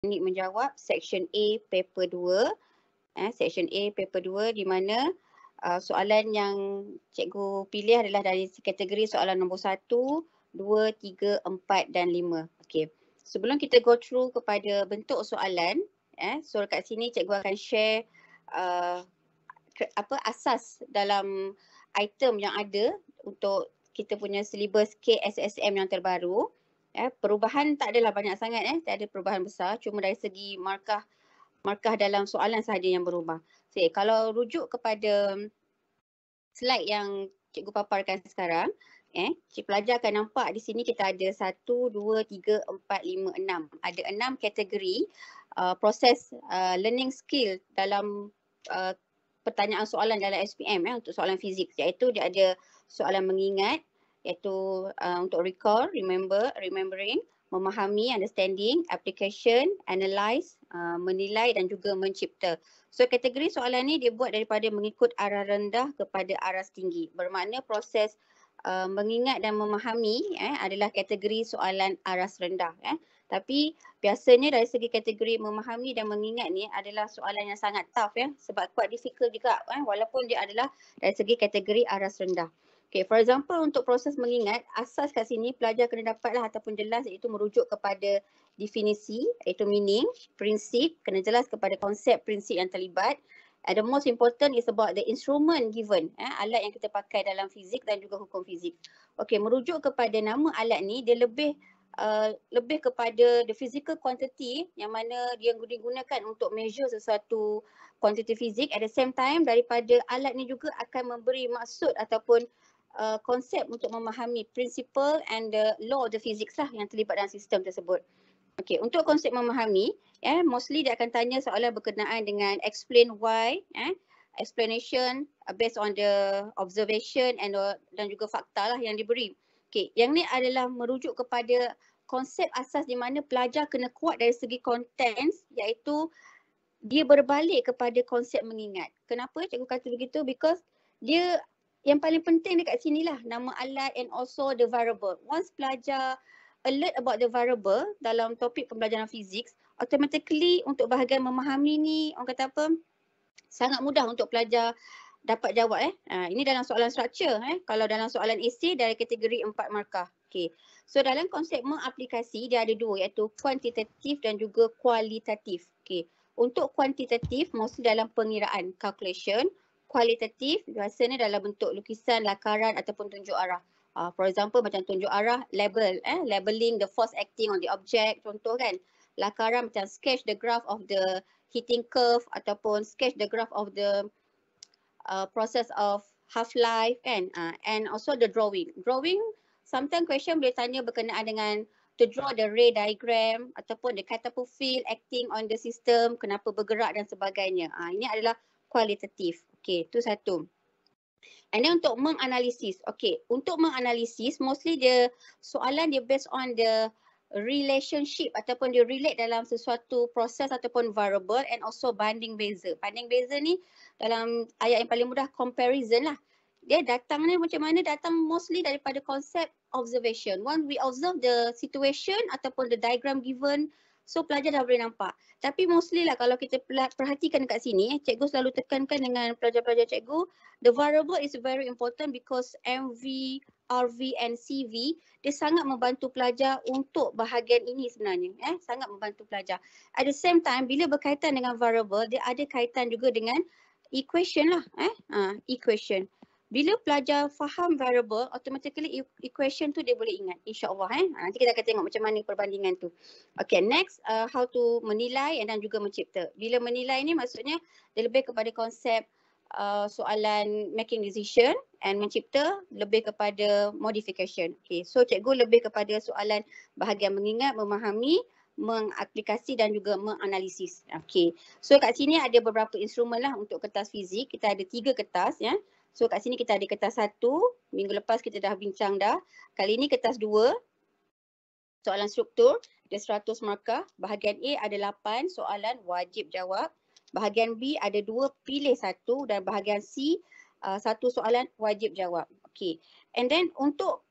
Ini menjawab section A paper 2 eh section A paper 2 di mana uh, soalan yang cikgu pilih adalah dari kategori soalan nombor 1 2 3 4 dan 5 okey sebelum kita go through kepada bentuk soalan eh so dekat sini cikgu akan share uh, apa asas dalam item yang ada untuk kita punya syllabus KSSM yang terbaru Eh, perubahan tak adalah banyak sangat eh. Tak ada perubahan besar. Cuma dari segi markah markah dalam soalan sahaja yang berubah. So, kalau rujuk kepada slide yang cikgu paparkan sekarang, eh, cik pelajar akan nampak di sini kita ada 1, 2, 3, 4, 5, 6. Ada 6 kategori uh, proses uh, learning skill dalam uh, pertanyaan soalan dalam SPM eh, untuk soalan fizik. Iaitu dia ada soalan mengingat, iaitu uh, untuk recall, remember, remembering, memahami, understanding, application, analyse, uh, menilai dan juga mencipta. So kategori soalan ni dia buat daripada mengikut arah rendah kepada arah tinggi. Bermakna proses Uh, mengingat dan memahami eh, adalah kategori soalan aras rendah. Eh. Tapi biasanya dari segi kategori memahami dan mengingat ni adalah soalan yang sangat tough Eh, sebab kuat difficult juga eh, walaupun dia adalah dari segi kategori aras rendah. Okay, for example untuk proses mengingat, asas kat sini pelajar kena dapatlah ataupun jelas iaitu merujuk kepada definisi iaitu meaning, prinsip, kena jelas kepada konsep prinsip yang terlibat. And the most important is about the instrument given, eh, alat yang kita pakai dalam fizik dan juga hukum fizik. Okay, merujuk kepada nama alat ni, dia lebih Uh, lebih kepada the physical quantity yang mana dia digunakan untuk measure sesuatu quantity fizik at the same time daripada alat ni juga akan memberi maksud ataupun uh, uh, konsep untuk memahami principle and the law of the physics lah yang terlibat dalam sistem tersebut. Okay, untuk konsep memahami, yeah mostly dia akan tanya soalan berkenaan dengan explain why, eh, explanation uh, based on the observation and uh, dan juga fakta lah yang diberi. Okay, yang ni adalah merujuk kepada konsep asas di mana pelajar kena kuat dari segi contents iaitu dia berbalik kepada konsep mengingat. Kenapa cikgu kata begitu? Because dia yang paling penting dekat sini lah nama alat and also the variable. Once pelajar alert about the variable dalam topik pembelajaran fizik, automatically untuk bahagian memahami ni orang kata apa, sangat mudah untuk pelajar dapat jawab eh. Ha, ini dalam soalan structure eh. Kalau dalam soalan isi dari kategori empat markah. Okay. So dalam konsep mengaplikasi dia ada dua iaitu kuantitatif dan juga kualitatif. Okay. Untuk kuantitatif mesti dalam pengiraan calculation kualitatif biasanya dalam bentuk lukisan, lakaran ataupun tunjuk arah. Uh, for example macam tunjuk arah label, eh, labeling the force acting on the object contoh kan. Lakaran macam sketch the graph of the heating curve ataupun sketch the graph of the uh, process of half-life kan. Uh, and also the drawing. Drawing, sometimes question boleh tanya berkenaan dengan to draw the ray diagram ataupun the catapult field acting on the system, kenapa bergerak dan sebagainya. Uh, ini adalah kualitatif. Okay, tu satu. And then untuk menganalisis. Okay, untuk menganalisis mostly dia soalan dia based on the relationship ataupun dia relate dalam sesuatu proses ataupun variable and also banding beza. Banding beza ni dalam ayat yang paling mudah comparison lah. Dia datang ni macam mana datang mostly daripada konsep observation. Once we observe the situation ataupun the diagram given So pelajar dah boleh nampak. Tapi mostly lah kalau kita perhatikan kat sini, eh, cikgu selalu tekankan dengan pelajar-pelajar cikgu, the variable is very important because MV, RV and CV, dia sangat membantu pelajar untuk bahagian ini sebenarnya. Eh, sangat membantu pelajar. At the same time, bila berkaitan dengan variable, dia ada kaitan juga dengan equation lah. Eh, uh, equation bila pelajar faham variable, automatically e- equation tu dia boleh ingat. InsyaAllah eh. Ha, nanti kita akan tengok macam mana perbandingan tu. Okay, next uh, how to menilai dan juga mencipta. Bila menilai ni maksudnya dia lebih kepada konsep uh, soalan making decision and mencipta lebih kepada modification. Okay, so cikgu lebih kepada soalan bahagian mengingat, memahami, mengaplikasi dan juga menganalisis. Okay, so kat sini ada beberapa instrumen lah untuk kertas fizik. Kita ada tiga kertas ya. So kat sini kita ada kertas satu, minggu lepas kita dah bincang dah. Kali ini kertas dua, soalan struktur, dia 100 markah. Bahagian A ada 8 soalan wajib jawab. Bahagian B ada dua pilih satu dan bahagian C uh, satu soalan wajib jawab. Okay. And then untuk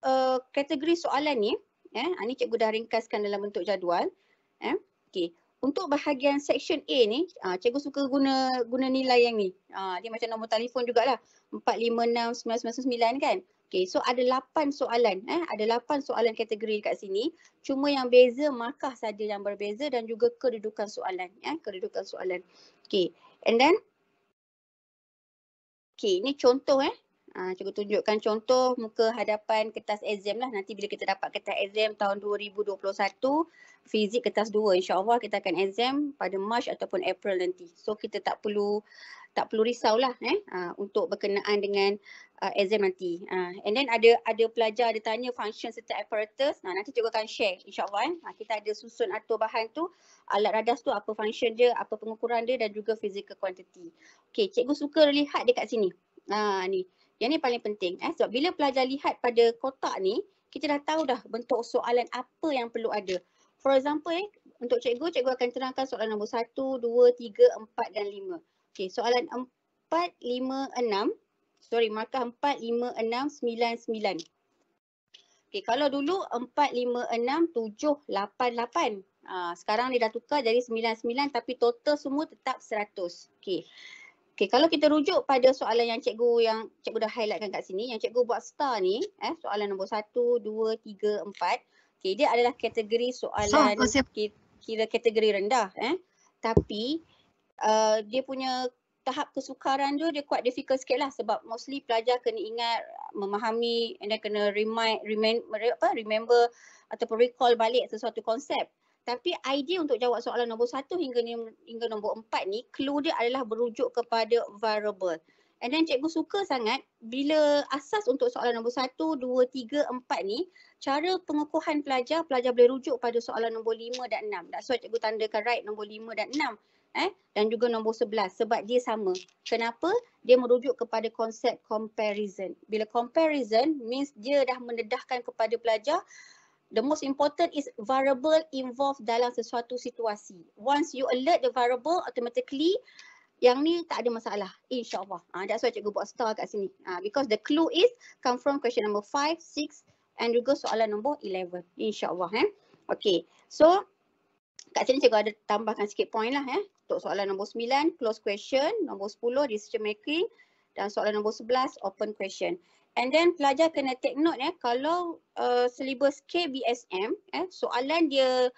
uh, kategori soalan ni, eh, ini ah, cikgu dah ringkaskan dalam bentuk jadual. Eh, okay untuk bahagian section A ni, uh, cikgu suka guna guna nilai yang ni. Uh, dia macam nombor telefon jugalah. 456999 kan. Okay, so ada 8 soalan. Eh? Ada 8 soalan kategori kat sini. Cuma yang beza, markah saja yang berbeza dan juga kedudukan soalan. Eh? Kedudukan soalan. Okay, and then. Okay, ni contoh eh. Ha, cuba tunjukkan contoh muka hadapan kertas exam lah. Nanti bila kita dapat kertas exam tahun 2021, fizik kertas 2 insyaAllah kita akan exam pada March ataupun April nanti. So kita tak perlu tak perlu risaulah eh ha, untuk berkenaan dengan uh, exam nanti. Ha, and then ada ada pelajar ada tanya function serta apparatus. Nah, nanti juga akan share insyaAllah. Eh. Ha, kita ada susun atur bahan tu, alat radas tu apa function dia, apa pengukuran dia dan juga physical quantity. Okay, cikgu suka lihat dekat sini. Ha, ni. Yang ni paling penting eh sebab bila pelajar lihat pada kotak ni kita dah tahu dah bentuk soalan apa yang perlu ada. For example eh untuk cikgu, cikgu akan terangkan soalan nombor 1, 2, 3, 4 dan 5. Okay, soalan 4, 5, 6. Sorry, markah 4, 5, 6, 9, 9. Okay, kalau dulu 4, 5, 6, 7, 8, 8. Aa, sekarang dia dah tukar jadi 9, 9 tapi total semua tetap 100. Okay. Okey, kalau kita rujuk pada soalan yang cikgu yang cikgu dah highlightkan kat sini, yang cikgu buat star ni, eh soalan nombor 1 2 3 4. Okey, dia adalah kategori soalan so, kira kategori rendah eh. Tapi uh, dia punya tahap kesukaran tu dia kuat difficult sikit lah sebab mostly pelajar kena ingat memahami and then kena remind remind apa remember ataupun recall balik sesuatu konsep tapi idea untuk jawab soalan nombor satu hingga, ni, hingga nombor empat ni, clue dia adalah berujuk kepada variable. And then cikgu suka sangat bila asas untuk soalan nombor satu, dua, tiga, empat ni, cara pengukuhan pelajar, pelajar boleh rujuk pada soalan nombor lima dan enam. That's why cikgu tandakan right nombor lima dan enam. Eh? Dan juga nombor sebelas sebab dia sama. Kenapa? Dia merujuk kepada konsep comparison. Bila comparison means dia dah mendedahkan kepada pelajar The most important is variable involved dalam sesuatu situasi. Once you alert the variable, automatically yang ni tak ada masalah. InsyaAllah. Uh, that's why cikgu buat star kat sini. Uh, because the clue is come from question number 5, 6 and juga soalan number 11. InsyaAllah. Eh? Okay. So, kat sini cikgu ada tambahkan sikit point lah. Eh? Untuk soalan number 9, close question. number 10, decision making. Dan soalan nombor sebelas open question. And then pelajar kena take note eh kalau uh, syllabus KBSM eh soalan dia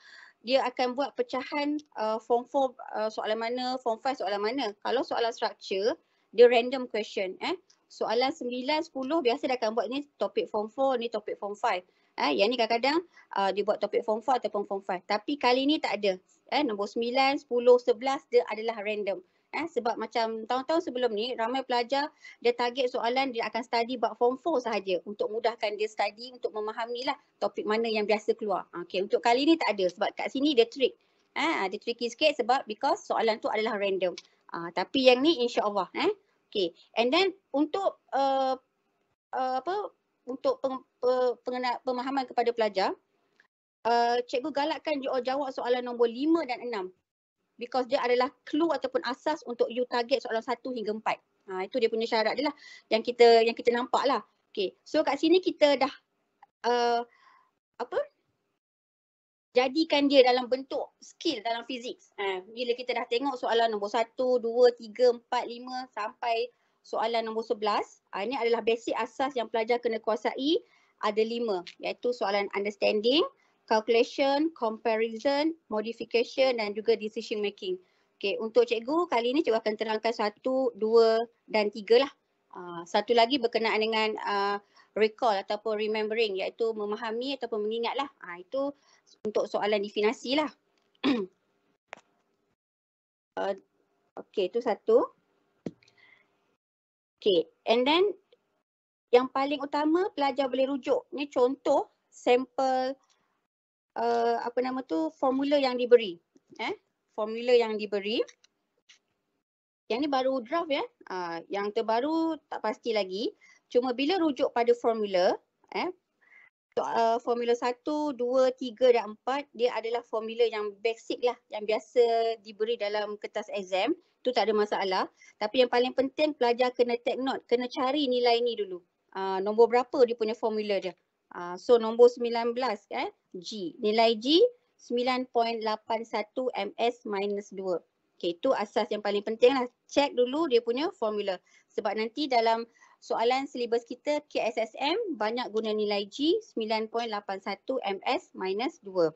dia akan buat pecahan uh, form 4 uh, soalan mana, form 5 soalan mana. Kalau soalan structure, dia random question eh. Soalan 9, 10 biasa dia akan buat ni topik form 4, ni topik form 5. Eh, yang ni kadang-kadang uh, dia buat topik form 4 ataupun form 5. Tapi kali ni tak ada. Eh, nombor 9, 10, 11 dia adalah random. Eh, sebab macam tahun-tahun sebelum ni ramai pelajar dia target soalan dia akan study buat form 4 sahaja untuk mudahkan dia study untuk memahami lah topik mana yang biasa keluar. Okay, untuk kali ni tak ada sebab kat sini dia trick. Eh, dia tricky sikit sebab because soalan tu adalah random. Uh, tapi yang ni insya Allah. Eh. Okay. And then untuk uh, uh, apa untuk peng, peng, peng, pemahaman kepada pelajar, uh, cikgu galakkan you all jawab soalan nombor 5 dan 6 because dia adalah clue ataupun asas untuk you target soalan satu hingga empat. Ha, itu dia punya syarat dia lah yang kita yang kita nampak lah. Okay. So kat sini kita dah uh, apa? jadikan dia dalam bentuk skill dalam fizik. Ha, bila kita dah tengok soalan nombor satu, dua, tiga, empat, lima sampai soalan nombor sebelas. Ha, ini adalah basic asas yang pelajar kena kuasai ada lima iaitu soalan understanding, calculation, comparison, modification dan juga decision making. Okey, untuk cikgu kali ini cikgu akan terangkan satu, dua dan tiga lah. Uh, satu lagi berkenaan dengan uh, recall ataupun remembering iaitu memahami ataupun mengingat lah. Uh, itu untuk soalan definasi lah. uh, Okey, itu satu. Okey, and then yang paling utama pelajar boleh rujuk. Ni contoh sampel uh, apa nama tu formula yang diberi eh formula yang diberi yang ni baru draft ya eh? uh, yang terbaru tak pasti lagi cuma bila rujuk pada formula eh uh, formula 1 2 3 dan 4 dia adalah formula yang basic lah yang biasa diberi dalam kertas exam tu tak ada masalah tapi yang paling penting pelajar kena take note kena cari nilai ni dulu uh, nombor berapa dia punya formula dia uh, so nombor 19 eh G. Nilai G 9.81 ms minus 2. Okay, itu asas yang paling penting lah. Check dulu dia punya formula. Sebab nanti dalam soalan silibus kita KSSM banyak guna nilai G 9.81 ms minus 2.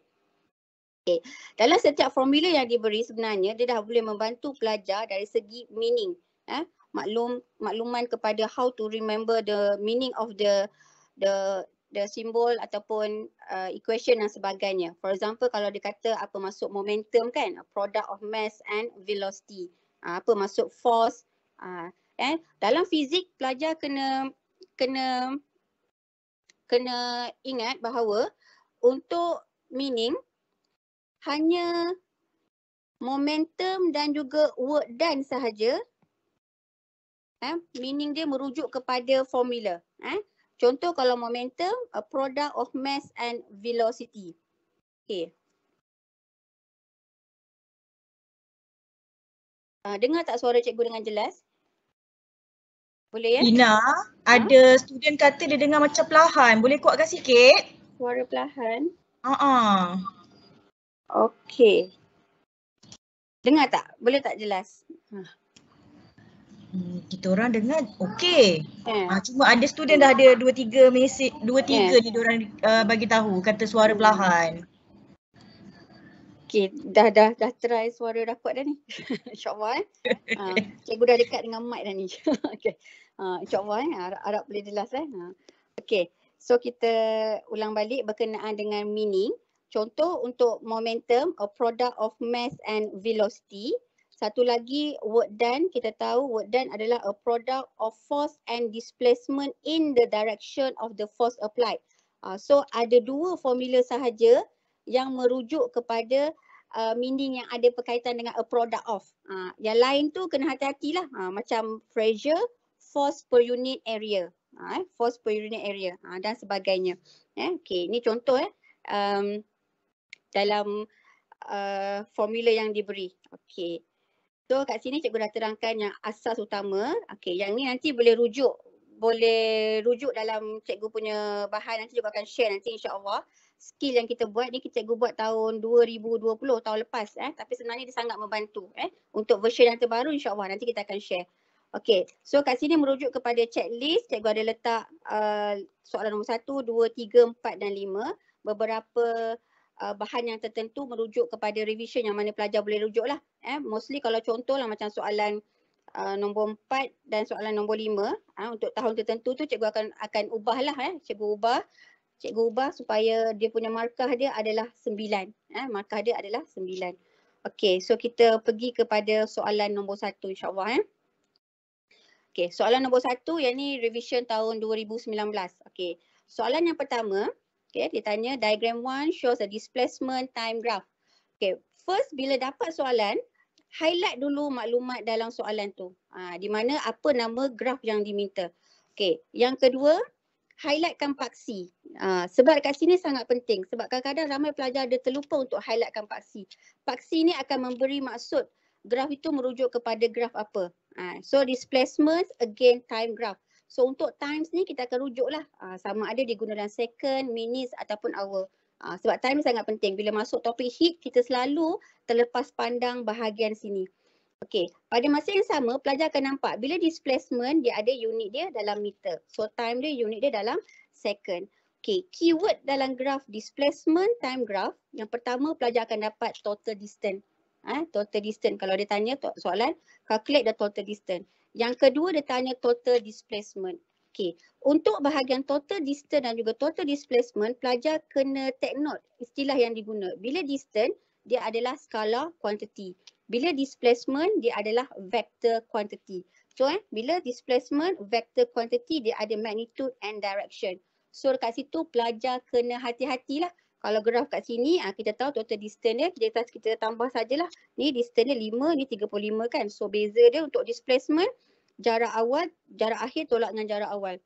Okay. Dalam setiap formula yang diberi sebenarnya dia dah boleh membantu pelajar dari segi meaning. Eh? maklum Makluman kepada how to remember the meaning of the the the symbol ataupun uh, equation dan sebagainya. For example, kalau dia kata apa masuk momentum kan, product of mass and velocity. Uh, apa masuk force. Uh, eh? Dalam fizik, pelajar kena kena kena ingat bahawa untuk meaning, hanya momentum dan juga work done sahaja eh, meaning dia merujuk kepada formula. Eh? Contoh kalau momentum, a product of mass and velocity. Okay. Uh, ah, dengar tak suara cikgu dengan jelas? Boleh ya? Ina, ha? ada student kata dia dengar macam pelahan. Boleh kuatkan sikit? Suara pelahan? Ah. Uh-uh. Okey. Dengar tak? Boleh tak jelas? Ha. Huh. Hmm, kita orang dengar okey. Yeah. Ha, cuma ada student dah ada dua tiga mesej dua tiga yeah. ni dia orang uh, bagi tahu kata suara hmm. perlahan. Okey, dah dah dah try suara rapat dah ni. Insya-Allah eh. Ha, cikgu dah dekat dengan mic dah ni. Okey. Ha, Insya-Allah eh. Harap, harap boleh jelas eh. Ha. Okey. So kita ulang balik berkenaan dengan meaning. Contoh untuk momentum, a product of mass and velocity. Satu lagi work done, kita tahu work done adalah a product of force and displacement in the direction of the force applied. Uh, so ada dua formula sahaja yang merujuk kepada uh, meaning yang ada berkaitan dengan a product of. Uh, yang lain tu kena hati lah uh, macam pressure, force per unit area. Uh, force per unit area uh, dan sebagainya. Eh, okay, ni contoh eh. Um, dalam uh, formula yang diberi. Okay. So kat sini cikgu dah terangkan yang asas utama. okay. yang ni nanti boleh rujuk boleh rujuk dalam cikgu punya bahan nanti juga akan share nanti insya-Allah. Skill yang kita buat ni cikgu buat tahun 2020 tahun lepas eh tapi sebenarnya dia sangat membantu eh untuk version yang terbaru insya-Allah nanti kita akan share. Okay. So kat sini merujuk kepada checklist cikgu ada letak uh, soalan nombor 1, 2, 3, 4 dan 5 beberapa uh, bahan yang tertentu merujuk kepada revision yang mana pelajar boleh rujuk lah. Eh, mostly kalau contoh lah macam soalan uh, nombor empat dan soalan nombor lima uh, untuk tahun tertentu tu cikgu akan akan ubahlah eh cikgu ubah cikgu ubah supaya dia punya markah dia adalah sembilan. eh markah dia adalah sembilan. Okay, so kita pergi kepada soalan nombor satu. insyaallah eh. Okey soalan nombor satu yang ni revision tahun 2019. Okay, Soalan yang pertama Okay, dia tanya diagram one shows a displacement time graph. Okay, first bila dapat soalan, highlight dulu maklumat dalam soalan tu. Ha, di mana apa nama graf yang diminta. Okay, yang kedua, highlightkan paksi. Ha, sebab kat sini sangat penting. Sebab kadang-kadang ramai pelajar ada terlupa untuk highlightkan paksi. Paksi ni akan memberi maksud graf itu merujuk kepada graf apa. Ha, so, displacement again time graph. So untuk times ni kita akan rujuklah uh, sama ada dia guna dalam second, minutes ataupun hour. Uh, sebab time sangat penting. Bila masuk topik heat, kita selalu terlepas pandang bahagian sini. Okay, pada masa yang sama, pelajar akan nampak bila displacement, dia ada unit dia dalam meter. So, time dia, unit dia dalam second. Okay, keyword dalam graf displacement time graph, yang pertama pelajar akan dapat total distance. Ha, total distance, kalau dia tanya soalan, calculate the total distance. Yang kedua dia tanya total displacement. Okay. Untuk bahagian total distance dan juga total displacement, pelajar kena take note istilah yang diguna. Bila distance, dia adalah skala quantity. Bila displacement, dia adalah vector quantity. So, eh, bila displacement, vector quantity, dia ada magnitude and direction. So, dekat situ pelajar kena hati-hatilah kalau graf kat sini uh, kita tahu total distance dia kita, kita tambah sajalah ni distance dia 5 ni 35 kan so beza dia untuk displacement jarak awal jarak akhir tolak dengan jarak awal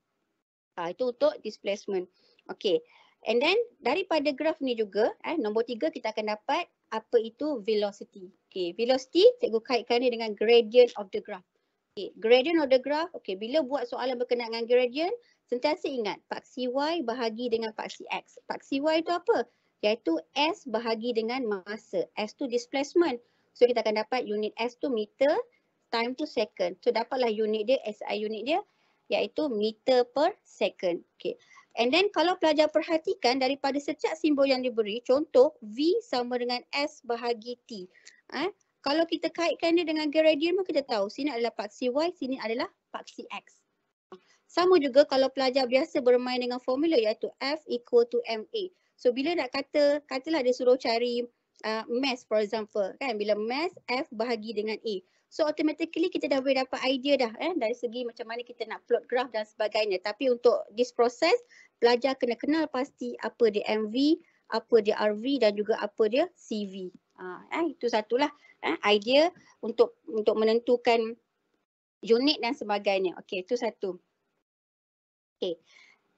uh, itu untuk displacement okay and then daripada graf ni juga eh, nombor tiga kita akan dapat apa itu velocity okay velocity cikgu kaitkan dia dengan gradient of the graph okay gradient of the graph okay bila buat soalan berkenaan dengan gradient sentiasa ingat paksi Y bahagi dengan paksi X. Paksi Y itu apa? Iaitu S bahagi dengan masa. S tu displacement. So kita akan dapat unit S tu meter, time to second. So dapatlah unit dia, SI unit dia iaitu meter per second. Okay. And then kalau pelajar perhatikan daripada setiap simbol yang diberi, contoh V sama dengan S bahagi T. Eh? Kalau kita kaitkan dia dengan gradient pun kita tahu sini adalah paksi Y, sini adalah paksi X. Sama juga kalau pelajar biasa bermain dengan formula iaitu F equal to MA. So bila nak kata, katalah dia suruh cari uh, mass for example. kan? Bila mass F bahagi dengan A. So automatically kita dah boleh dapat idea dah eh, dari segi macam mana kita nak plot graf dan sebagainya. Tapi untuk this process, pelajar kena kenal pasti apa dia MV, apa dia RV dan juga apa dia CV. Uh, ah, eh, itu satulah eh, idea untuk untuk menentukan unit dan sebagainya. Okay, itu satu. Okay.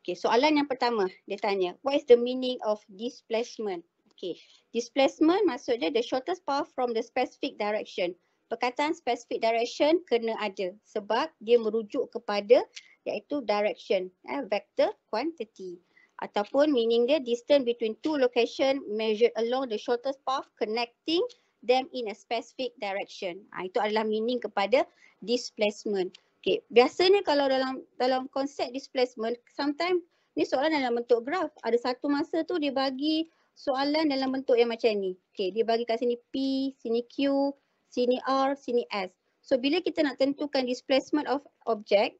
Okay, soalan yang pertama dia tanya, what is the meaning of displacement? Okay, displacement maksudnya the shortest path from the specific direction. Perkataan specific direction kena ada sebab dia merujuk kepada iaitu direction, eh, vector quantity. Ataupun meaning dia distance between two location measured along the shortest path connecting them in a specific direction. Ha, itu adalah meaning kepada displacement. Okay, biasanya kalau dalam dalam konsep displacement, sometimes ni soalan dalam bentuk graf. Ada satu masa tu dia bagi soalan dalam bentuk yang macam ni. Okay, dia bagi kat sini P, sini Q, sini R, sini S. So, bila kita nak tentukan displacement of object,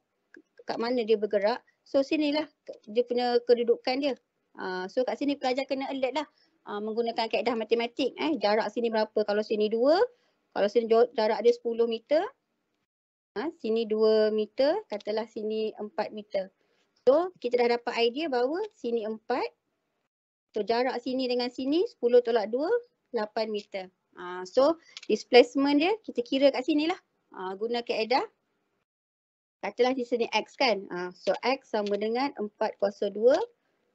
kat mana dia bergerak, so sinilah dia punya kedudukan dia. Uh, so, kat sini pelajar kena alert lah uh, menggunakan kaedah matematik. Eh. Jarak sini berapa? Kalau sini dua, kalau sini jarak dia 10 meter, ha, sini 2 meter, katalah sini 4 meter. So kita dah dapat idea bahawa sini 4, so jarak sini dengan sini 10 tolak 2, 8 meter. Ha, so displacement dia kita kira kat sini lah ha, guna kaedah. Katalah di sini X kan. Ha, so X sama dengan 402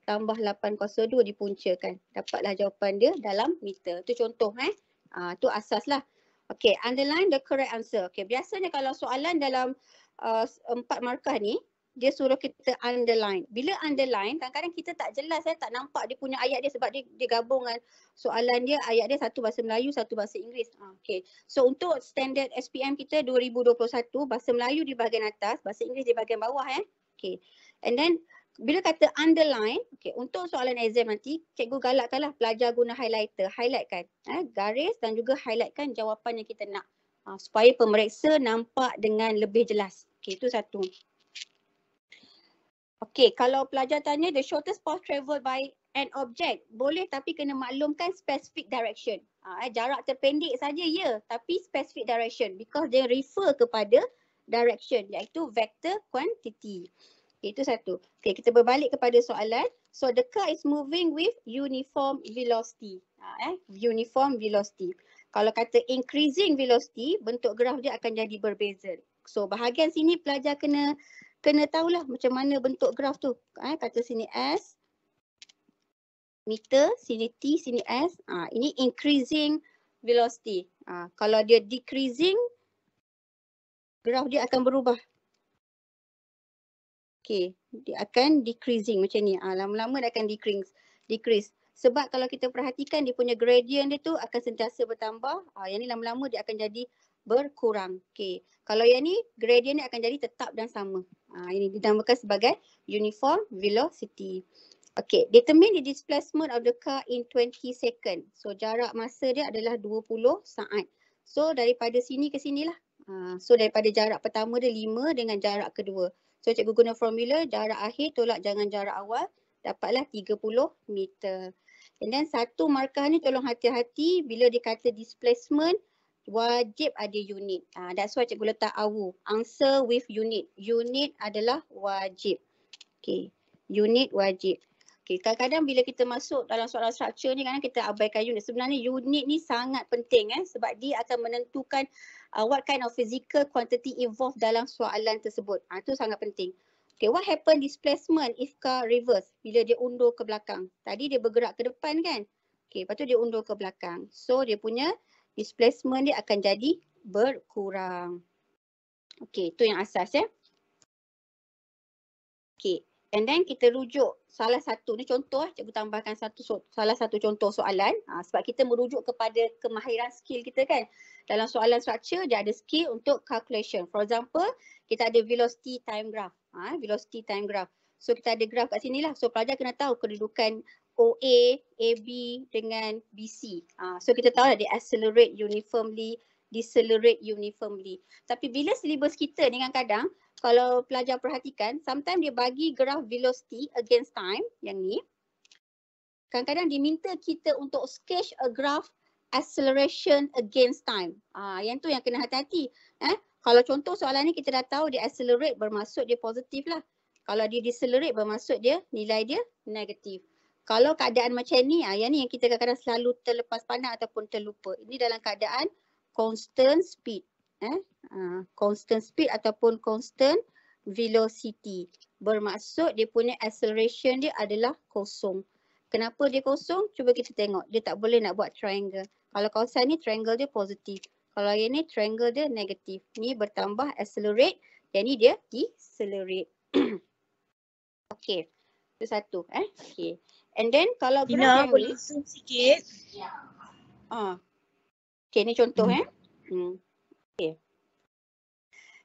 tambah 802 dipuncakan. Dapatlah jawapan dia dalam meter. Tu contoh eh. Ha, tu asas lah. Okay, underline the correct answer. Okay, biasanya kalau soalan dalam uh, empat markah ni, dia suruh kita underline. Bila underline, kadang-kadang kita tak jelas, Saya tak nampak dia punya ayat dia sebab dia, dia gabung dengan soalan dia, ayat dia satu bahasa Melayu, satu bahasa Inggeris. Ah, okay, so untuk standard SPM kita 2021, bahasa Melayu di bahagian atas, bahasa Inggeris di bahagian bawah. Eh. Okay, and then bila kata underline, okay, untuk soalan exam nanti, cikgu galakkanlah pelajar guna highlighter, highlightkan eh, garis dan juga highlightkan jawapan yang kita nak uh, supaya pemeriksa nampak dengan lebih jelas. Okay, itu satu. Okay, kalau pelajar tanya the shortest path travelled by an object, boleh tapi kena maklumkan specific direction. Uh, jarak terpendek saja ya, tapi specific direction because dia refer kepada direction iaitu vector quantity. Itu satu. Okay, kita berbalik kepada soalan. So the car is moving with uniform velocity. Uh, eh, uniform velocity. Kalau kata increasing velocity, bentuk graf dia akan jadi berbeza. So bahagian sini pelajar kena kena tahulah macam mana bentuk graf tu. Eh, kata sini S, meter, sini T, sini S. Ah, ini increasing velocity. Ah, kalau dia decreasing, graf dia akan berubah okay, dia akan decreasing macam ni. Ha, lama-lama dia akan decrease. decrease. Sebab kalau kita perhatikan dia punya gradient dia tu akan sentiasa bertambah. Ha, yang ni lama-lama dia akan jadi berkurang. Okay. Kalau yang ni, gradient dia akan jadi tetap dan sama. Ha, ini dinamakan sebagai uniform velocity. Okay, determine the displacement of the car in 20 second. So, jarak masa dia adalah 20 saat. So, daripada sini ke sini lah. so, daripada jarak pertama dia 5 dengan jarak kedua. So cikgu guna formula jarak akhir tolak jangan jarak awal dapatlah 30 meter. And then satu markah ni tolong hati-hati bila dia kata displacement wajib ada unit. Ah, that's why cikgu letak awu. Answer with unit. Unit adalah wajib. Okay. Unit wajib. Okay. Kadang-kadang bila kita masuk dalam soalan structure ni kadang kita abaikan unit. Sebenarnya unit ni sangat penting eh. Sebab dia akan menentukan uh, what kind of physical quantity involved dalam soalan tersebut. Ha, ah, itu sangat penting. Okay, what happen displacement if car reverse? Bila dia undur ke belakang. Tadi dia bergerak ke depan kan? Okay, lepas tu dia undur ke belakang. So, dia punya displacement dia akan jadi berkurang. Okay, itu yang asas ya. Okay, and then kita rujuk salah satu ni contoh cikgu tambahkan satu so, salah satu contoh soalan ha, sebab kita merujuk kepada kemahiran skill kita kan dalam soalan structure dia ada skill untuk calculation for example kita ada velocity time graph ha, velocity time graph so kita ada graph kat sinilah so pelajar kena tahu kedudukan OA AB dengan BC ha, so kita tahu lah dia accelerate uniformly decelerate uniformly. Tapi bila syllabus kita ni kan kadang kalau pelajar perhatikan, sometimes dia bagi graf velocity against time yang ni. Kadang-kadang diminta kita untuk sketch a graph acceleration against time. Ah, yang tu yang kena hati-hati. Eh? Kalau contoh soalan ni kita dah tahu dia accelerate bermaksud dia positif lah. Kalau dia decelerate bermaksud dia nilai dia negatif. Kalau keadaan macam ni, ah, yang ni yang kita kadang-kadang selalu terlepas pandang ataupun terlupa. Ini dalam keadaan constant speed. Eh? Uh, constant speed ataupun constant velocity. Bermaksud dia punya acceleration dia adalah kosong. Kenapa dia kosong? Cuba kita tengok. Dia tak boleh nak buat triangle. Kalau kawasan ni triangle dia positif. Kalau yang ni triangle dia negatif. Ni bertambah accelerate. Yang ni dia decelerate. okay. Itu satu. Eh? Okay. And then kalau Tina, boleh zoom sikit. Ah, Okay, ni contoh hmm. eh. Hmm. Okay.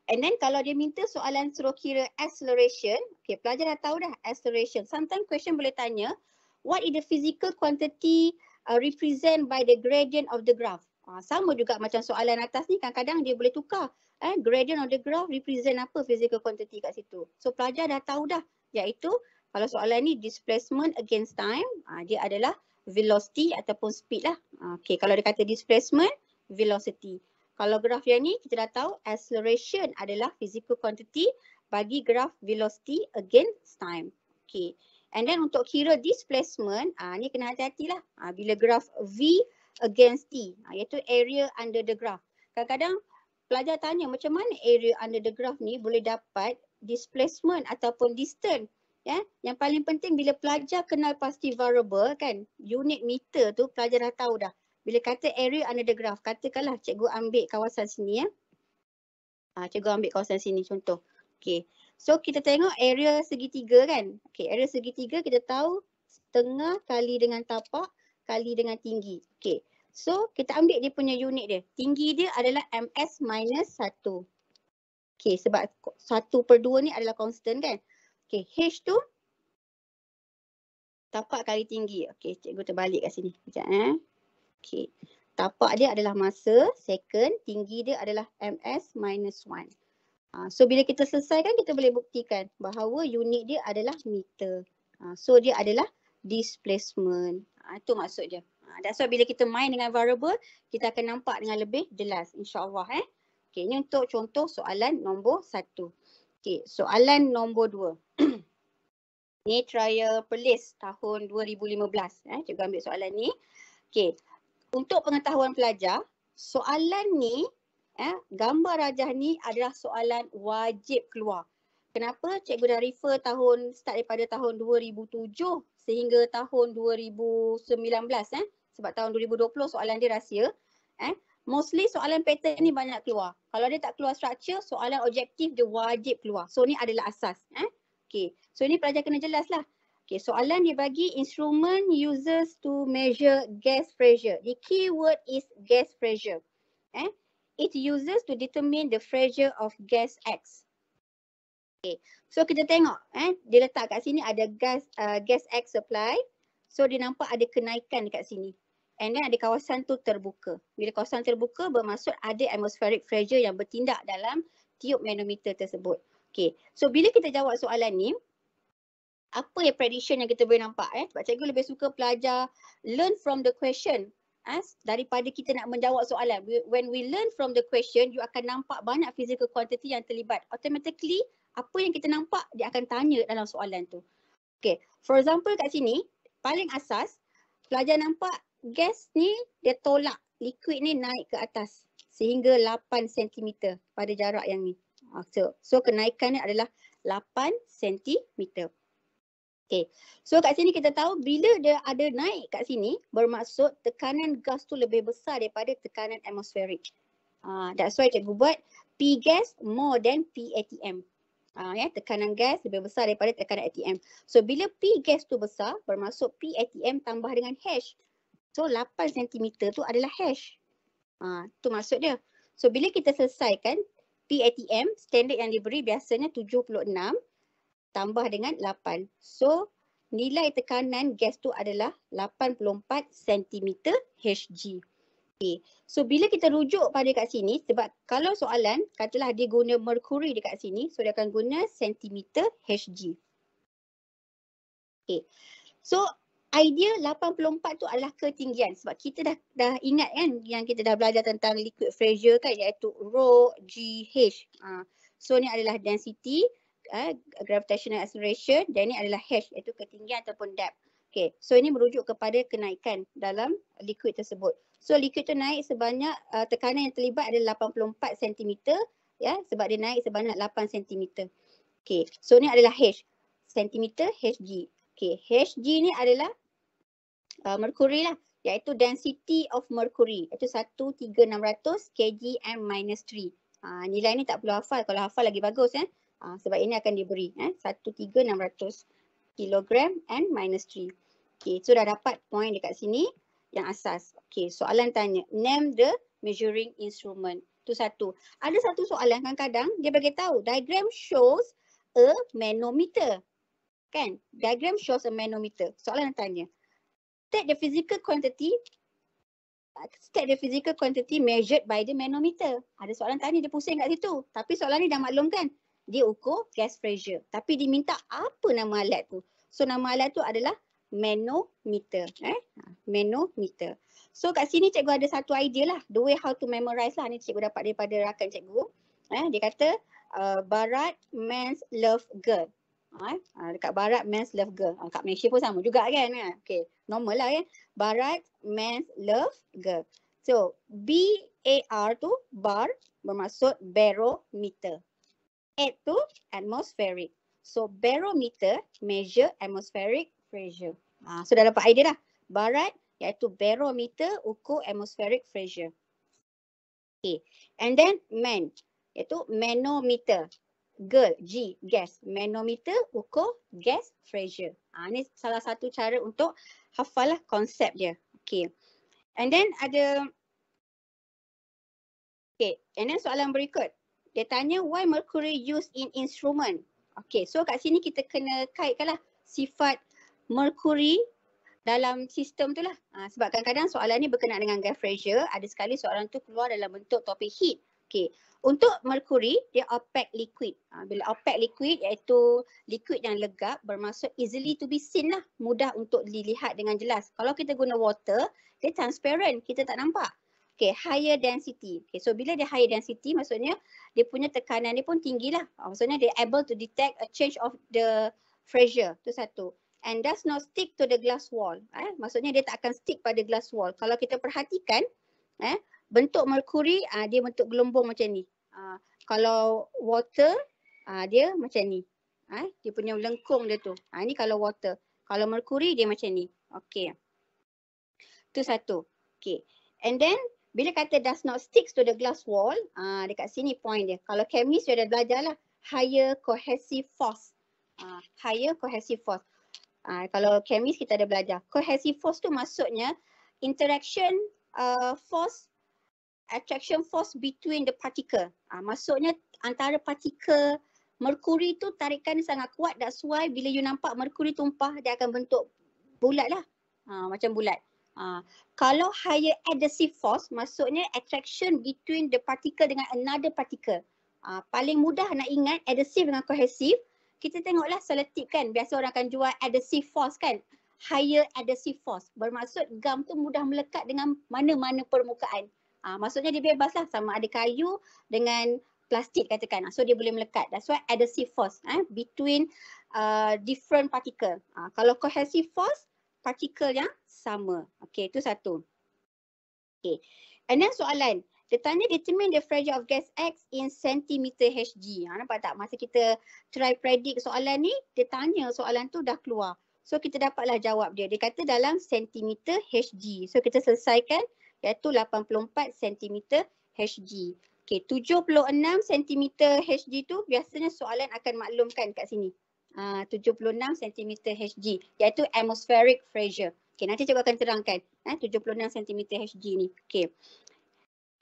And then kalau dia minta soalan suruh kira acceleration, okay, pelajar dah tahu dah acceleration. Sometimes question boleh tanya, what is the physical quantity uh, represent by the gradient of the graph? Ha, sama juga macam soalan atas ni kadang-kadang dia boleh tukar. Eh, gradient of the graph represent apa physical quantity kat situ. So pelajar dah tahu dah iaitu kalau soalan ni displacement against time, ha, dia adalah velocity ataupun speed lah. Okay, kalau dia kata displacement, velocity. Kalau graf yang ni, kita dah tahu acceleration adalah physical quantity bagi graf velocity against time. Okay, and then untuk kira displacement, uh, ni kena hati-hati lah. Uh, bila graf V against T, uh, iaitu area under the graph. Kadang-kadang pelajar tanya macam mana area under the graph ni boleh dapat displacement ataupun distance Ya, yang paling penting bila pelajar kenal pasti variable kan, unit meter tu pelajar dah tahu dah. Bila kata area under the graph, katakanlah cikgu ambil kawasan sini ya. Ha, cikgu ambil kawasan sini contoh. Okay. So kita tengok area segitiga kan. Okay, area segitiga kita tahu setengah kali dengan tapak kali dengan tinggi. Okay. So kita ambil dia punya unit dia. Tinggi dia adalah ms minus 1. Okay sebab 1 per 2 ni adalah constant kan. Okay, H tu tapak kali tinggi. Okay, cikgu terbalik kat sini. Sekejap eh. Okay, tapak dia adalah masa, second, tinggi dia adalah ms minus one. Uh, so, bila kita selesaikan, kita boleh buktikan bahawa unit dia adalah meter. Uh, so, dia adalah displacement. Ha, itu uh, maksud dia. Uh, that's why bila kita main dengan variable, kita akan nampak dengan lebih jelas. InsyaAllah eh. Okay, ini untuk contoh soalan nombor satu. Okay, soalan nombor dua ni trial Perlis tahun 2015. Eh, cikgu ambil soalan ni. Okey. Untuk pengetahuan pelajar, soalan ni, eh, gambar rajah ni adalah soalan wajib keluar. Kenapa cikgu dah refer tahun, start daripada tahun 2007 sehingga tahun 2019. Eh, sebab tahun 2020 soalan dia rahsia. Eh, mostly soalan pattern ni banyak keluar. Kalau dia tak keluar structure, soalan objektif dia wajib keluar. So ni adalah asas. Eh. Okay, so ini pelajar kena jelas lah. Okay, soalan dia bagi instrument uses to measure gas pressure. The keyword is gas pressure. Eh? It uses to determine the pressure of gas X. Okay, so kita tengok. Eh? Dia letak kat sini ada gas uh, gas X supply. So dia nampak ada kenaikan kat sini. And then ada kawasan tu terbuka. Bila kawasan terbuka bermaksud ada atmospheric pressure yang bertindak dalam tiup manometer tersebut. Okay, so bila kita jawab soalan ni, apa yang prediction yang kita boleh nampak eh? Sebab cikgu lebih suka pelajar learn from the question as eh? daripada kita nak menjawab soalan. When we learn from the question, you akan nampak banyak physical quantity yang terlibat. Automatically, apa yang kita nampak, dia akan tanya dalam soalan tu. Okay, for example kat sini, paling asas, pelajar nampak gas ni dia tolak, liquid ni naik ke atas sehingga 8 cm pada jarak yang ni. Ah, so, so kenaikan ni adalah 8 cm. Okay. So kat sini kita tahu bila dia ada naik kat sini bermaksud tekanan gas tu lebih besar daripada tekanan atmosferik. Uh, that's why cikgu buat P gas more than P atm. Uh, ah, ya, yeah, tekanan gas lebih besar daripada tekanan atm. So bila P gas tu besar bermaksud P atm tambah dengan H. So 8 cm tu adalah H. Ah, uh, tu maksud dia. So bila kita selesaikan PATM standard yang diberi biasanya 76 tambah dengan 8. So nilai tekanan gas tu adalah 84 cm Hg. Okay. So bila kita rujuk pada kat sini sebab kalau soalan katalah dia guna merkuri dekat sini so dia akan guna cm Hg. Okay. So idea 84 tu adalah ketinggian sebab kita dah dah ingat kan yang kita dah belajar tentang liquid pressure kan iaitu rho gh. Uh, ha. so ni adalah density, uh, gravitational acceleration dan ni adalah h iaitu ketinggian ataupun depth. Okay. So ini merujuk kepada kenaikan dalam liquid tersebut. So liquid tu naik sebanyak uh, tekanan yang terlibat adalah 84 cm ya yeah, sebab dia naik sebanyak 8 cm. Okay. So ni adalah h cm hg. Okay, Hg ni adalah uh, Mercury lah iaitu density of Mercury iaitu 1,3600 kgm minus 3. Uh, ah, nilai ni tak perlu hafal. Kalau hafal lagi bagus eh. Uh, sebab ini akan diberi eh. 1,3600 kilogram and minus 3. Okay, so dah dapat point dekat sini yang asas. Okay, soalan tanya. Name the measuring instrument. Tu satu. Ada satu soalan kadang-kadang dia bagi tahu. Diagram shows a manometer. Kan? Diagram shows a manometer. Soalan tanya state the physical quantity state the physical quantity measured by the manometer. Ada soalan tadi dia pusing kat situ. Tapi soalan ni dah maklum kan? Dia ukur gas pressure. Tapi diminta apa nama alat tu? So nama alat tu adalah manometer. Eh? Ha, manometer. So kat sini cikgu ada satu idea lah. The way how to memorize lah. Ni cikgu dapat daripada rakan cikgu. Eh? Dia kata uh, barat men's love girl. Ha, eh? Ha, dekat barat men's love girl. Uh, kat Malaysia pun sama juga kan? Eh? Okay normal lah kan Barat, mens, love, girl. So, B-A-R tu bar bermaksud barometer. At tu atmospheric. So, barometer measure atmospheric pressure. Ah, so, dah dapat idea lah. Barat iaitu barometer ukur atmospheric pressure. Okay. And then man iaitu manometer. Girl, G, gas. Manometer ukur gas pressure. Ah, ha, ini salah satu cara untuk hafal lah konsep dia. Okay. And then ada Okay. And then soalan berikut. Dia tanya why mercury used in instrument? Okay. So kat sini kita kena kaitkan lah sifat mercury dalam sistem tu lah. Ha, sebab kadang-kadang soalan ni berkenaan dengan gas pressure. Ada sekali soalan tu keluar dalam bentuk topik heat. Okey. Untuk merkuri, dia opaque liquid. Ha, bila opaque liquid iaitu liquid yang legap bermaksud easily to be seen lah. Mudah untuk dilihat dengan jelas. Kalau kita guna water, dia transparent. Kita tak nampak. Okay, higher density. Okay, so bila dia higher density maksudnya dia punya tekanan dia pun tinggi lah. Ha, maksudnya dia able to detect a change of the pressure. Itu satu. And does not stick to the glass wall. Eh? Maksudnya dia tak akan stick pada glass wall. Kalau kita perhatikan, eh, bentuk merkuri uh, dia bentuk gelombang macam ni. Uh, kalau water uh, dia macam ni. Uh, dia punya lengkung dia tu. Uh, ini kalau water. Kalau merkuri dia macam ni. Okay. Tu satu. Okay. And then bila kata does not stick to the glass wall. Uh, dekat sini point dia. Kalau chemist dia dah belajar lah. Higher cohesive force. Uh, higher cohesive force. Uh, kalau chemist kita ada belajar. Cohesive force tu maksudnya interaction uh, force attraction force between the particle. Ah, maksudnya antara partikel merkuri tu tarikan sangat kuat that's why bila you nampak merkuri tumpah dia akan bentuk bulat lah. Ah, macam bulat. Ah, kalau higher adhesive force maksudnya attraction between the particle dengan another particle. Ah, paling mudah nak ingat adhesive dengan cohesive. Kita tengoklah seletip kan biasa orang akan jual adhesive force kan higher adhesive force. Bermaksud gam tu mudah melekat dengan mana-mana permukaan. Uh, maksudnya dia bebas lah sama ada kayu dengan plastik katakan. Ha, so dia boleh melekat. That's why adhesive force eh, between uh, different particle. Uh, kalau cohesive force, particle yang sama. Okay, itu satu. Okay. And then soalan. Dia tanya determine the pressure of gas X in centimeter HG. Ha, nampak tak? Masa kita try predict soalan ni, dia tanya soalan tu dah keluar. So kita dapatlah jawab dia. Dia kata dalam centimeter HG. So kita selesaikan iaitu 84 cm HG. Okey, 76 cm HG tu biasanya soalan akan maklumkan kat sini. Uh, 76 cm HG iaitu atmospheric pressure. Okey, nanti cikgu akan terangkan eh, 76 cm HG ni. Okey.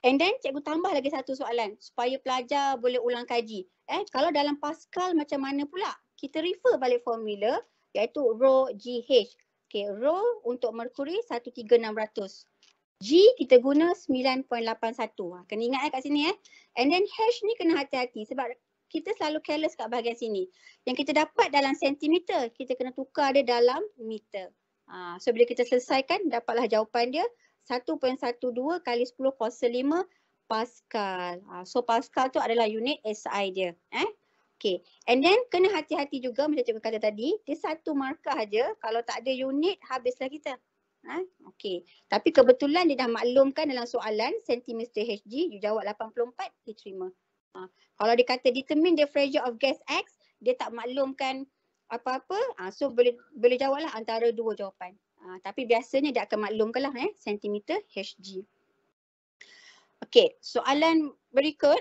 And then cikgu tambah lagi satu soalan supaya pelajar boleh ulang kaji. Eh, kalau dalam Pascal macam mana pula? Kita refer balik formula iaitu rho GH. okay rho untuk merkuri 13600. G kita guna 9.81. Ha, kena ingat eh, kat sini eh. And then H ni kena hati-hati sebab kita selalu careless kat bahagian sini. Yang kita dapat dalam sentimeter, kita kena tukar dia dalam meter. Ha, so bila kita selesaikan, dapatlah jawapan dia 1.12 kali 10 kuasa 5 pascal. Ha, so pascal tu adalah unit SI dia. Eh? Okay. And then kena hati-hati juga macam cikgu kata tadi, dia satu markah aja. Kalau tak ada unit, habislah kita. Ha? Okey. Tapi kebetulan dia dah maklumkan dalam soalan sentimeter HG, you jawab 84, dia terima. Ha. Kalau dia kata determine the pressure of gas X, dia tak maklumkan apa-apa. Ha. So boleh, boleh jawablah antara dua jawapan. Ha. Tapi biasanya dia akan lah, eh, sentimeter HG. Okey, soalan berikut.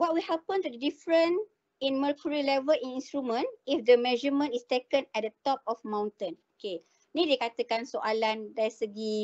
What will happen to the different in mercury level in instrument if the measurement is taken at the top of mountain. Okay, ni dikatakan soalan dari segi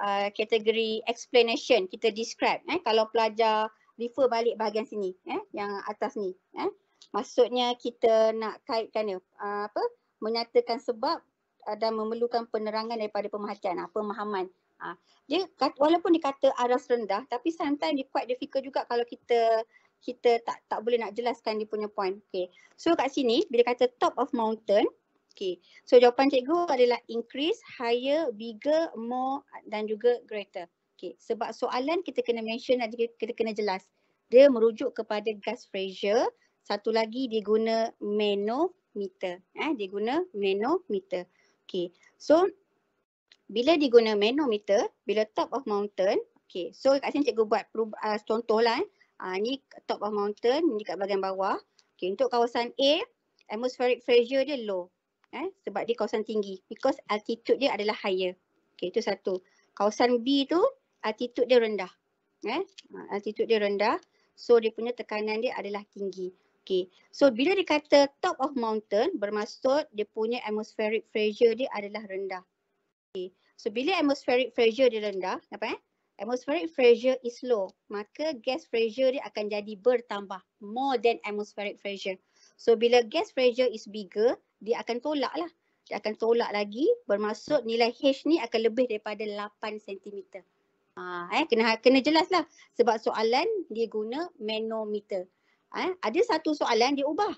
uh, kategori explanation kita describe. Eh? Kalau pelajar refer balik bahagian sini, eh? yang atas ni. Eh? Maksudnya kita nak kaitkan dia, uh, apa? menyatakan sebab uh, dan memerlukan penerangan daripada ah, pemahaman, uh, ah. pemahaman. Uh, dia walaupun dikata aras rendah tapi sometimes dia quite difficult juga kalau kita kita tak tak boleh nak jelaskan dia punya point. Okay. So kat sini bila kata top of mountain, okay. So jawapan cikgu adalah increase, higher, bigger, more dan juga greater. Okay. Sebab soalan kita kena mention dan kita kena jelas. Dia merujuk kepada gas pressure Satu lagi dia guna manometer. Eh, dia guna manometer. Okay. So bila dia guna manometer, bila top of mountain, Okay, so kat sini cikgu buat uh, contoh lah. Eh. Uh, ni top of mountain, ni kat bahagian bawah. Okay, untuk kawasan A, atmospheric pressure dia low. Eh, sebab dia kawasan tinggi. Because altitude dia adalah higher. Okay, itu satu. Kawasan B tu, altitude dia rendah. Eh, ah, altitude dia rendah. So, dia punya tekanan dia adalah tinggi. Okay. So, bila dia kata top of mountain, bermaksud dia punya atmospheric pressure dia adalah rendah. Okay. So, bila atmospheric pressure dia rendah, apa eh? atmospheric pressure is low, maka gas pressure dia akan jadi bertambah more than atmospheric pressure. So bila gas pressure is bigger, dia akan tolak lah. Dia akan tolak lagi bermaksud nilai H ni akan lebih daripada 8 cm. Ha, eh, kena kena jelas lah sebab soalan dia guna manometer. Eh, ada satu soalan dia ubah.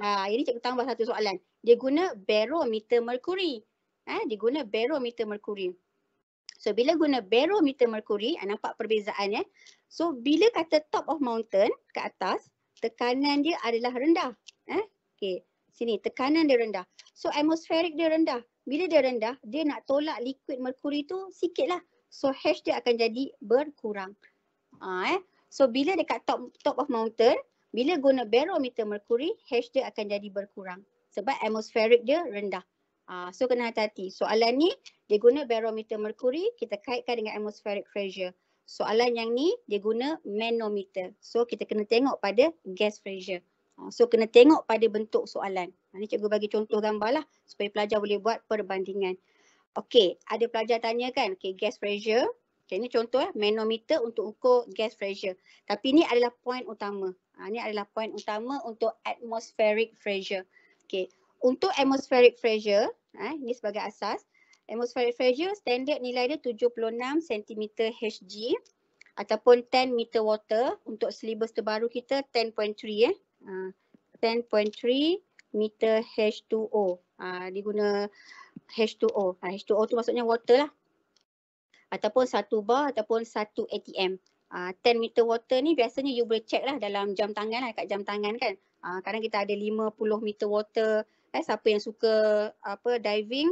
Ha, ini cikgu tambah satu soalan. Dia guna barometer merkuri. Eh, dia guna barometer merkuri. So bila guna barometer merkuri, ah, nampak perbezaannya. Eh? So bila kata top of mountain ke atas, tekanan dia adalah rendah. Eh? Okay, sini tekanan dia rendah. So atmospheric dia rendah. Bila dia rendah, dia nak tolak liquid merkuri tu sikitlah. So H dia akan jadi berkurang. Ah, eh? So bila dekat top top of mountain, bila guna barometer merkuri, H dia akan jadi berkurang. Sebab atmospheric dia rendah. Uh, so kena hati-hati. Soalan ni dia guna barometer mercury, kita kaitkan dengan atmospheric pressure. Soalan yang ni dia guna manometer. So kita kena tengok pada gas pressure. Uh, so kena tengok pada bentuk soalan. Ini ah, ni cikgu bagi contoh gambar lah supaya pelajar boleh buat perbandingan. Okay, ada pelajar tanya kan, okay, gas pressure. Okay, ni contoh eh, manometer untuk ukur gas pressure. Tapi ini adalah point utama. Ha, ni adalah point utama untuk atmospheric pressure. Okay, untuk atmospheric pressure, Eh, ini sebagai asas. Atmospheric pressure standard nilai dia 76 cm Hg ataupun 10 meter water untuk silibus terbaru kita 10.3 eh. Uh, ha, 10.3 meter H2O. Uh, ha, dia guna H2O. Uh, H2O tu maksudnya water lah. Ataupun satu bar ataupun satu ATM. Uh, 10 meter water ni biasanya you boleh check lah dalam jam tangan lah. kat jam tangan kan. Uh, kadang kita ada 50 meter water eh siapa yang suka apa diving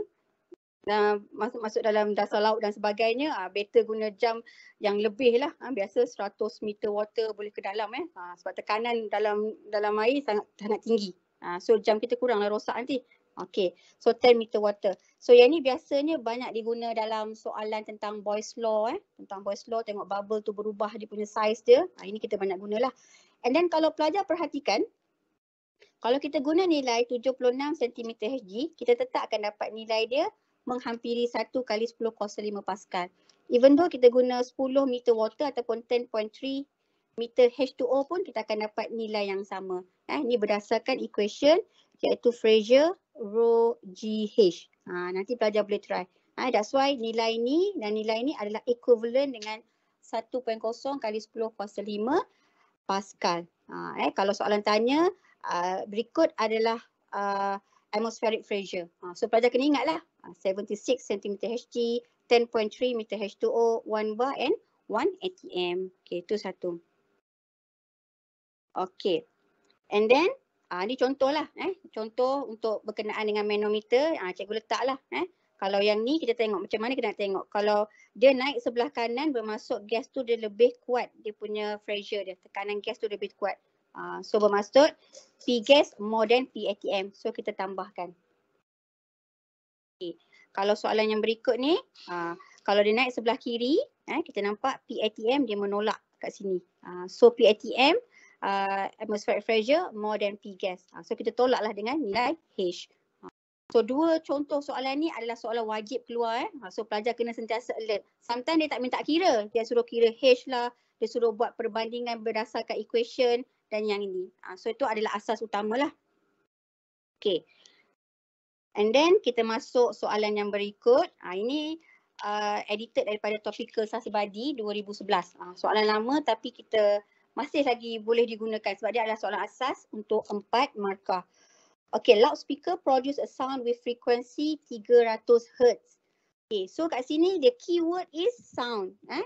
dan masuk masuk dalam dasar laut dan sebagainya ah better guna jam yang lebih lah ha, biasa 100 meter water boleh ke dalam eh ha, sebab tekanan dalam dalam air sangat sangat tinggi ah ha, so jam kita kuranglah rosak nanti okey so 10 meter water so yang ni biasanya banyak diguna dalam soalan tentang boys law eh tentang boys law tengok bubble tu berubah dia punya size dia ha, ini kita banyak gunalah and then kalau pelajar perhatikan kalau kita guna nilai 76 cm Hg, kita tetap akan dapat nilai dia menghampiri 1 kali 10 kuasa 5 pascal. Even though kita guna 10 meter water ataupun 10.3 meter H2O pun kita akan dapat nilai yang sama. Ha, ini berdasarkan equation iaitu Fraser rho GH. Ha, nanti pelajar boleh try. Ha, that's why nilai ni dan nilai ni adalah equivalent dengan 1.0 kali 10 kuasa 5 pascal. Ha, eh, kalau soalan tanya, Ah, berikut adalah uh, atmospheric pressure. Uh, ah, so pelajar kena ingatlah uh, 76 cm Hg, 10.3 meter H2O, 1 bar and 1 atm. Okay, itu satu. Okay. And then, uh, ni lah. Eh. Contoh untuk berkenaan dengan manometer, uh, cikgu lah. Eh. Kalau yang ni kita tengok macam mana kita nak tengok. Kalau dia naik sebelah kanan bermaksud gas tu dia lebih kuat. Dia punya pressure dia. Tekanan gas tu lebih kuat. Ah, so bermaksud gas more than atm. So kita tambahkan. Okay. Kalau soalan yang berikut ni, uh, kalau dia naik sebelah kiri, eh, kita nampak atm dia menolak kat sini. Uh, so PATM, uh, atmospheric pressure more than gas. Uh, so kita tolaklah dengan nilai H. Uh, so dua contoh soalan ni adalah soalan wajib keluar. Eh. Uh, so pelajar kena sentiasa alert. Sometimes dia tak minta kira. Dia suruh kira H lah. Dia suruh buat perbandingan berdasarkan equation dan yang ini. Uh, so itu adalah asas utamalah. Okay. And then kita masuk soalan yang berikut. Uh, ini uh, edited daripada topical sasibadi 2011. Uh, ha, soalan lama tapi kita masih lagi boleh digunakan sebab dia adalah soalan asas untuk empat markah. Okay, loudspeaker produce a sound with frequency 300 Hz. Okay, so kat sini the keyword is sound. Eh?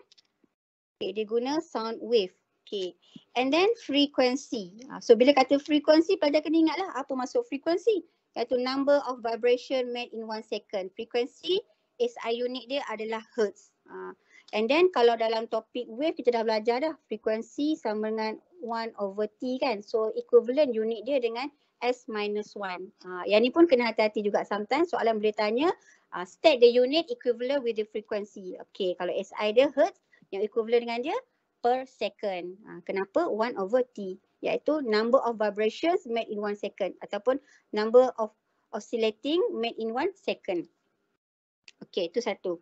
Okay, dia guna sound wave. Okay. And then frequency. Ah, so bila kata frequency, pada kena ingatlah apa maksud frequency. Iaitu number of vibration made in one second. Frequency SI unit dia adalah hertz. Ah, and then kalau dalam topik wave, kita dah belajar dah. Frequency sama dengan 1 over T kan. So equivalent unit dia dengan S minus 1. Ah, yang ni pun kena hati-hati juga sometimes. Soalan boleh tanya, state the unit equivalent with the frequency. Okay, kalau SI dia hertz, yang equivalent dengan dia per second. Ha, kenapa? 1 over T. Iaitu number of vibrations made in 1 second. Ataupun number of oscillating made in 1 second. Okay, itu satu.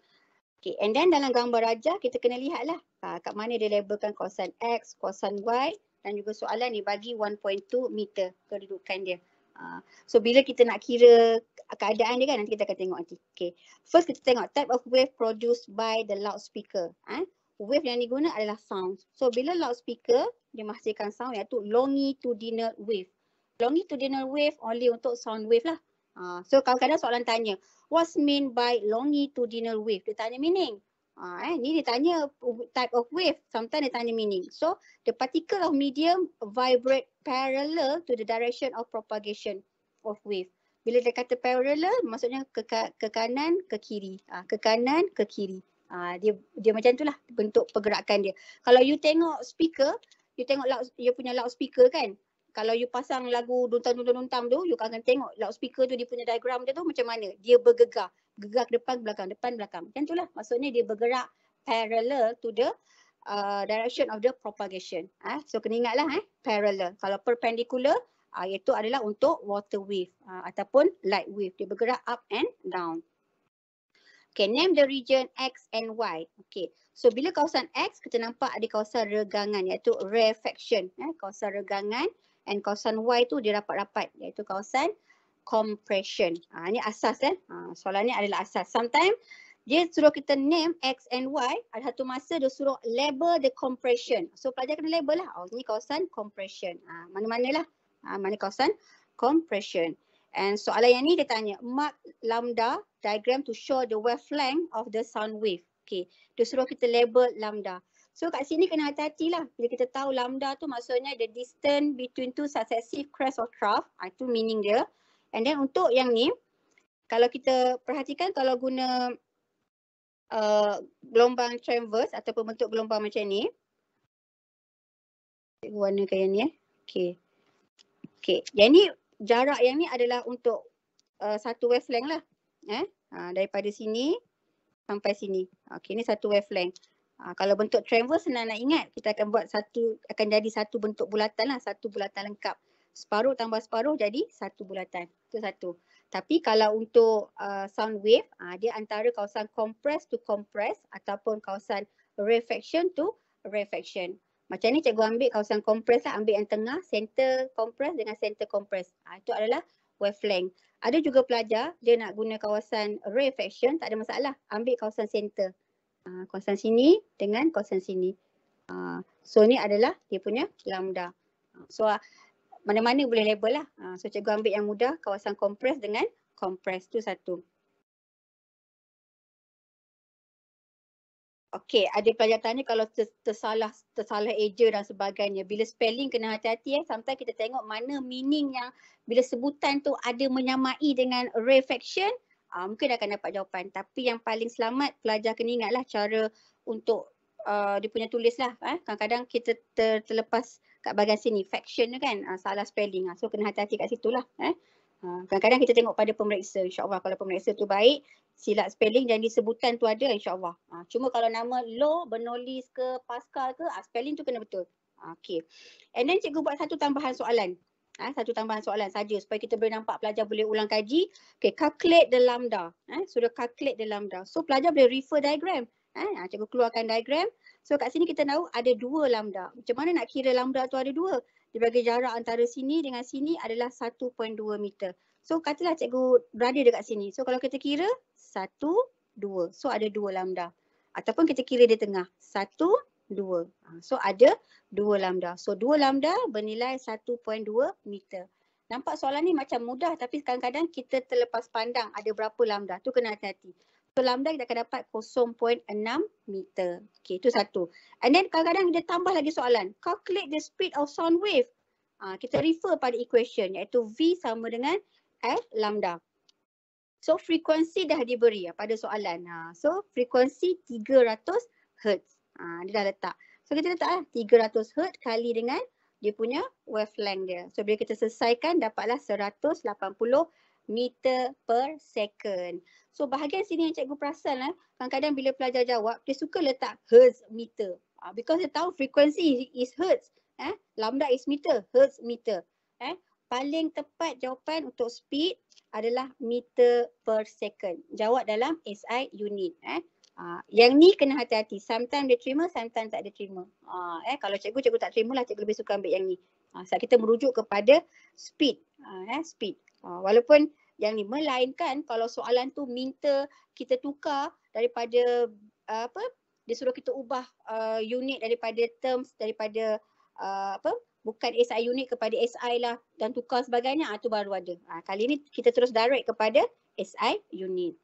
Okay, and then dalam gambar raja kita kena lihatlah. Ha, kat mana dia labelkan kawasan X, kawasan Y. Dan juga soalan ni bagi 1.2 meter kedudukan dia. Ha, so bila kita nak kira keadaan dia kan nanti kita akan tengok nanti. Okay. First kita tengok type of wave produced by the loudspeaker. Ha? wave yang diguna adalah sound. So bila loudspeaker dia menghasilkan sound iaitu longitudinal wave. Longitudinal wave only untuk sound wave lah. Uh, so kadang-kadang soalan tanya, what's mean by longitudinal wave? Dia tanya meaning. Uh, eh, ni dia tanya type of wave, sometimes dia tanya meaning. So the particle of medium vibrate parallel to the direction of propagation of wave. Bila dia kata parallel, maksudnya ke, ke kanan, ke kiri. Uh, ke kanan, ke kiri. Ah, dia dia macam itulah bentuk pergerakan dia. Kalau you tengok speaker, you tengok loud, you punya loudspeaker kan. Kalau you pasang lagu duntang-duntang-duntang tu, you akan tengok loudspeaker tu dia punya diagram dia tu macam mana. Dia bergegar. Gegar ke depan, belakang, depan, belakang. Macam itulah. Maksudnya dia bergerak parallel to the uh, direction of the propagation. Eh? So kena ingatlah eh? parallel. Kalau perpendicular, uh, iaitu adalah untuk water wave uh, ataupun light wave. Dia bergerak up and down. Okay, name the region X and Y. Okay, so bila kawasan X, kita nampak ada kawasan regangan iaitu rarefaction. Eh? Kawasan regangan and kawasan Y tu dia rapat-rapat iaitu kawasan compression. Ha, ini asas kan? Eh? Ha, ah, soalan ni adalah asas. Sometimes dia suruh kita name X and Y, ada satu masa dia suruh label the compression. So pelajar kena label lah. Oh, ni kawasan compression. Ah, mana-mana lah. Ha, mana kawasan compression. And soalan yang ni dia tanya, mark lambda diagram to show the wavelength of the sound wave. Okay, dia suruh kita label lambda. So kat sini kena hati-hati lah. Bila kita tahu lambda tu maksudnya the distance between two successive crest or trough. Ah, itu meaning dia. And then untuk yang ni, kalau kita perhatikan kalau guna uh, gelombang transverse ataupun bentuk gelombang macam ni. Warna kaya ni eh. Okay. Okay. Yang ni, jarak yang ni adalah untuk uh, satu wavelength lah eh ha, daripada sini sampai sini ha, okey ini satu wavelength ha, kalau bentuk transverse senang nak ingat kita akan buat satu akan jadi satu bentuk bulatan lah satu bulatan lengkap separuh tambah separuh jadi satu bulatan itu satu tapi kalau untuk uh, sound wave ha, dia antara kawasan compress to compress ataupun kawasan refraction to refraction macam ni cikgu ambil kawasan compress lah ambil yang tengah center compress dengan center compress ha, itu adalah wavelength. Ada juga pelajar dia nak guna kawasan ray fraction tak ada masalah. Ambil kawasan center. Uh, kawasan sini dengan kawasan sini. Uh, so ni adalah dia punya lambda. Ah, so mana-mana uh, boleh label lah. Uh, so cikgu ambil yang mudah kawasan compress dengan compress tu satu. Okey, ada pelajar tanya kalau tersalah tersalah eja dan sebagainya. Bila spelling kena hati-hati eh. Sometimes kita tengok mana meaning yang bila sebutan tu ada menyamai dengan refraction. Uh, ah, mungkin akan dapat jawapan. Tapi yang paling selamat pelajar kena ingatlah cara untuk uh, dia punya tulis Eh. Kadang-kadang kita ter- terlepas kat bahagian sini. Faction tu kan uh, salah spelling. Uh. So kena hati-hati kat situlah. Eh. Ha, kadang-kadang kita tengok pada pemeriksa insyaAllah kalau pemeriksa tu baik silap spelling dan disebutkan tu ada insyaAllah. Ha, cuma kalau nama law, bernulis ke, pascal ke, ha, spelling tu kena betul. Ha, okay. And then cikgu buat satu tambahan soalan. Ha, satu tambahan soalan saja supaya kita boleh nampak pelajar boleh ulang kaji. Okay, calculate the lambda. Ha, sudah calculate the lambda. So pelajar boleh refer diagram. Ha, cikgu keluarkan diagram. So kat sini kita tahu ada dua lambda. Macam mana nak kira lambda tu ada dua? dibagi jarak antara sini dengan sini adalah 1.2 meter. So katalah cikgu berada dekat sini. So kalau kita kira 1, 2. So ada 2 lambda. Ataupun kita kira di tengah. 1, 2. Ha, so ada 2 lambda. So 2 lambda bernilai 1.2 meter. Nampak soalan ni macam mudah tapi kadang-kadang kita terlepas pandang ada berapa lambda. Tu kena hati-hati selam dia akan dapat 0.6 meter. Okay, itu satu. And then kadang-kadang kita tambah lagi soalan. Calculate the speed of sound wave. Ha, kita refer pada equation iaitu V sama dengan F lambda. So, frekuensi dah diberi ya, pada soalan. Ha, so, frekuensi 300 Hz. Ha, dia dah letak. So, kita letaklah 300 Hz kali dengan dia punya wavelength dia. So, bila kita selesaikan dapatlah 180 Hz meter per second. So bahagian sini yang cikgu perasan lah, kadang-kadang bila pelajar jawab, dia suka letak hertz meter. Uh, because dia tahu frequency is hertz. Eh? Lambda is meter, hertz meter. Eh? Paling tepat jawapan untuk speed adalah meter per second. Jawab dalam SI unit. Eh? Uh, yang ni kena hati-hati. Sometimes dia terima, sometimes tak dia terima. Uh, eh? Kalau cikgu, cikgu tak terima lah, cikgu lebih suka ambil yang ni. Uh, sebab kita merujuk kepada speed. Uh, eh? Speed. Ha, walaupun yang ni melainkan kalau soalan tu minta kita tukar daripada uh, apa dia suruh kita ubah uh, unit daripada terms daripada uh, apa bukan SI unit kepada SI lah dan tukar sebagainya ah tu baru ada. Ah kali ni kita terus direct kepada SI unit.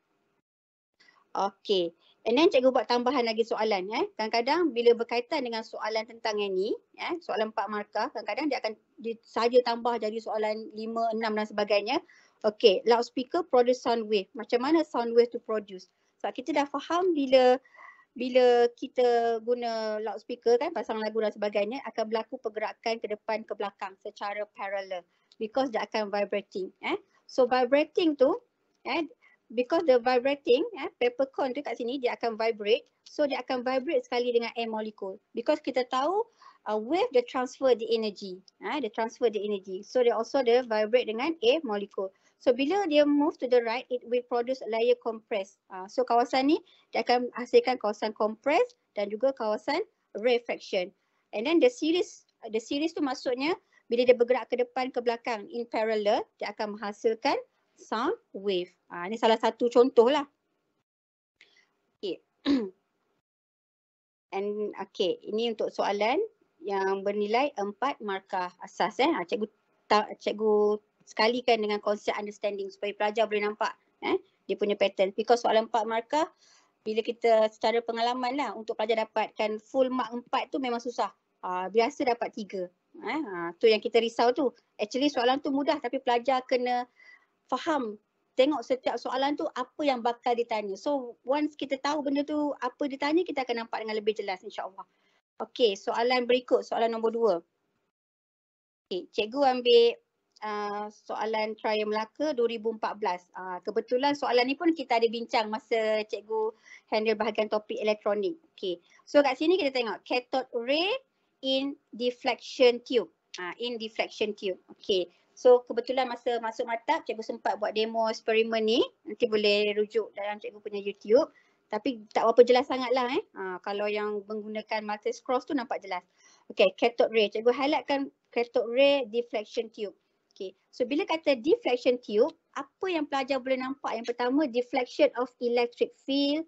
Okey. And then cikgu buat tambahan lagi soalan ya. Eh. Kadang-kadang bila berkaitan dengan soalan tentang yang ni, ya, eh, soalan 4 markah, kadang-kadang dia akan saja tambah jadi soalan lima, enam dan sebagainya. Okay, loudspeaker produce sound wave. Macam mana sound wave to produce? Sebab kita dah faham bila bila kita guna loudspeaker kan, pasang lagu dan sebagainya, akan berlaku pergerakan ke depan ke belakang secara parallel because dia akan vibrating. Eh. So vibrating tu, eh, because the vibrating eh, peppercorn kat sini dia akan vibrate so dia akan vibrate sekali dengan air molecule because kita tahu uh, wave the transfer the energy eh, ah, the transfer the energy so they also they vibrate dengan air molecule so bila dia move to the right it will produce layer compress uh, ah, so kawasan ni dia akan hasilkan kawasan compress dan juga kawasan refraction and then the series the series tu maksudnya bila dia bergerak ke depan ke belakang in parallel dia akan menghasilkan sound wave. Ah, ha, ini salah satu contoh lah. Okay. And okay, ini untuk soalan yang bernilai empat markah asas. Eh. Ha, cikgu, ta, cikgu sekalikan dengan konsep understanding supaya pelajar boleh nampak eh, dia punya pattern. Because soalan empat markah, bila kita secara pengalaman lah untuk pelajar dapatkan full mark empat tu memang susah. Ha, biasa dapat tiga. Eh, ha, tu yang kita risau tu. Actually soalan tu mudah tapi pelajar kena faham tengok setiap soalan tu apa yang bakal ditanya. So once kita tahu benda tu apa ditanya kita akan nampak dengan lebih jelas insyaAllah. Okay soalan berikut soalan nombor dua. Okay, cikgu ambil uh, soalan Trial Melaka 2014. Uh, kebetulan soalan ni pun kita ada bincang masa cikgu handle bahagian topik elektronik. Okay. So kat sini kita tengok cathode ray in deflection tube. Uh, in deflection tube. Okay. So kebetulan masa masuk matap cikgu sempat buat demo eksperimen ni. Nanti boleh rujuk dalam cikgu punya YouTube. Tapi tak apa jelas sangat lah eh. Ha, kalau yang menggunakan matrix cross tu nampak jelas. Okay, cathode ray. Cikgu highlightkan cathode ray deflection tube. Okay, so bila kata deflection tube, apa yang pelajar boleh nampak? Yang pertama, deflection of electric field,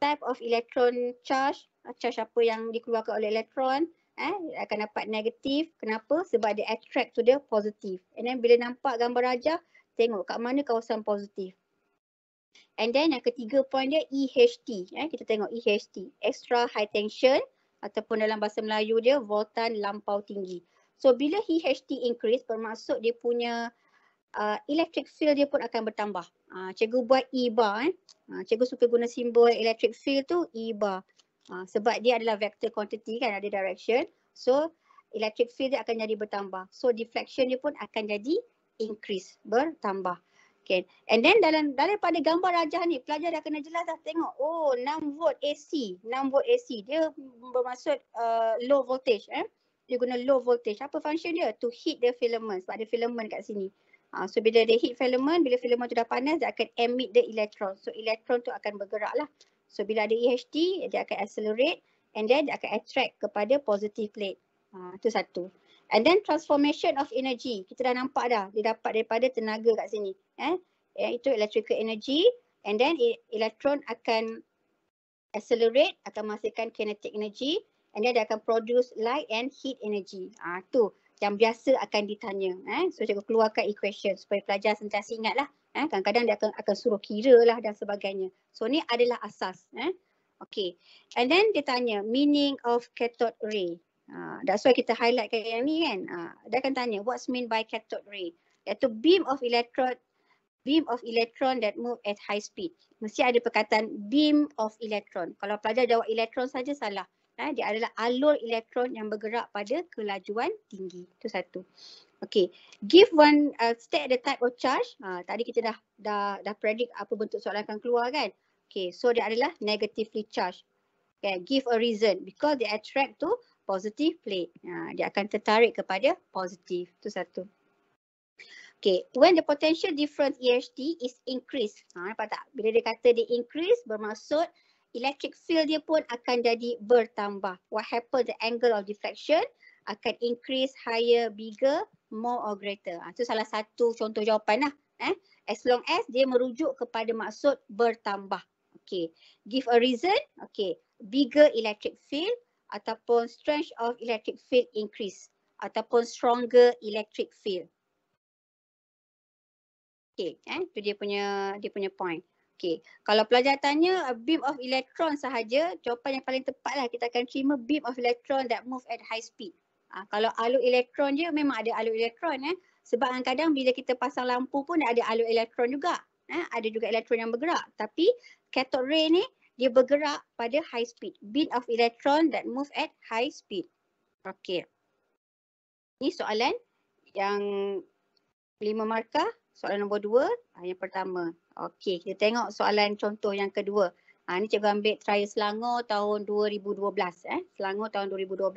type of electron charge, charge apa yang dikeluarkan oleh elektron, eh, akan dapat negatif. Kenapa? Sebab dia attract to the positive. And then bila nampak gambar raja, tengok kat mana kawasan positif. And then yang ketiga point dia EHT. Eh, kita tengok EHT. Extra high tension ataupun dalam bahasa Melayu dia voltan lampau tinggi. So bila EHT increase bermaksud dia punya uh, electric field dia pun akan bertambah. Uh, cikgu buat E bar. Eh. Uh, cikgu suka guna simbol electric field tu E bar. Ha, sebab dia adalah vector quantity kan ada direction. So electric field dia akan jadi bertambah. So deflection dia pun akan jadi increase, bertambah. Okay. And then dalam daripada gambar rajah ni pelajar dah kena jelas dah tengok oh 6 volt AC, 6 volt AC dia bermaksud uh, low voltage eh. Dia guna low voltage. Apa function dia? To heat the filament sebab ada filament kat sini. Uh, so bila dia heat filament, bila filament tu dah panas dia akan emit the electron. So electron tu akan bergerak lah. So bila ada EHT dia akan accelerate and then dia akan attract kepada positive plate. Ha, itu uh, satu. And then transformation of energy. Kita dah nampak dah dia dapat daripada tenaga kat sini. Eh? yeah itu electrical energy and then e- elektron akan accelerate akan menghasilkan kinetic energy and then dia akan produce light and heat energy. Ah uh, tu yang biasa akan ditanya. Eh? So cikgu keluarkan equation supaya pelajar sentiasa ingatlah. Eh, kadang-kadang dia akan, akan suruh kira lah dan sebagainya. So ni adalah asas. Eh. Okay. And then dia tanya meaning of cathode ray. Uh, that's why kita highlight kan yang ni kan. Uh, dia akan tanya what's mean by cathode ray. Iaitu beam of electron beam of electron that move at high speed. Mesti ada perkataan beam of electron. Kalau pelajar jawab elektron saja salah. Eh, dia adalah alur elektron yang bergerak pada kelajuan tinggi. Itu satu. Okay, give one uh, state the type of charge. Ha, tadi kita dah dah dah predict apa bentuk soalan akan keluar kan? Okay, so dia adalah negatively charged. Okay, give a reason because they attract to positive plate. Ha, dia akan tertarik kepada positif. Itu satu. Okay, when the potential difference EHD is increased. Ha, nampak tak? Bila dia kata dia increase bermaksud electric field dia pun akan jadi bertambah. What happened the angle of deflection akan increase higher, bigger, more or greater. Ha, itu salah satu contoh jawapan lah. Eh? As long as dia merujuk kepada maksud bertambah. Okay. Give a reason. Okay. Bigger electric field ataupun strength of electric field increase ataupun stronger electric field. Okay. Eh? Itu dia punya dia punya point. Okay. Kalau pelajar tanya a beam of electron sahaja, jawapan yang paling tepat lah kita akan terima beam of electron that move at high speed. Ah, kalau alur elektron je memang ada alur elektron eh. Sebab kadang-kadang bila kita pasang lampu pun ada alur elektron juga. Eh. Ada juga elektron yang bergerak. Tapi cathode ray ni dia bergerak pada high speed. Bit of electron that move at high speed. Okay. Ini soalan yang lima markah. Soalan nombor dua. Ha, yang pertama. Okay. Kita tengok soalan contoh yang kedua. Ha, ini cikgu ambil trial Selangor tahun 2012. Eh. Selangor tahun 2012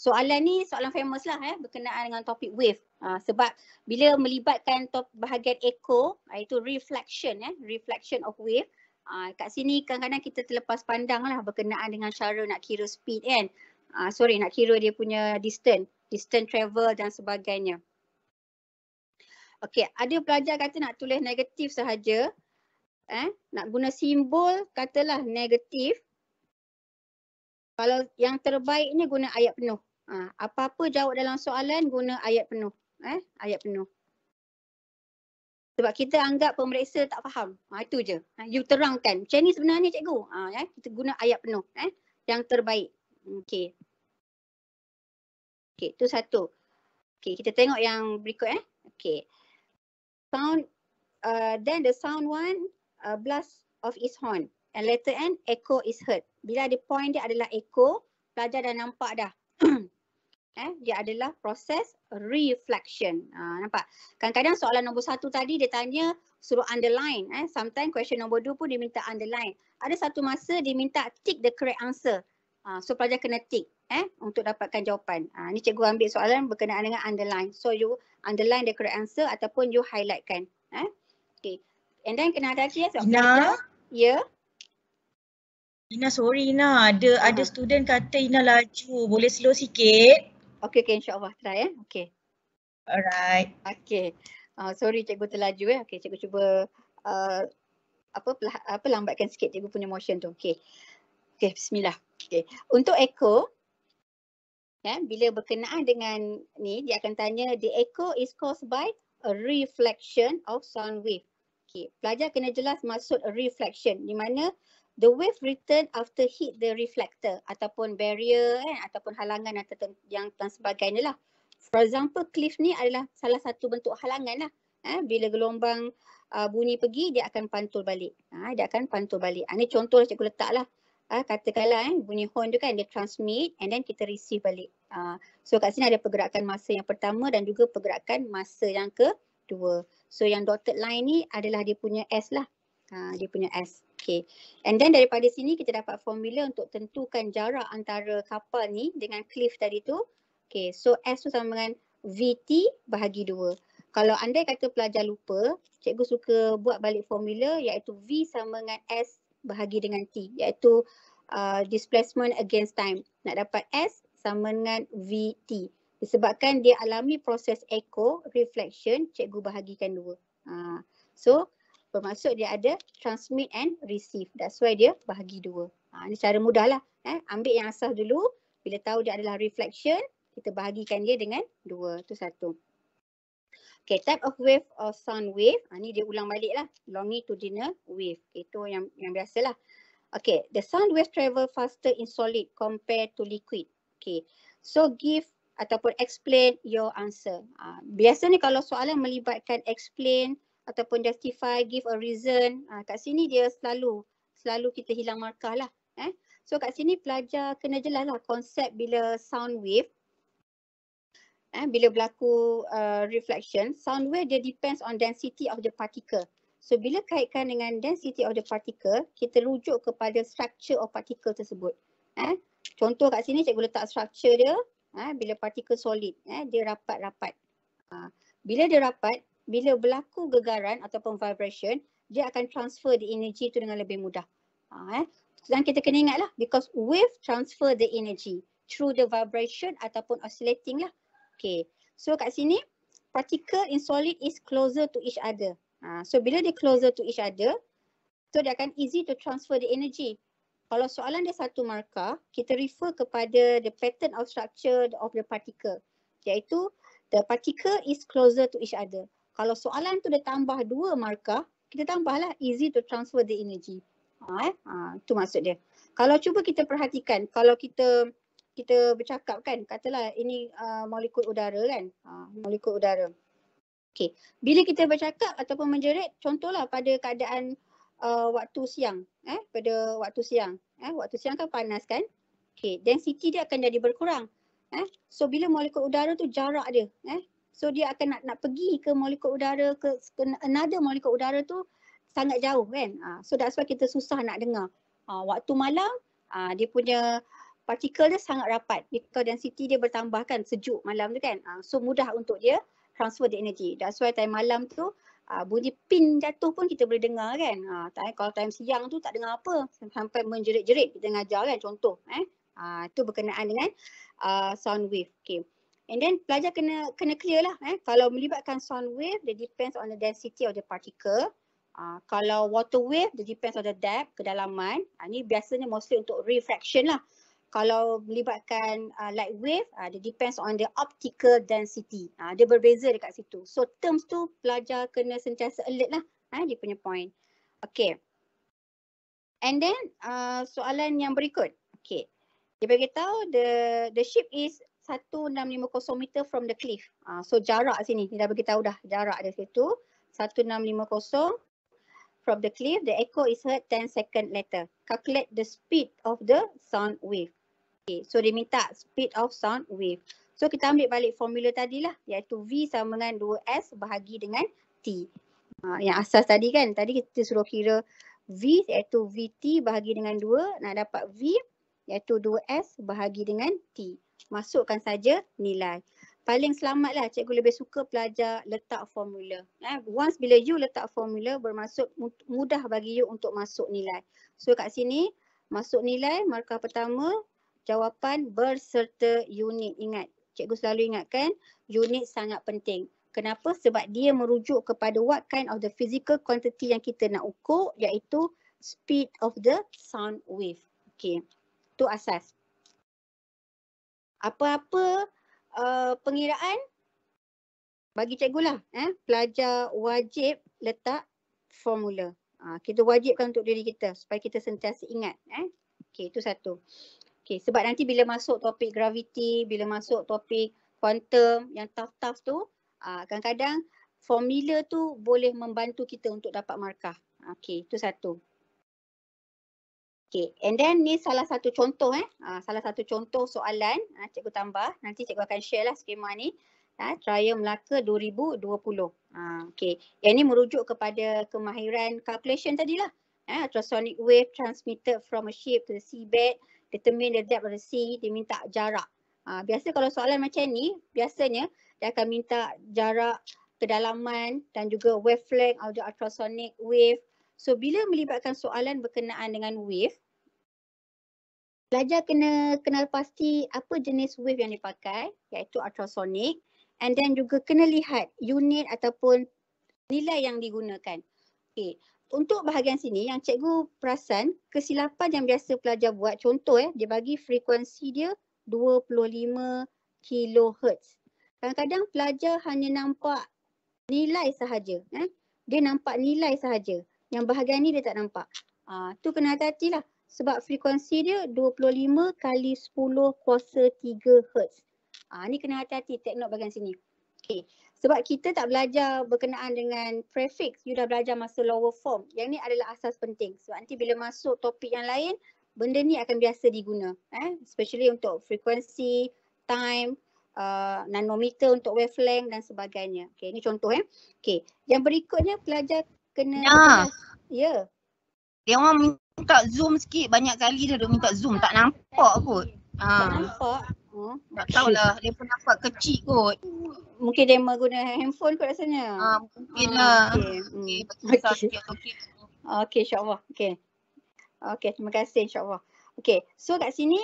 soalan ni soalan famous lah eh berkenaan dengan topik wave. Uh, sebab bila melibatkan top bahagian echo iaitu ah, reflection eh reflection of wave Uh, kat sini kadang-kadang kita terlepas pandang lah berkenaan dengan cara nak kira speed kan. Uh, sorry nak kira dia punya distance, distance travel dan sebagainya. Okay ada pelajar kata nak tulis negatif sahaja. Eh? Nak guna simbol katalah negatif. Kalau yang terbaiknya guna ayat penuh. Ha, apa-apa jawab dalam soalan guna ayat penuh. Eh, ayat penuh. Sebab kita anggap pemeriksa tak faham. Ha, itu je. Ha, you terangkan. Macam ni sebenarnya cikgu. Ha, eh, kita guna ayat penuh. Eh, yang terbaik. Okey. Okey, itu satu. Okey, kita tengok yang berikut eh. Okey. Sound, uh, then the sound one, uh, blast of his horn. And later end echo is heard. Bila ada point dia adalah echo, pelajar dah nampak dah. eh dia adalah proses reflection. Ha, nampak? Kadang-kadang soalan nombor satu tadi dia tanya suruh underline eh sometimes question nombor dua pun dia minta underline. Ada satu masa dia minta tick the correct answer. Ha, so pelajar kena tick eh untuk dapatkan jawapan. Ha, ni cikgu ambil soalan berkenaan dengan underline. So you underline the correct answer ataupun you highlightkan eh. Okay. And then kena ada dia. So, Ina. yeah Ina sorry Ina ada ha. ada student kata Ina laju. Boleh slow sikit. Okay, okay insyaAllah. Try eh. Okay. Alright. Okay. Uh, ah, sorry cikgu terlaju eh. Okay, cikgu cuba uh, apa, pelah, apa lambatkan sikit cikgu punya motion tu. Okay. Okay, bismillah. Okay. Untuk echo, ya, bila berkenaan dengan ni, dia akan tanya the echo is caused by a reflection of sound wave. Okay, pelajar kena jelas maksud reflection di mana the wave return after hit the reflector ataupun barrier kan ataupun halangan atau yang dan sebagainya lah. For example, cliff ni adalah salah satu bentuk halangan lah. Eh, bila gelombang uh, bunyi pergi, dia akan pantul balik. Ha, dia akan pantul balik. Ha, ni contoh cikgu letak lah. Ha, katakanlah eh, bunyi horn tu kan, dia transmit and then kita receive balik. Ha, so kat sini ada pergerakan masa yang pertama dan juga pergerakan masa yang kedua. So yang dotted line ni adalah dia punya S lah. Ha, dia punya S. Okay. And then daripada sini kita dapat formula untuk tentukan jarak antara kapal ni dengan cliff tadi tu. Okay. So S tu sama dengan VT bahagi 2. Kalau andai kata pelajar lupa, cikgu suka buat balik formula iaitu V sama dengan S bahagi dengan T iaitu uh, displacement against time. Nak dapat S sama dengan VT. Disebabkan dia alami proses echo reflection, cikgu bahagikan dua. Uh, so, bermaksud dia ada transmit and receive. That's why dia bahagi dua. Ha, ini cara mudahlah. Eh. Ambil yang asas dulu. Bila tahu dia adalah reflection, kita bahagikan dia dengan dua. Itu satu. Okay, type of wave or sound wave. Ha, ini dia ulang balik lah. Longitudinal wave. Itu yang yang biasalah. Okay, the sound wave travel faster in solid compared to liquid. Okay, so give ataupun explain your answer. Ha, biasanya kalau soalan melibatkan explain, ataupun justify, give a reason. Ha, kat sini dia selalu, selalu kita hilang markah lah. Eh? So kat sini pelajar kena jelas lah konsep bila sound wave. Eh, bila berlaku uh, reflection, sound wave dia depends on density of the particle. So bila kaitkan dengan density of the particle, kita rujuk kepada structure of particle tersebut. Eh, contoh kat sini cikgu letak structure dia, eh, bila particle solid, eh, dia rapat-rapat. Ah, bila dia rapat, bila berlaku gegaran ataupun vibration, dia akan transfer the energy tu dengan lebih mudah. Ha, eh. Dan kita kena ingat lah, because wave transfer the energy through the vibration ataupun oscillating lah. Okay, so kat sini, particle in solid is closer to each other. Ha, so bila dia closer to each other, so dia akan easy to transfer the energy. Kalau soalan dia satu markah, kita refer kepada the pattern of structure of the particle. Iaitu, the particle is closer to each other kalau soalan tu dah tambah dua markah, kita tambahlah easy to transfer the energy. Ha, eh? ha, tu maksud dia. Kalau cuba kita perhatikan, kalau kita kita bercakap kan, katalah ini uh, molekul udara kan, ha, molekul udara. Okay, bila kita bercakap ataupun menjerit, contohlah pada keadaan uh, waktu siang, eh, pada waktu siang, eh, waktu siang kan panas kan, okay, density dia akan jadi berkurang. Eh, so bila molekul udara tu jarak dia, eh, So dia akan nak nak pergi ke molekul udara ke, ke another molekul udara tu sangat jauh kan. Uh, so that's why kita susah nak dengar. Uh, waktu malam uh, dia punya partikel dia sangat rapat because density dia bertambah kan sejuk malam tu kan. Uh, so mudah untuk dia transfer the energy. That's why time malam tu uh, bunyi pin jatuh pun kita boleh dengar kan. Uh, time, kalau time siang tu tak dengar apa sampai menjerit-jerit kita jauh kan contoh. Eh. Uh, itu berkenaan dengan uh, sound wave. Okay. And then pelajar kena kena clear lah eh. Kalau melibatkan sound wave, dia depends on the density of the particle. Uh, kalau water wave, dia depends on the depth, kedalaman. Uh, ah, ini biasanya mostly untuk refraction lah. Kalau melibatkan uh, light wave, uh, dia depends on the optical density. Uh, dia berbeza dekat situ. So terms tu pelajar kena sentiasa alert lah eh, dia punya point. Okay. And then uh, soalan yang berikut. Okay. Dia beritahu the the ship is 1650 meter from the cliff. Uh, so jarak sini, dia dah beritahu dah jarak dia situ. 1650 from the cliff, the echo is heard 10 second later. Calculate the speed of the sound wave. Okay, so dia minta speed of sound wave. So kita ambil balik formula tadi lah iaitu V sama dengan 2S bahagi dengan T. Uh, yang asas tadi kan, tadi kita suruh kira V iaitu VT bahagi dengan 2 nak dapat V iaitu 2S bahagi dengan T masukkan saja nilai. Paling selamatlah cikgu lebih suka pelajar letak formula. Eh, once bila you letak formula bermaksud mudah bagi you untuk masuk nilai. So kat sini masuk nilai markah pertama jawapan berserta unit. Ingat cikgu selalu ingatkan unit sangat penting. Kenapa? Sebab dia merujuk kepada what kind of the physical quantity yang kita nak ukur iaitu speed of the sound wave. Okay. Itu asas apa-apa uh, pengiraan bagi cikgu lah. Eh? Pelajar wajib letak formula. Uh, kita wajibkan untuk diri kita supaya kita sentiasa ingat. Eh? Okay, itu satu. Okay, sebab nanti bila masuk topik graviti, bila masuk topik quantum yang tough-tough tu, ha, kadang-kadang formula tu boleh membantu kita untuk dapat markah. Okay, itu satu. Okay, and then ni salah satu contoh eh. Ha, salah satu contoh soalan ha, cikgu tambah. Nanti cikgu akan share lah skema ni. Ha, Trial Melaka 2020. Ha, okay, yang ni merujuk kepada kemahiran calculation tadilah. Ha, ultrasonic wave transmitted from a ship to the seabed. Determine the depth of the sea. Dia minta jarak. Ha, biasa kalau soalan macam ni, biasanya dia akan minta jarak kedalaman dan juga wavelength of the ultrasonic wave So bila melibatkan soalan berkenaan dengan wave, pelajar kena kenal pasti apa jenis wave yang dipakai iaitu ultrasonic and then juga kena lihat unit ataupun nilai yang digunakan. Okay. Untuk bahagian sini yang cikgu perasan kesilapan yang biasa pelajar buat contoh eh, dia bagi frekuensi dia 25 kHz. Kadang-kadang pelajar hanya nampak nilai sahaja. Eh. Dia nampak nilai sahaja. Yang bahagian ni dia tak nampak. Ah, tu kena hati lah. Sebab frekuensi dia 25 kali 10 kuasa 3 Hz. Ah, ni kena hati-hati, take note bahagian sini. Okay. Sebab kita tak belajar berkenaan dengan prefix, you dah belajar masa lower form. Yang ni adalah asas penting. Sebab nanti bila masuk topik yang lain, benda ni akan biasa diguna. Eh? Especially untuk frekuensi, time, Uh, nanometer untuk wavelength dan sebagainya. Okay, ini contoh eh. Okay, yang berikutnya pelajar kena ya. Ya. Dia orang minta zoom sikit banyak kali dia dok minta zoom tak nampak kot. Ha. Nampak. Hmm. Tak tahulah dia pun nampak kecil kot. Mungkin dia menggunakan handphone kot rasanya. Ha, mungkin ha. lah. Okey. Okey. Hmm. Okey. Okey insyaAllah. Okey. Okey terima kasih insyaAllah. Okey so kat sini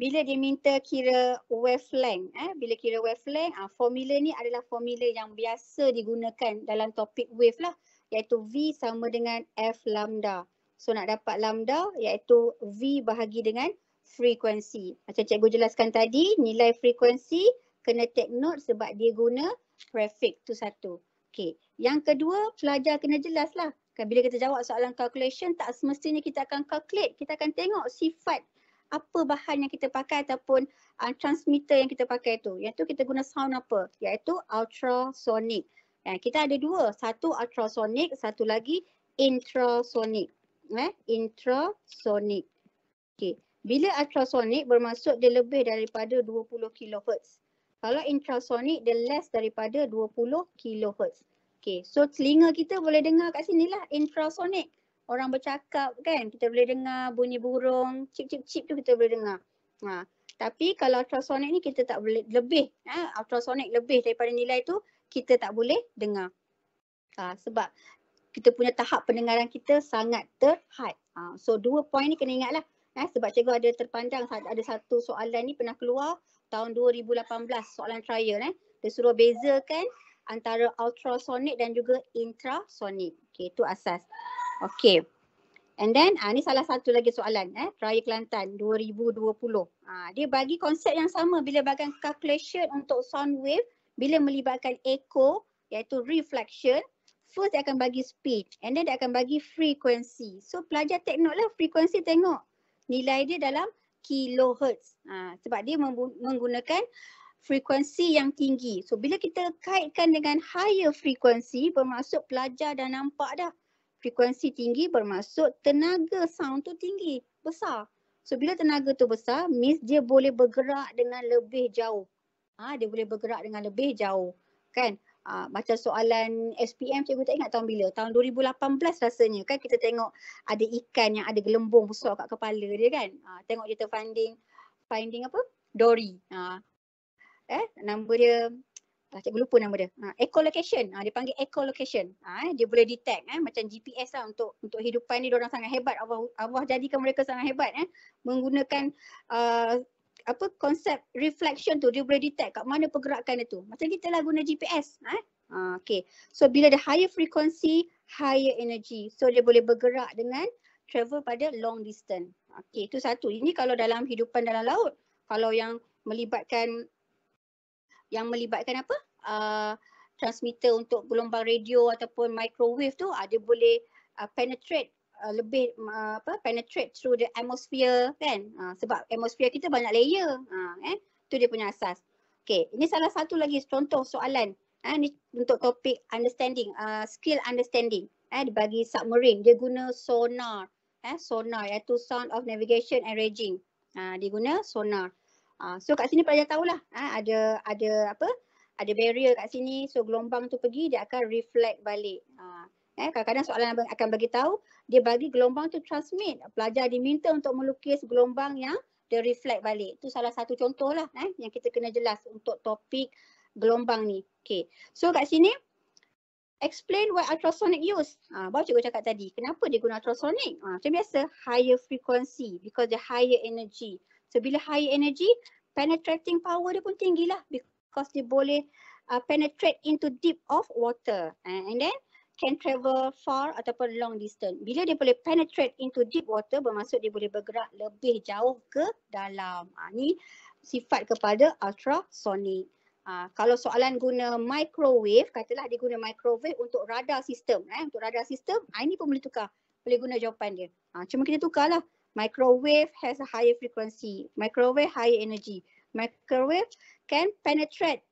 bila dia minta kira wavelength eh bila kira wavelength ah formula ni adalah formula yang biasa digunakan dalam topik wave lah iaitu V sama dengan F lambda. So nak dapat lambda iaitu V bahagi dengan frekuensi. Macam cikgu jelaskan tadi nilai frekuensi kena take note sebab dia guna prefix tu satu. Okay. Yang kedua pelajar kena jelas lah. Kan, bila kita jawab soalan calculation tak semestinya kita akan calculate. Kita akan tengok sifat apa bahan yang kita pakai ataupun uh, transmitter yang kita pakai tu. Yang tu kita guna sound apa? Iaitu ultrasonic. Eh, kita ada dua, satu ultrasonik, satu lagi intrasonik. Eh, intrasonik. Okey. Bila ultrasonik bermaksud dia lebih daripada 20 kHz. Kalau intrasonik dia less daripada 20 kHz. Okey. So telinga kita boleh dengar kat sini lah intrasonik. Orang bercakap kan, kita boleh dengar bunyi burung, cip-cip-cip tu kita boleh dengar. Ha. Tapi kalau ultrasonik ni kita tak boleh lebih. Eh, ha, ultrasonik lebih daripada nilai tu, kita tak boleh dengar. Ha, sebab kita punya tahap pendengaran kita sangat terhad. Ha, so dua poin ni kena ingatlah. Eh, sebab cikgu ada terpandang ada satu soalan ni pernah keluar tahun 2018 soalan trial eh. Dia suruh bezakan antara ultrasonic dan juga intrasonic. Okay, itu asas. Okay. And then ha, ni salah satu lagi soalan eh. Trial Kelantan 2020. Ha, dia bagi konsep yang sama bila bagian calculation untuk sound wave bila melibatkan echo iaitu reflection first dia akan bagi speed and then dia akan bagi frequency. So pelajar teknok lah frequency tengok nilai dia dalam kilohertz ha, sebab dia menggunakan frequency yang tinggi. So bila kita kaitkan dengan higher frequency bermaksud pelajar dah nampak dah frequency tinggi bermaksud tenaga sound tu tinggi, besar. So bila tenaga tu besar, means dia boleh bergerak dengan lebih jauh ha, dia boleh bergerak dengan lebih jauh kan ha, macam soalan SPM cikgu tak ingat tahun bila tahun 2018 rasanya kan kita tengok ada ikan yang ada gelembung besar kat kepala dia kan ha, tengok kita finding finding apa dory ha. eh nama dia Ah, cikgu lupa nama dia. Ha, echolocation. Ha, dia panggil echolocation. Ha, eh, dia boleh detect. Eh, macam GPS lah untuk untuk hidupan ni. orang sangat hebat. Allah, Allah jadikan mereka sangat hebat. Eh, menggunakan ah, apa konsep reflection tu dia boleh detect kat mana pergerakan dia tu. Macam kita lah guna GPS. Eh? Ha, ha okay. So bila ada higher frequency, higher energy. So dia boleh bergerak dengan travel pada long distance. Okay, itu satu. Ini kalau dalam hidupan dalam laut. Kalau yang melibatkan yang melibatkan apa? Uh, transmitter untuk gelombang radio ataupun microwave tu ada ah, uh, boleh uh, penetrate uh, lebih uh, apa penetrate through the atmosphere kan uh, sebab atmosphere kita banyak layer uh, eh tu dia punya asas okey ini salah satu lagi contoh soalan eh ni untuk topik understanding uh, skill understanding eh bagi submarine dia guna sonar eh sonar iaitu sound of navigation and raging uh, dia guna sonar uh, so kat sini pelajar tahulah eh ada ada apa ada barrier kat sini so gelombang tu pergi dia akan reflect balik uh, Eh, kadang-kadang soalan akan bagi tahu dia bagi gelombang tu transmit. Pelajar diminta untuk melukis gelombang yang dia reflect balik. Itu salah satu contoh lah eh, yang kita kena jelas untuk topik gelombang ni. Okay. So kat sini, explain why ultrasonic use. Ha, baru cikgu cakap tadi, kenapa dia guna ultrasonic? Ha, macam biasa, higher frequency because the higher energy. So bila higher energy, penetrating power dia pun tinggilah, because dia boleh uh, penetrate into deep of water. Ha, and then can travel far ataupun long distance. Bila dia boleh penetrate into deep water bermaksud dia boleh bergerak lebih jauh ke dalam. Ha, ni sifat kepada ultrasonic. Ha, kalau soalan guna microwave, katalah dia guna microwave untuk radar sistem. Eh. Untuk radar sistem, ha, ini pun boleh tukar. Boleh guna jawapan dia. Ha, cuma kita tukarlah. Microwave has a higher frequency. Microwave higher energy. Microwave can penetrate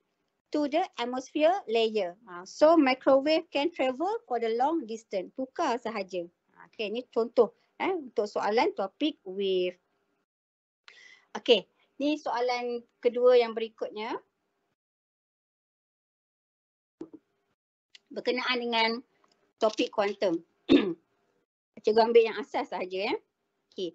to the atmosphere layer. Ha. So microwave can travel for the long distance. Tukar sahaja. Ha, okay, ni contoh eh, untuk soalan topik wave. Okay, ni soalan kedua yang berikutnya. Berkenaan dengan topik kuantum. Cikgu ambil yang asas sahaja. Eh. Okay.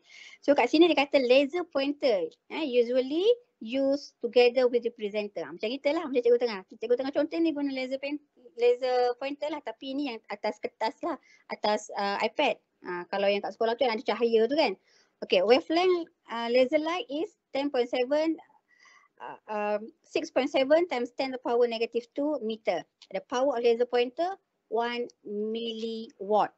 So kat sini dia kata laser pointer. Eh, usually use together with the presenter. Macam kita lah, macam cikgu tengah. Cikgu tengah contoh ni guna laser pen, laser pointer lah tapi ni yang atas kertas lah, atas uh, iPad. Uh, kalau yang kat sekolah tu yang ada cahaya tu kan. Okay, wavelength uh, laser light is 10.7 Uh, 6.7 um, times 10 the power negative 2 meter. The power of laser pointer 1 milliwatt.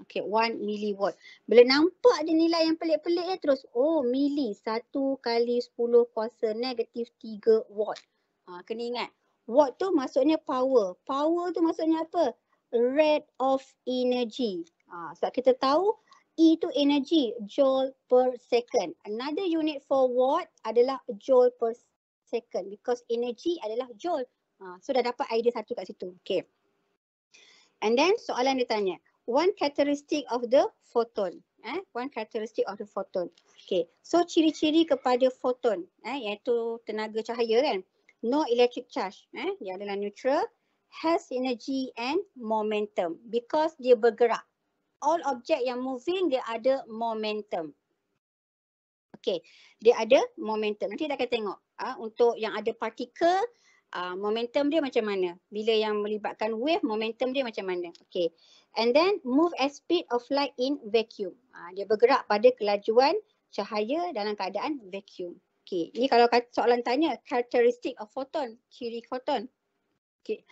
Okay, one milliwatt. Bila nampak ada nilai yang pelik-pelik ya, terus, oh mili satu kali sepuluh kuasa negatif tiga watt. Ha, kena ingat, watt tu maksudnya power. Power tu maksudnya apa? Rate of energy. Ha, sebab kita tahu, E tu energy, joule per second. Another unit for watt adalah joule per second because energy adalah joule. Ha, so dah dapat idea satu kat situ. Okay. And then soalan dia tanya, one characteristic of the photon. Eh? One characteristic of the photon. Okay, so ciri-ciri kepada photon, eh? iaitu tenaga cahaya kan. No electric charge, eh? dia adalah neutral. Has energy and momentum because dia bergerak. All object yang moving, dia ada momentum. Okay, dia ada momentum. Nanti kita akan tengok. Ha? Untuk yang ada partikel, uh, momentum dia macam mana. Bila yang melibatkan wave, momentum dia macam mana. Okay. And then move at speed of light in vacuum. Uh, dia bergerak pada kelajuan cahaya dalam keadaan vacuum. Okay. Ini kalau soalan tanya, characteristic of photon, ciri photon. Okay.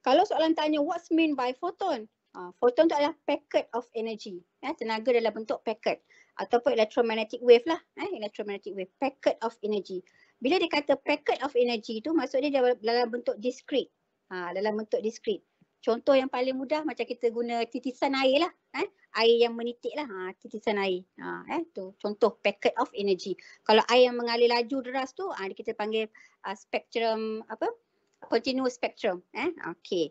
Kalau soalan tanya, what's mean by photon? Uh, photon tu adalah packet of energy. Eh, tenaga dalam bentuk packet. Ataupun electromagnetic wave lah. Eh, electromagnetic wave. Packet of energy. Bila dia kata packet of energy tu maksudnya dia dalam bentuk discrete. Ha, dalam bentuk discrete. Contoh yang paling mudah macam kita guna titisan air lah. Eh? Air yang menitik lah. Ha, titisan air. Ha, eh? tu contoh packet of energy. Kalau air yang mengalir laju deras tu ha, kita panggil uh, spectrum apa? Continuous spectrum. Eh? Okay.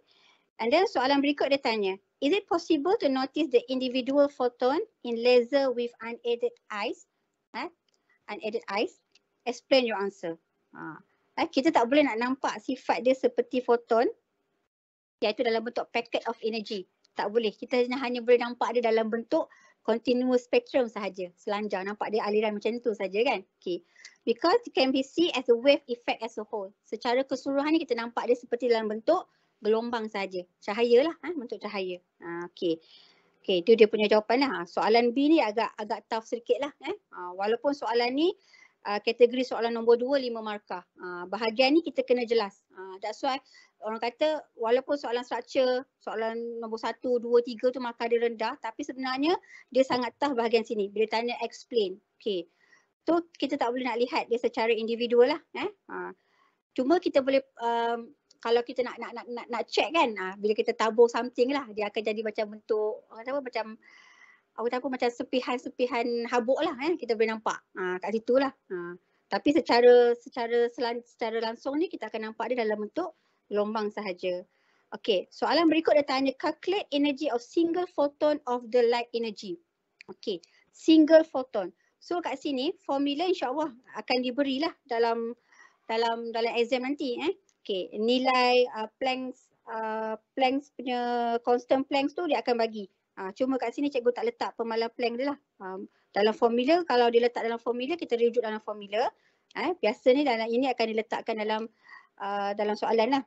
And then soalan berikut dia tanya. Is it possible to notice the individual photon in laser with unaided eyes? Eh? Unaided eyes explain your answer. Ha. Eh, kita tak boleh nak nampak sifat dia seperti foton iaitu dalam bentuk packet of energy. Tak boleh. Kita hanya boleh nampak dia dalam bentuk continuous spectrum sahaja. Selanjang nampak dia aliran macam tu sahaja kan. Okay. Because it can be seen as a wave effect as a whole. Secara keseluruhan kita nampak dia seperti dalam bentuk gelombang sahaja. Cahaya lah. Ha? Bentuk cahaya. Ha, okay. Okay. Itu dia punya jawapan lah. Ha, soalan B ni agak agak tough sedikit lah. Eh? Ha, walaupun soalan ni Ah, kategori soalan nombor dua lima markah. Uh, bahagian ni kita kena jelas. Uh, that's why orang kata walaupun soalan structure, soalan nombor satu dua tiga tu markah dia rendah tapi sebenarnya dia sangat tough bahagian sini. Bila tanya explain. Okay. Tu kita tak boleh nak lihat dia secara individual lah eh. Uh, cuma kita boleh um, kalau kita nak nak nak nak, nak check kan uh, bila kita tabur something lah dia akan jadi macam bentuk apa macam orang tahu macam sepihan-sepihan habuk lah eh, kita boleh nampak ha, kat situ lah. Ha. Tapi secara secara selan, secara langsung ni kita akan nampak dia dalam bentuk gelombang sahaja. Okay, soalan berikut dia tanya calculate energy of single photon of the light energy. Okay, single photon. So kat sini formula insyaAllah akan diberilah dalam dalam dalam exam nanti eh. Okay, nilai uh, Planck's uh, Planck's punya constant Planck's tu dia akan bagi. Uh, cuma kat sini cikgu tak letak pemalar plank dia lah. Um, dalam formula, kalau dia letak dalam formula, kita rujuk dalam formula. Eh, biasa ni dalam ini akan diletakkan dalam uh, dalam soalan lah.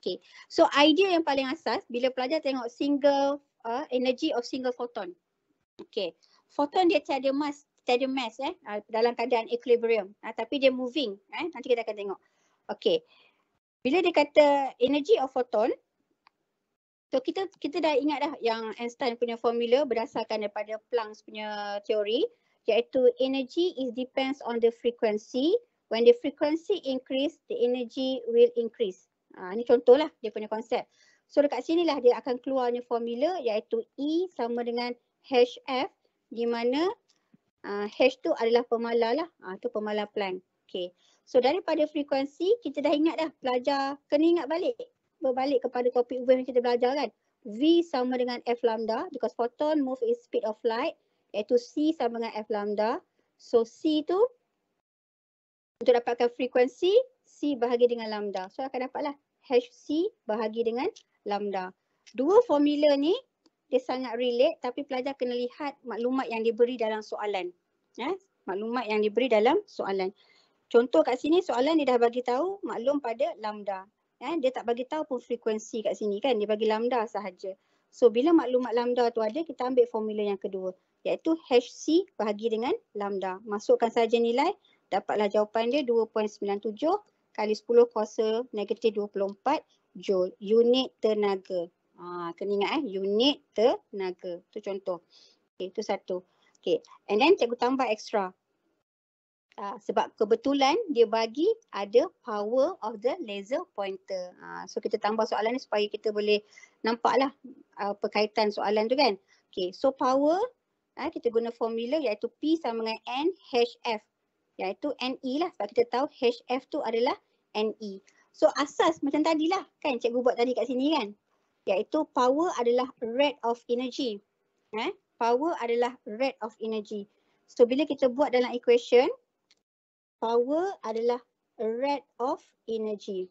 Okay. So idea yang paling asas bila pelajar tengok single uh, energy of single photon. Okay. Photon dia tiada mass, tiada mass eh, uh, dalam keadaan equilibrium. Uh, tapi dia moving. Eh. Nanti kita akan tengok. Okay. Bila dia kata energy of photon, So kita kita dah ingat dah yang Einstein punya formula berdasarkan daripada Planck punya teori iaitu energy is depends on the frequency. When the frequency increase, the energy will increase. Ha, ini contohlah dia punya konsep. So dekat sini lah dia akan keluar ni formula iaitu E sama dengan HF di mana uh, H tu adalah pemalar lah. Itu ha, tu pemalar Planck. Okay. So daripada frekuensi kita dah ingat dah pelajar kena ingat balik berbalik kepada topik wave yang kita belajar kan. V sama dengan F lambda because photon move is speed of light iaitu C sama dengan F lambda. So C tu untuk dapatkan frekuensi C bahagi dengan lambda. So akan dapatlah HC bahagi dengan lambda. Dua formula ni dia sangat relate tapi pelajar kena lihat maklumat yang diberi dalam soalan. Ya, maklumat yang diberi dalam soalan. Contoh kat sini soalan ni dah bagi tahu maklum pada lambda eh dia tak bagi tahu pun frekuensi kat sini kan dia bagi lambda sahaja so bila maklumat lambda tu ada kita ambil formula yang kedua iaitu hc bahagi dengan lambda masukkan saja nilai dapatlah jawapan dia 2.97 kali 10 kuasa negatif 24 joule unit tenaga ha, kena ingat eh unit tenaga tu contoh okey tu satu Okay, and then cikgu tambah extra uh, sebab kebetulan dia bagi ada power of the laser pointer. Uh, so kita tambah soalan ni supaya kita boleh nampaklah uh, perkaitan soalan tu kan. Okay, so power uh, kita guna formula iaitu P sama dengan N HF iaitu NE lah sebab kita tahu HF tu adalah NE. So asas macam tadilah kan cikgu buat tadi kat sini kan. Iaitu power adalah rate of energy. Eh? Power adalah rate of energy. So bila kita buat dalam equation, power adalah rate of energy.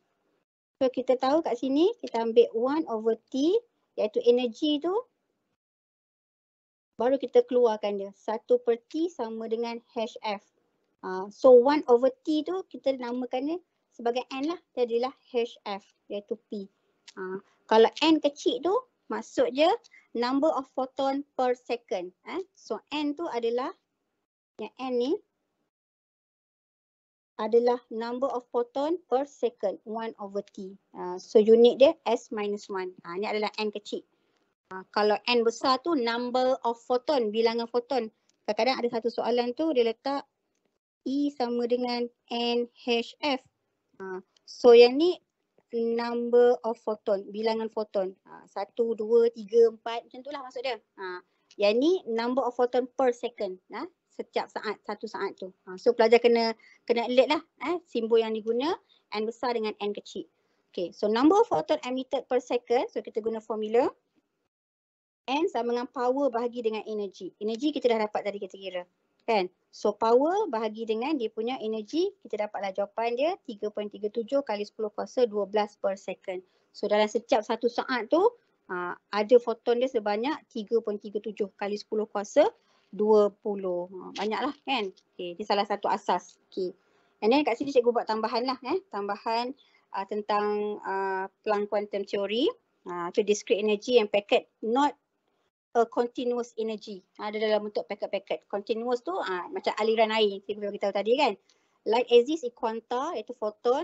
So kita tahu kat sini kita ambil 1 over T iaitu energy tu baru kita keluarkan dia. 1 per T sama dengan HF. Uh, ha, so 1 over T tu kita namakan dia sebagai N lah. Jadilah HF iaitu P. Uh, kalau N kecil tu maksud je number of photon per second. Eh? So N tu adalah yang N ni adalah number of photon per second 1 over t. Uh, so unit dia s minus 1. Uh, ah, ini adalah n kecil. Uh, kalau n besar tu number of photon, bilangan photon. Kadang-kadang ada satu soalan tu dia letak E sama dengan n nhf. Uh, so yang ni number of photon, bilangan photon. Uh, 1, 2, 3, 4 macam tu lah maksud dia. Uh, yang ni number of photon per second. Uh, setiap saat, satu saat tu. Ha, so pelajar kena kena alert lah eh, simbol yang diguna N besar dengan N kecil. Okay, so number of photon emitted per second. So kita guna formula. N sama dengan power bahagi dengan energy. Energy kita dah dapat tadi kita kira. Kan? So power bahagi dengan dia punya energy, kita dapatlah jawapan dia 3.37 kali 10 kuasa 12 per second. So dalam setiap satu saat tu, aa, ha, ada foton dia sebanyak 3.37 kali 10 kuasa 20. Ha, banyaklah kan. Okay. Ini salah satu asas. Okay. And then kat sini cikgu buat tambahan lah. Eh. Tambahan uh, tentang uh, plan quantum theory. Uh, ha, to discrete energy and packet. Not a continuous energy. Ada ha, dalam bentuk packet-packet. Continuous tu uh, macam aliran air. Kita Cikgu tahu tadi kan. Light exists in quanta iaitu photon.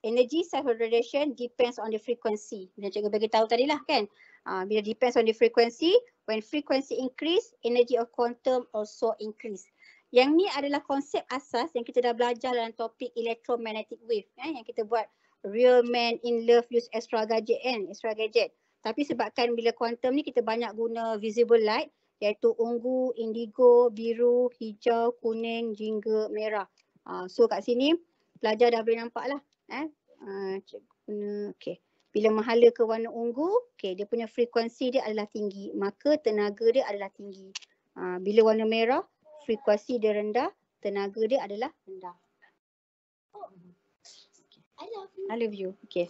Energy self-radiation depends on the frequency. Bila cikgu beritahu tadi lah kan. Uh, bila depends on the frequency, When frequency increase, energy of quantum also increase. Yang ni adalah konsep asas yang kita dah belajar dalam topik electromagnetic wave eh, yang kita buat real man in love use extra gadget and eh, extra gadget. Tapi sebabkan bila quantum ni kita banyak guna visible light iaitu ungu, indigo, biru, hijau, kuning, jingga, merah. Uh, so kat sini pelajar dah boleh nampak lah. Eh. Uh, ah, cikgu, okay bila menghala ke warna ungu, okay, dia punya frekuensi dia adalah tinggi. Maka tenaga dia adalah tinggi. Ha, bila warna merah, frekuensi dia rendah, tenaga dia adalah rendah. I love you. I love Okay.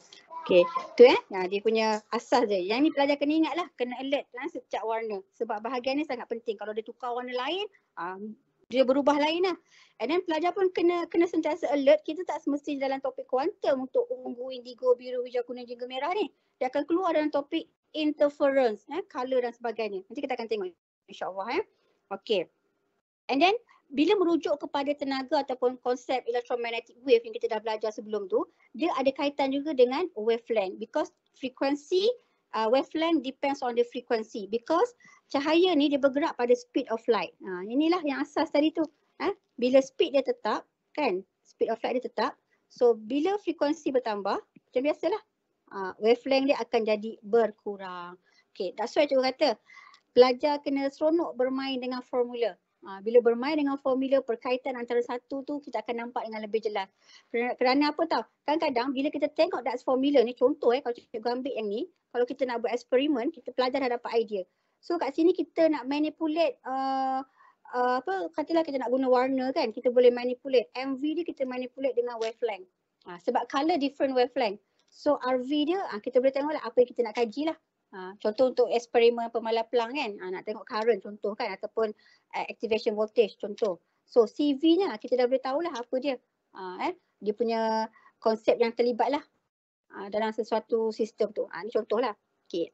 Okay. Tu eh. Ha, dia punya asas je. Yang ni pelajar kena ingat lah. Kena alert lah setiap warna. Sebab bahagian ni sangat penting. Kalau dia tukar warna lain, ha, dia berubah lain lah. And then pelajar pun kena kena sentiasa alert. Kita tak semestinya dalam topik kuantum untuk ungu, indigo, biru, hijau, kuning, jingga, merah ni. Dia akan keluar dalam topik interference, eh, color dan sebagainya. Nanti kita akan tengok insyaAllah. Eh. Okay. And then bila merujuk kepada tenaga ataupun konsep electromagnetic wave yang kita dah belajar sebelum tu, dia ada kaitan juga dengan wavelength because frekuensi uh, wavelength depends on the frequency because cahaya ni dia bergerak pada speed of light. Ha, inilah yang asas tadi tu. Eh? Bila speed dia tetap, kan? Speed of light dia tetap. So, bila frekuensi bertambah, macam biasalah, uh, wavelength dia akan jadi berkurang. Okay, that's why cikgu kata, pelajar kena seronok bermain dengan formula. Ah, bila bermain dengan formula perkaitan antara satu tu kita akan nampak dengan lebih jelas. Kerana, kerana apa tau? Kadang-kadang bila kita tengok that formula ni contoh eh kalau cikgu ambil yang ni, kalau kita nak buat eksperimen, kita pelajar dah dapat idea. So kat sini kita nak manipulate uh, uh, apa katalah kita nak guna warna kan, kita boleh manipulate MV dia kita manipulate dengan wavelength. Uh, sebab color different wavelength. So RV dia uh, kita boleh tengoklah apa yang kita nak kaji lah. Ha, contoh untuk eksperimen pemalar pelang kan uh, nak tengok current contoh kan ataupun uh, activation voltage contoh so CV nya kita dah boleh tahulah apa dia uh, eh dia punya konsep yang terlibat lah uh, dalam sesuatu sistem tu uh, contoh lah okay.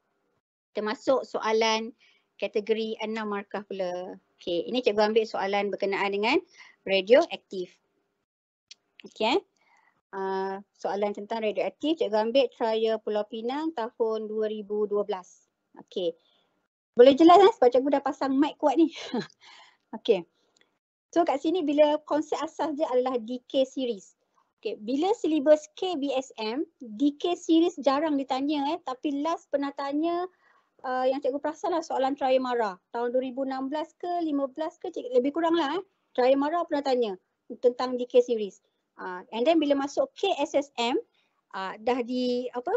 kita masuk soalan kategori 6 markah pula okay. ini cikgu ambil soalan berkenaan dengan radioaktif okay, eh? Ah, soalan tentang radioaktif Cikgu ambil trial Pulau Pinang tahun 2012. Okey. Boleh jelas kan sebab cikgu dah pasang mic kuat ni. Okey. So kat sini bila konsep asas dia adalah DK series. Okey, bila silibus KBSM, DK series jarang ditanya eh tapi last pernah tanya uh, ah, yang cikgu perasan lah soalan trial mara tahun 2016 ke 15 ke cik, lebih kurang lah eh. Trial mara pernah tanya tentang DK series. Uh, and then bila masuk KSSM uh, ah, dah di apa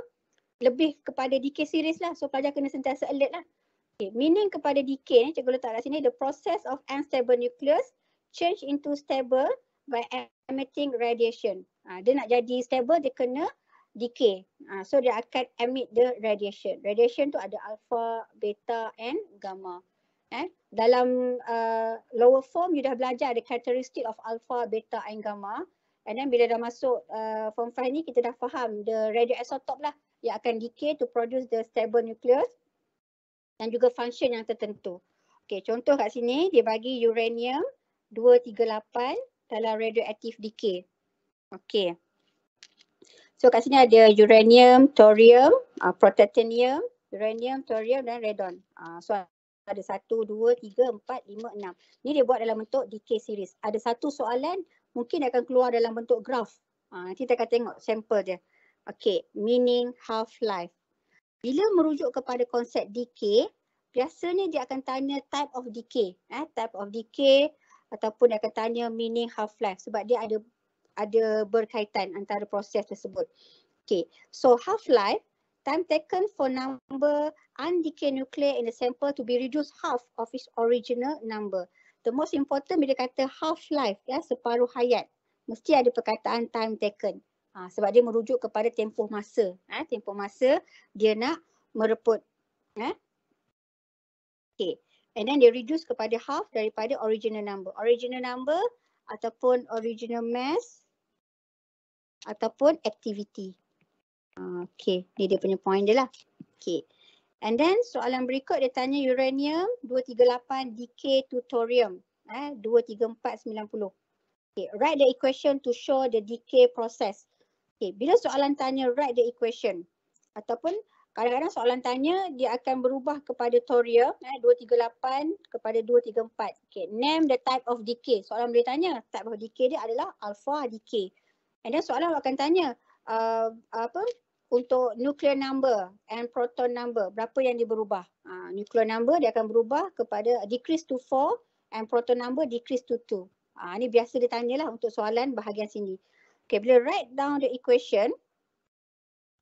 lebih kepada DK series lah. So pelajar kena sentiasa alert lah. Okay. Meaning kepada DK ni cikgu letak kat sini the process of unstable nucleus change into stable by emitting radiation. Uh, dia nak jadi stable dia kena decay. Uh, so dia akan emit the radiation. Radiation tu ada alpha, beta and gamma. Eh? Dalam uh, lower form you dah belajar the characteristic of alpha, beta and gamma. And then bila dah masuk uh, form 5 ni kita dah faham the radioisotope lah yang akan decay to produce the stable nucleus dan juga function yang tertentu. Okay contoh kat sini dia bagi uranium 238 dalam radioactive decay. Okay. So kat sini ada uranium, thorium, uh, protactinium, uranium, thorium dan radon. Uh, so ada 1, 2, 3, 4, 5, 6. Ni dia buat dalam bentuk decay series. Ada satu soalan mungkin akan keluar dalam bentuk graf. Ha, nanti kita akan tengok sampel dia. Okay, meaning half-life. Bila merujuk kepada konsep decay, biasanya dia akan tanya type of decay. Eh, type of decay ataupun dia akan tanya meaning half-life sebab dia ada ada berkaitan antara proses tersebut. Okay, so half-life, time taken for number undecayed nuclei in the sample to be reduced half of its original number the most important bila kata half life ya separuh hayat mesti ada perkataan time taken ha, sebab dia merujuk kepada tempoh masa eh tempoh masa dia nak mereput eh ya. okay. and then dia reduce kepada half daripada original number original number ataupun original mass ataupun activity ah, okay ni dia punya point dia lah okay And then soalan berikut dia tanya uranium 238 DK tutorium eh 23490. Okay, write the equation to show the decay process. Okay, bila soalan tanya write the equation ataupun kadang-kadang soalan tanya dia akan berubah kepada thorium eh 238 kepada 234. Okay, name the type of decay. Soalan boleh tanya type of decay dia adalah alpha decay. And then soalan akan tanya uh, apa untuk nuclear number and proton number, berapa yang dia berubah? Ha, nuclear number dia akan berubah kepada decrease to 4 and proton number decrease to 2. Ha, ini biasa dia tanyalah untuk soalan bahagian sini. Okay, bila write down the equation,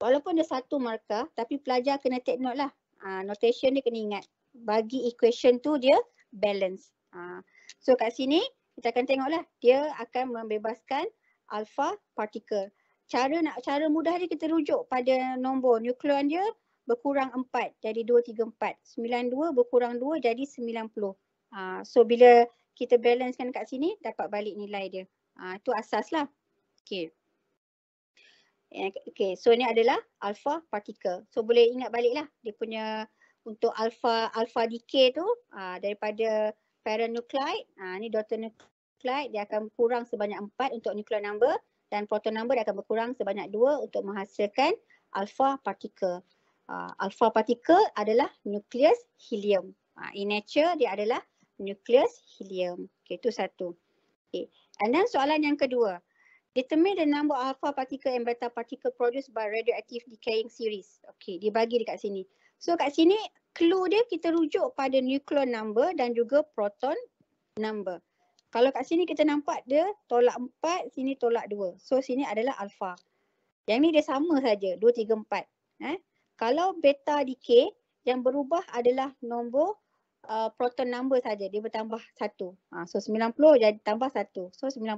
walaupun ada satu markah, tapi pelajar kena take note lah. Ha, notation dia kena ingat. Bagi equation tu dia balance. Ha, so kat sini kita akan tengoklah. dia akan membebaskan alpha particle cara nak cara mudah dia kita rujuk pada nombor nukleon dia berkurang 4 jadi 2 3 4 92 berkurang 2 jadi 90 uh, ah, so bila kita balancekan kat sini dapat balik nilai dia uh, itu asaslah okey eh, Okay, so ni adalah alpha particle. So boleh ingat baliklah dia punya untuk alpha alpha decay tu aa, ah, daripada parent nuclide, ah ni daughter nuclide dia akan kurang sebanyak 4 untuk nuclear number dan proton number dia akan berkurang sebanyak dua untuk menghasilkan alpha particle. Uh, alpha particle adalah nucleus helium. Uh, in nature dia adalah nucleus helium. Okay, itu satu. Okay. And then soalan yang kedua. Determine the number alpha particle and beta particle produced by radioactive decaying series. Okay, dia bagi dekat sini. So kat sini clue dia kita rujuk pada nuclear number dan juga proton number. Kalau kat sini kita nampak dia tolak 4, sini tolak 2. So sini adalah alpha. Yang ni dia sama saja, 2, 3, 4. Eh? Kalau beta decay, yang berubah adalah nombor uh, proton number saja. Dia bertambah satu. Ha, so 90 jadi tambah satu, So 91.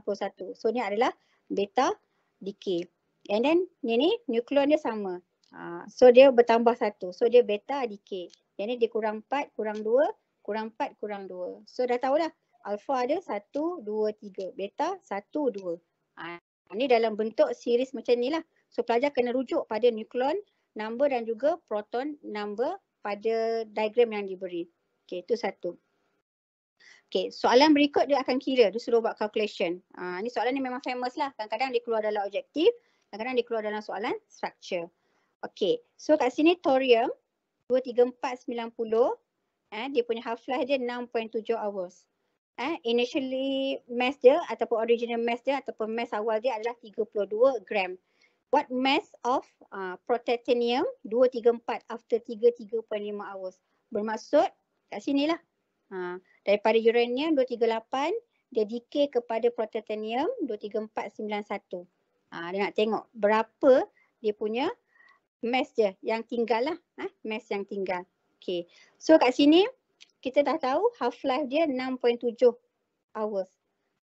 So ni adalah beta decay. And then ni ni nukleon dia sama. Ha, so dia bertambah satu, So dia beta decay. Yang ni dia kurang 4, kurang 2, kurang 4, kurang 2. So dah tahulah alfa ada satu dua tiga Beta satu dua. Ha, ni dalam bentuk series macam ni lah. So pelajar kena rujuk pada nukleon number dan juga proton number pada diagram yang diberi. Okay, itu satu. Okay, soalan berikut dia akan kira. Dia suruh buat calculation. Ha, ni soalan ni memang famous lah. Kadang-kadang dia keluar dalam objektif. Kadang-kadang dia keluar dalam soalan structure. Okay, so kat sini thorium 23490. Eh, dia punya half-life dia 6.7 hours eh, initially mass dia ataupun original mass dia ataupun mass awal dia adalah 32 gram. What mass of uh, protactinium 234 after 33.5 hours. Bermaksud kat sini lah. Uh, ha, daripada uranium 238 dia decay kepada protactinium 23491. Uh, ha, dia nak tengok berapa dia punya mass dia yang tinggal lah. Eh, mass yang tinggal. Okay. So kat sini kita dah tahu half-life dia 6.7 hours.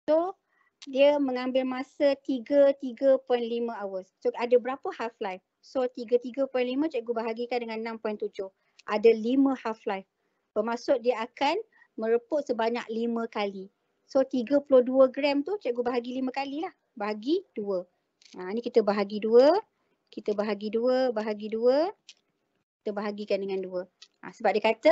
So dia mengambil masa 3-3.5 hours. So ada berapa half-life? So 3-3.5 cikgu bahagikan dengan 6.7. Ada 5 half-life. Bermaksud dia akan mereput sebanyak 5 kali. So 32 gram tu cikgu bahagi 5 kali lah. Bahagi 2. Ha, ni kita bahagi 2. Kita bahagi 2, bahagi 2 kita bahagikan dengan 2. Ha, ah, sebab dia kata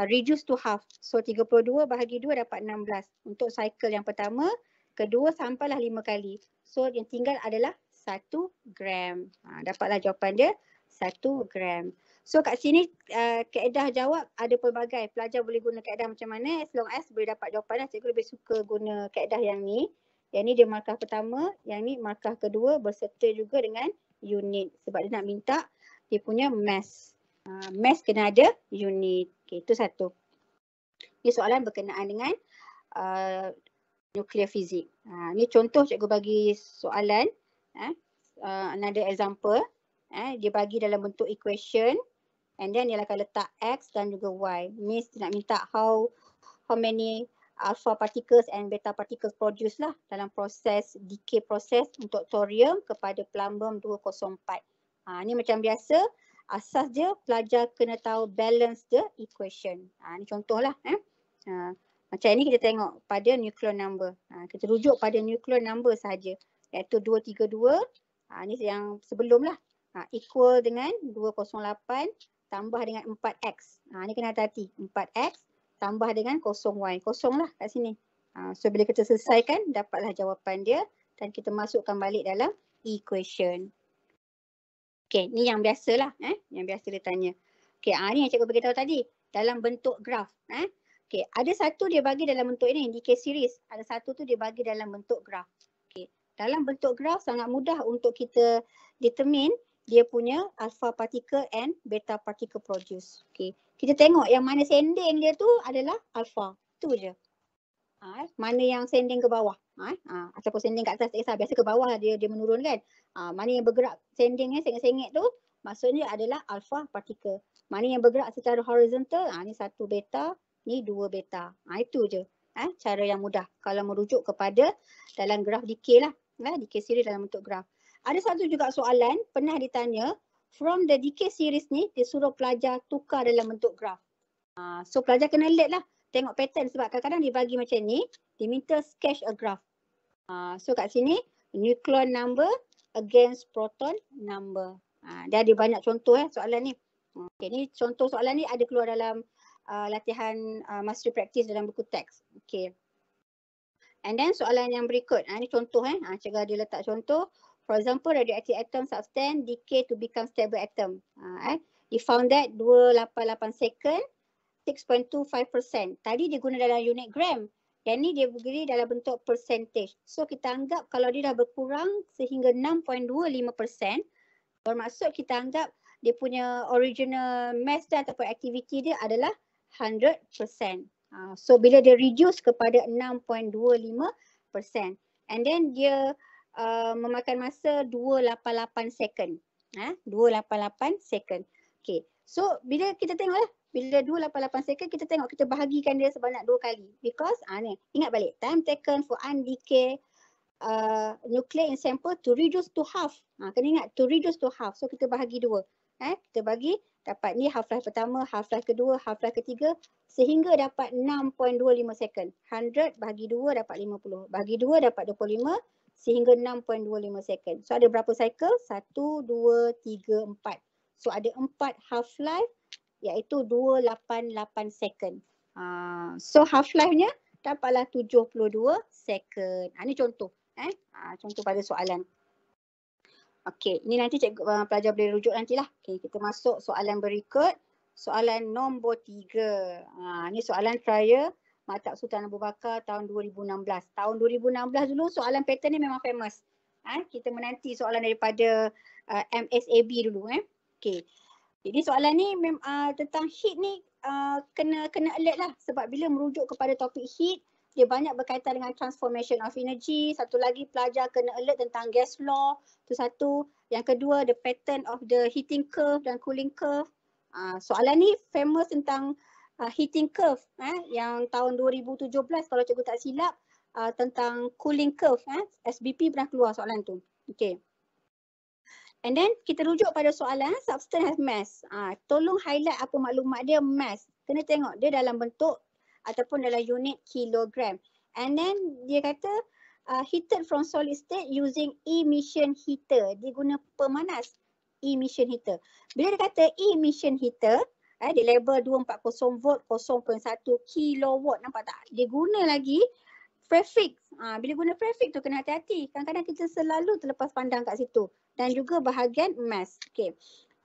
uh, reduce to half. So 32 bahagi 2 dapat 16. Untuk cycle yang pertama, kedua sampailah 5 kali. So yang tinggal adalah 1 gram. Ha, dapatlah jawapan dia 1 gram. So kat sini uh, keedah jawab ada pelbagai. Pelajar boleh guna keedah macam mana. As long as boleh dapat jawapan lah. Cikgu lebih suka guna keedah yang ni. Yang ni dia markah pertama. Yang ni markah kedua berserta juga dengan unit. Sebab dia nak minta dia punya mass uh, mass kena ada unit. Okey, itu satu. Ini soalan berkenaan dengan uh, nuklear fizik. Uh, ini contoh cikgu bagi soalan. Uh, another example. Uh, dia bagi dalam bentuk equation. And then dia akan letak X dan juga Y. Miss nak minta how how many alpha particles and beta particles produce lah dalam proses decay proses untuk thorium kepada plumbum 204. Ha, Ini macam biasa, asas dia pelajar kena tahu balance the equation. Ha, ini contohlah. Eh. Ha, macam ini kita tengok pada nuclear number. Ha, kita rujuk pada nuclear number saja, Iaitu 232. Ha, ini yang sebelum lah. Ha, equal dengan 208 tambah dengan 4x. Ha, ini kena hati-hati. 4x tambah dengan 0y. Kosong lah kat sini. Ha, so bila kita selesaikan dapatlah jawapan dia. Dan kita masukkan balik dalam equation. Okay, ni yang biasa lah, eh. Yang biasa dia tanya. Okay, ha, ah, ni yang cikgu beritahu tadi. Dalam bentuk graf eh. Okay, ada satu dia bagi dalam bentuk ini, indicate series. Ada satu tu dia bagi dalam bentuk graf. Okay, dalam bentuk graf sangat mudah untuk kita determine dia punya alpha particle and beta particle produce. Okay, kita tengok yang mana sending dia tu adalah alpha. Tu je. Ha, mana yang sending ke bawah. Eh? Ha, ataupun sending kat atas tak kisah. Biasa ke bawah dia dia menurun kan. Ha, mana yang bergerak sending eh, sengit-sengit tu maksudnya adalah alpha partikel. Mana yang bergerak secara horizontal ha, ni satu beta, ni dua beta. Ha, itu je eh, cara yang mudah kalau merujuk kepada dalam graf decay lah. Eh, ha, decay series dalam bentuk graf. Ada satu juga soalan pernah ditanya from the decay series ni dia suruh pelajar tukar dalam bentuk graf. Ha, so pelajar kena late lah tengok pattern sebab kadang-kadang dia bagi macam ni, dia minta sketch a graph. Uh, so kat sini, nucleon number against proton number. Uh, dia ada banyak contoh eh soalan ni. Ah, okay, ni contoh soalan ni ada keluar dalam uh, latihan uh, mastery practice dalam buku teks. Okay. And then soalan yang berikut, uh, ni contoh eh. Uh, cikgu dia letak contoh. For example, radioactive atom substance decay to become stable atom. Uh, eh. He found that 288 second 6.25%. Tadi dia guna dalam unit gram. Yang ni dia beri dalam bentuk percentage. So kita anggap kalau dia dah berkurang sehingga 6.25% bermaksud kita anggap dia punya original mass dia ataupun aktiviti dia adalah 100%. Ha, so bila dia reduce kepada 6.25% and then dia uh, memakan masa 288 second. Eh? Ha? 288 second. Okay. So bila kita tengoklah bila 288 second kita tengok kita bahagikan dia sebanyak dua kali because ah ni ingat balik time taken for undecay uh, nuclear in sample to reduce to half. Ha, kena ingat to reduce to half. So kita bahagi dua. Eh, kita bagi dapat ni half life pertama, half life kedua, half life ketiga sehingga dapat 6.25 second. 100 bagi 2 dapat 50. Bagi 2 dapat 25 sehingga 6.25 second. So ada berapa cycle? 1, 2, 3, 4. So ada 4 half life iaitu 288 second. Uh, so half life-nya dapatlah 72 second. Ha, ini contoh. Eh? Ha, contoh pada soalan. Okey, ini nanti cikgu uh, pelajar boleh rujuk nantilah. Okey, kita masuk soalan berikut. Soalan nombor tiga. Ha, ini soalan trial Matak Sultan Abu Bakar tahun 2016. Tahun 2016 dulu soalan pattern ni memang famous. Ha, kita menanti soalan daripada uh, MSAB dulu. Eh? okay. Jadi soalan ni mem, uh, tentang heat ni uh, kena kena alert lah sebab bila merujuk kepada topik heat dia banyak berkaitan dengan transformation of energy. Satu lagi pelajar kena alert tentang gas law. Itu satu. Yang kedua the pattern of the heating curve dan cooling curve. Uh, soalan ni famous tentang uh, heating curve eh, yang tahun 2017 kalau cikgu tak silap uh, tentang cooling curve. Eh. SBP pernah keluar soalan tu. Okay. And then kita rujuk pada soalan substance has mass. Ha, tolong highlight apa maklumat dia mass. Kena tengok dia dalam bentuk ataupun dalam unit kilogram. And then dia kata uh, heated from solid state using emission heater. Dia guna pemanas emission heater. Bila dia kata emission heater, eh, dia label 240 volt 0.1 kilowatt. Nampak tak? Dia guna lagi prefix. Ha, bila guna prefix tu kena hati-hati. Kadang-kadang kita selalu terlepas pandang kat situ. Dan juga bahagian mass. Okay.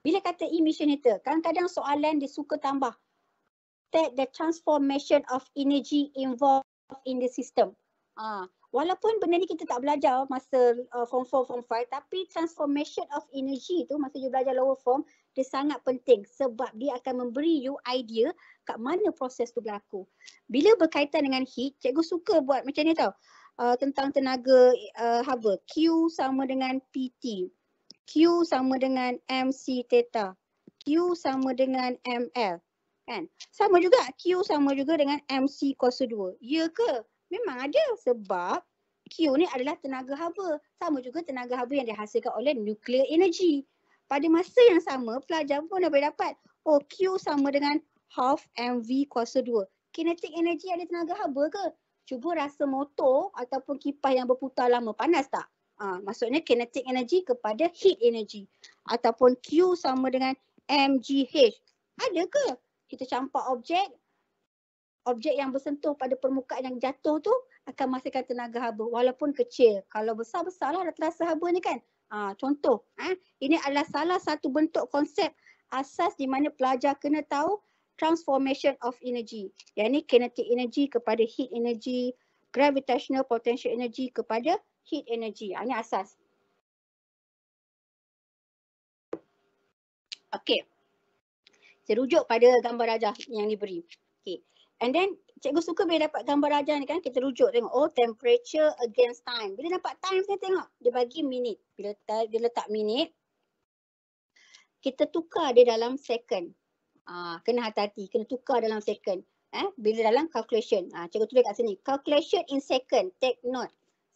Bila kata emissionator, kadang-kadang soalan dia suka tambah. That the transformation of energy involved in the system. Ha. Walaupun benda ni kita tak belajar masa uh, form 4, form 5 tapi transformation of energy tu masa you belajar lower form dia sangat penting sebab dia akan memberi you idea kat mana proses tu berlaku. Bila berkaitan dengan heat, cikgu suka buat macam ni tau. Uh, tentang tenaga uh, hava, Q sama dengan PT. Q sama dengan MC theta. Q sama dengan ML. Kan? Sama juga Q sama juga dengan MC kuasa 2. Ya ke? Memang ada sebab Q ni adalah tenaga haba Sama juga tenaga haba yang dihasilkan oleh nuclear energy pada masa yang sama pelajar pun dah boleh dapat oh Q sama dengan half mv kuasa 2. Kinetik energi ada tenaga haba ke? Cuba rasa motor ataupun kipas yang berputar lama panas tak? Ha, maksudnya kinetik energi kepada heat energy ataupun Q sama dengan mgh. Ada ke? Kita campak objek objek yang bersentuh pada permukaan yang jatuh tu akan menghasilkan tenaga haba walaupun kecil. Kalau besar-besarlah dah terasa ni kan. Uh, contoh, eh, ini adalah salah satu bentuk konsep asas di mana pelajar kena tahu transformation of energy. Yang ini kinetic energy kepada heat energy, gravitational potential energy kepada heat energy. Uh, ha, ini asas. Okay. Saya pada gambar rajah yang diberi. Okay. And then cikgu suka bila dapat gambar rajah ni kan kita rujuk tengok oh temperature against time. Bila dapat time saya tengok dia bagi minit. Bila dia letak minit kita tukar dia dalam second. Ah kena hati-hati kena tukar dalam second. Eh bila dalam calculation. Ah uh, cikgu tulis kat sini calculation in second take note.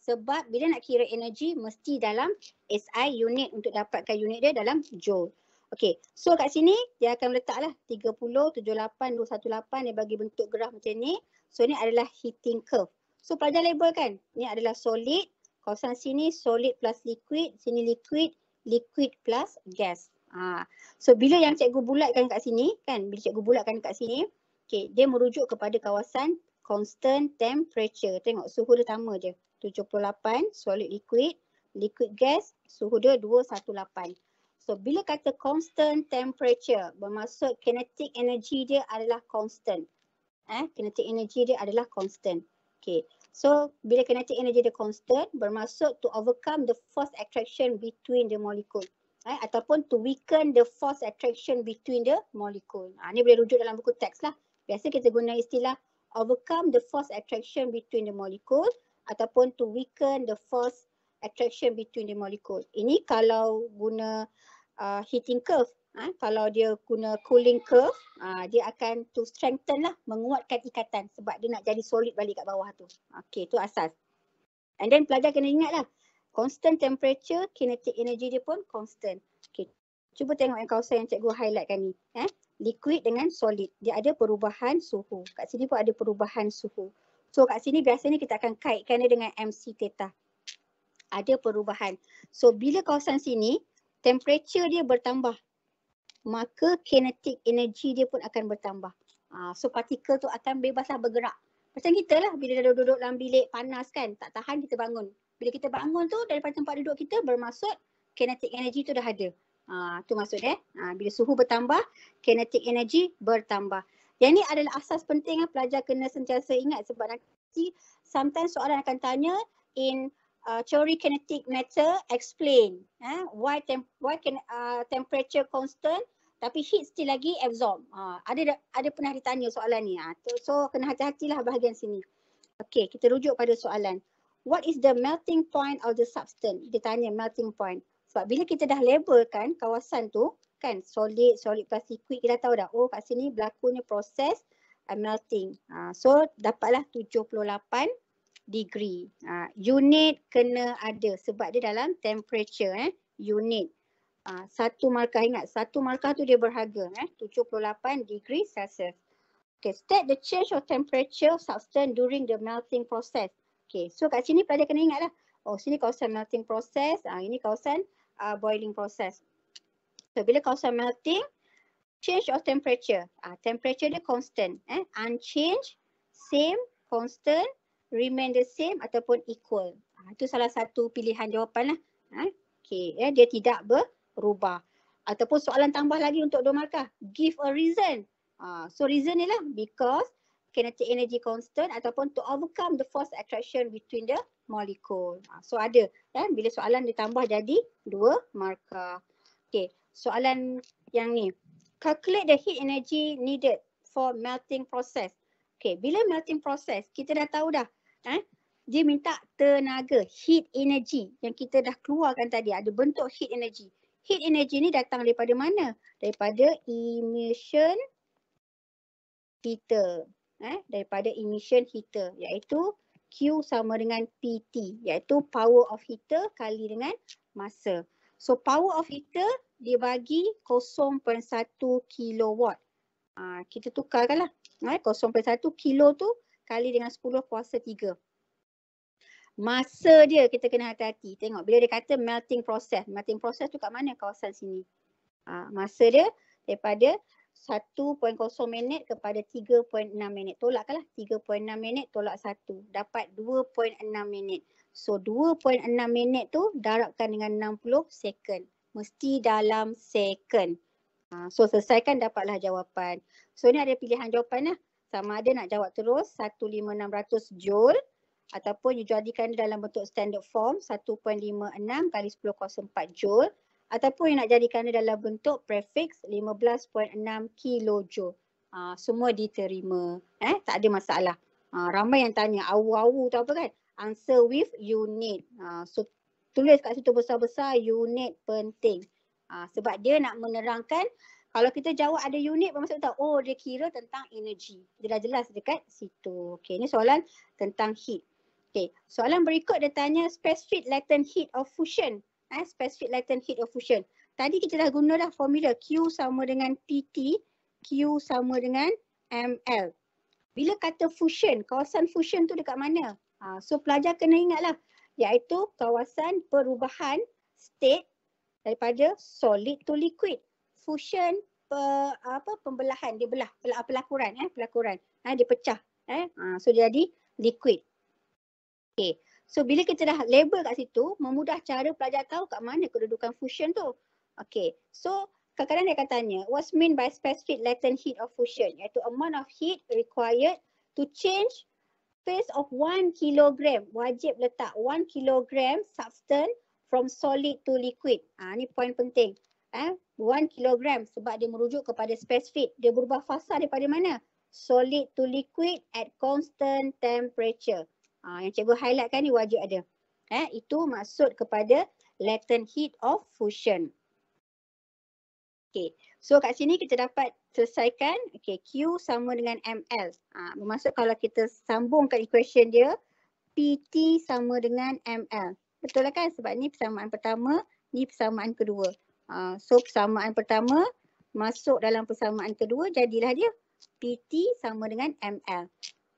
Sebab bila nak kira energy mesti dalam SI unit untuk dapatkan unit dia dalam joule. Okay, so kat sini dia akan letaklah 30, 78, 218 dia bagi bentuk graf macam ni. So ni adalah heating curve. So pelajar label kan, ni adalah solid. Kawasan sini solid plus liquid, sini liquid, liquid plus gas. Ha. So bila yang cikgu bulatkan kat sini kan, bila cikgu bulatkan kat sini, okay, dia merujuk kepada kawasan constant temperature. Tengok suhu dia sama je. 78 solid liquid, liquid gas, suhu dia 218. So bila kata constant temperature bermaksud kinetic energy dia adalah constant. Eh, kinetic energy dia adalah constant. Okay. So bila kinetic energy dia constant bermaksud to overcome the force attraction between the molecule. Eh, ataupun to weaken the force attraction between the molecule. Ha, ni boleh rujuk dalam buku teks lah. Biasa kita guna istilah overcome the force attraction between the molecule ataupun to weaken the force attraction between the molecule. Ini kalau guna uh, heating curve. Ha, kalau dia guna cooling curve, ha, dia akan to strengthen lah, menguatkan ikatan sebab dia nak jadi solid balik kat bawah tu. Okay, tu asas. And then pelajar kena ingat lah, constant temperature, kinetic energy dia pun constant. Okay, cuba tengok yang kawasan yang cikgu kan ni. Eh, liquid dengan solid, dia ada perubahan suhu. Kat sini pun ada perubahan suhu. So kat sini biasanya kita akan kaitkan dia dengan MC theta. Ada perubahan. So bila kawasan sini, temperature dia bertambah maka kinetik energi dia pun akan bertambah. Ha, so partikel tu akan bebaslah bergerak. Macam kita lah bila dah duduk dalam bilik panas kan tak tahan kita bangun. Bila kita bangun tu daripada tempat duduk kita bermaksud kinetik energi tu dah ada. Ha, tu maksud eh. Ha, bila suhu bertambah kinetik energi bertambah. Yang ni adalah asas penting lah pelajar kena sentiasa ingat sebab nanti sometimes soalan akan tanya in uh, theory kinetic matter explain eh, why tem why can uh, temperature constant tapi heat still lagi absorb. Uh, ada ada pernah ditanya soalan ni. Uh. So kena hati lah bahagian sini. Okay, kita rujuk pada soalan. What is the melting point of the substance? Dia tanya melting point. Sebab bila kita dah labelkan kawasan tu, kan solid, solid plus liquid, kita tahu dah, oh kat sini berlakunya proses uh, melting. Uh, so dapatlah 78 degree. Uh, unit kena ada sebab dia dalam temperature eh. Unit. Uh, satu markah ingat. Satu markah tu dia berharga eh. 78 degree Celsius. Okay, state the change of temperature of substance during the melting process. Okay, so kat sini pelajar kena ingat lah. Oh, sini kawasan melting process. Ah, uh, ini kawasan uh, boiling process. So, bila kawasan melting, change of temperature. uh, temperature dia constant. Eh? Unchanged, same, constant remain the same ataupun equal. Ha, itu salah satu pilihan jawapanlah. Ha, okay, eh, ya, dia tidak berubah. Ataupun soalan tambah lagi untuk dua markah. Give a reason. Ha, so reason ni lah because kinetic energy constant ataupun to overcome the force attraction between the molecule. Ha, so ada. Eh, bila soalan ditambah jadi dua markah. Okay, soalan yang ni. Calculate the heat energy needed for melting process. Okay, bila melting process, kita dah tahu dah eh dia minta tenaga heat energy yang kita dah keluarkan tadi ada bentuk heat energy heat energy ni datang daripada mana daripada emission heater eh daripada emission heater iaitu Q sama dengan PT iaitu power of heater kali dengan masa so power of heater dia bagi 0.1 kilowatt. Ah kita tukarkanlah. Eh 0.1 kilo tu kali dengan 10 kuasa 3. Masa dia kita kena hati-hati. Tengok bila dia kata melting process. Melting process tu kat mana kawasan sini? Ha, masa dia daripada 1.0 minit kepada 3.6 minit. Tolakkanlah 3.6 minit tolak 1. Dapat 2.6 minit. So 2.6 minit tu darabkan dengan 60 second. Mesti dalam second. Ha, so selesaikan dapatlah jawapan. So ni ada pilihan jawapan lah sama ada nak jawab terus 15600 joule ataupun you jadikan dalam bentuk standard form 1.56 kali 1004 joule ataupun you nak jadikan dalam bentuk prefix 15.6 kilojoule. Ha, semua diterima. Eh, tak ada masalah. Ha, ramai yang tanya awu-awu tu apa kan? Answer with unit. Ha, ah, so tulis kat situ besar-besar unit penting. Ha, sebab dia nak menerangkan kalau kita jawab ada unit apa maksud tak? Oh dia kira tentang energy. Dia dah jelas dekat situ. Okay ni soalan tentang heat. Okay soalan berikut dia tanya specific latent heat of fusion. Eh, specific latent heat of fusion. Tadi kita dah guna dah formula Q sama dengan PT, Q sama dengan ML. Bila kata fusion, kawasan fusion tu dekat mana? Ha, so pelajar kena ingatlah iaitu kawasan perubahan state daripada solid to liquid fusion pe, apa pembelahan dia belah pelakuran eh pelakuran eh dia pecah eh ha, so jadi liquid okey so bila kita dah label kat situ memudah cara pelajar tahu kat mana kedudukan fusion tu okey so kadang-kadang dia akan tanya what's mean by specific latent heat of fusion iaitu amount of heat required to change phase of 1 kilogram wajib letak 1 kilogram substance from solid to liquid ah ni point penting eh, 1 kg sebab dia merujuk kepada spesifik. Dia berubah fasa daripada mana? Solid to liquid at constant temperature. Ha, yang cikgu highlight kan ni wajib ada. Eh, itu maksud kepada latent heat of fusion. Okay. So kat sini kita dapat selesaikan okay, Q sama dengan ML. Ha, bermaksud kalau kita sambungkan equation dia, PT sama dengan ML. Betul lah kan? Sebab ni persamaan pertama, ni persamaan kedua. Ah, so persamaan pertama masuk dalam persamaan kedua jadilah dia PT sama dengan ML.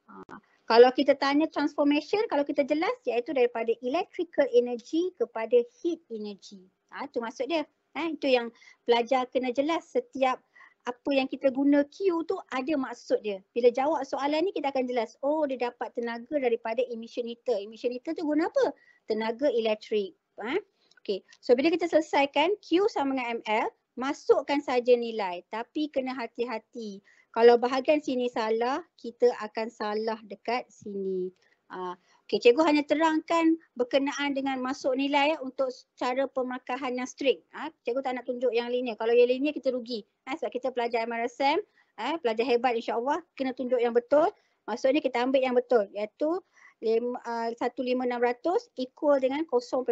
Ah, kalau kita tanya transformation, kalau kita jelas iaitu daripada electrical energy kepada heat energy. Ah, tu maksud dia. Itu yang pelajar kena jelas setiap apa yang kita guna Q tu ada maksud dia. Bila jawab soalan ni kita akan jelas. Oh dia dapat tenaga daripada emission heater. Emission heater tu guna apa? Tenaga elektrik. Ha? Okay, so bila kita selesaikan Q sama dengan ML, masukkan saja nilai tapi kena hati-hati. Kalau bahagian sini salah, kita akan salah dekat sini. Uh, ah, okay, cikgu hanya terangkan berkenaan dengan masuk nilai eh, untuk cara pemakahan yang strict. Uh, cikgu tak nak tunjuk yang linear. Kalau yang linear kita rugi. Uh, sebab kita pelajar MRSM, uh, pelajar hebat insyaAllah, kena tunjuk yang betul. Maksudnya kita ambil yang betul iaitu 15600 ah, equal dengan 0.05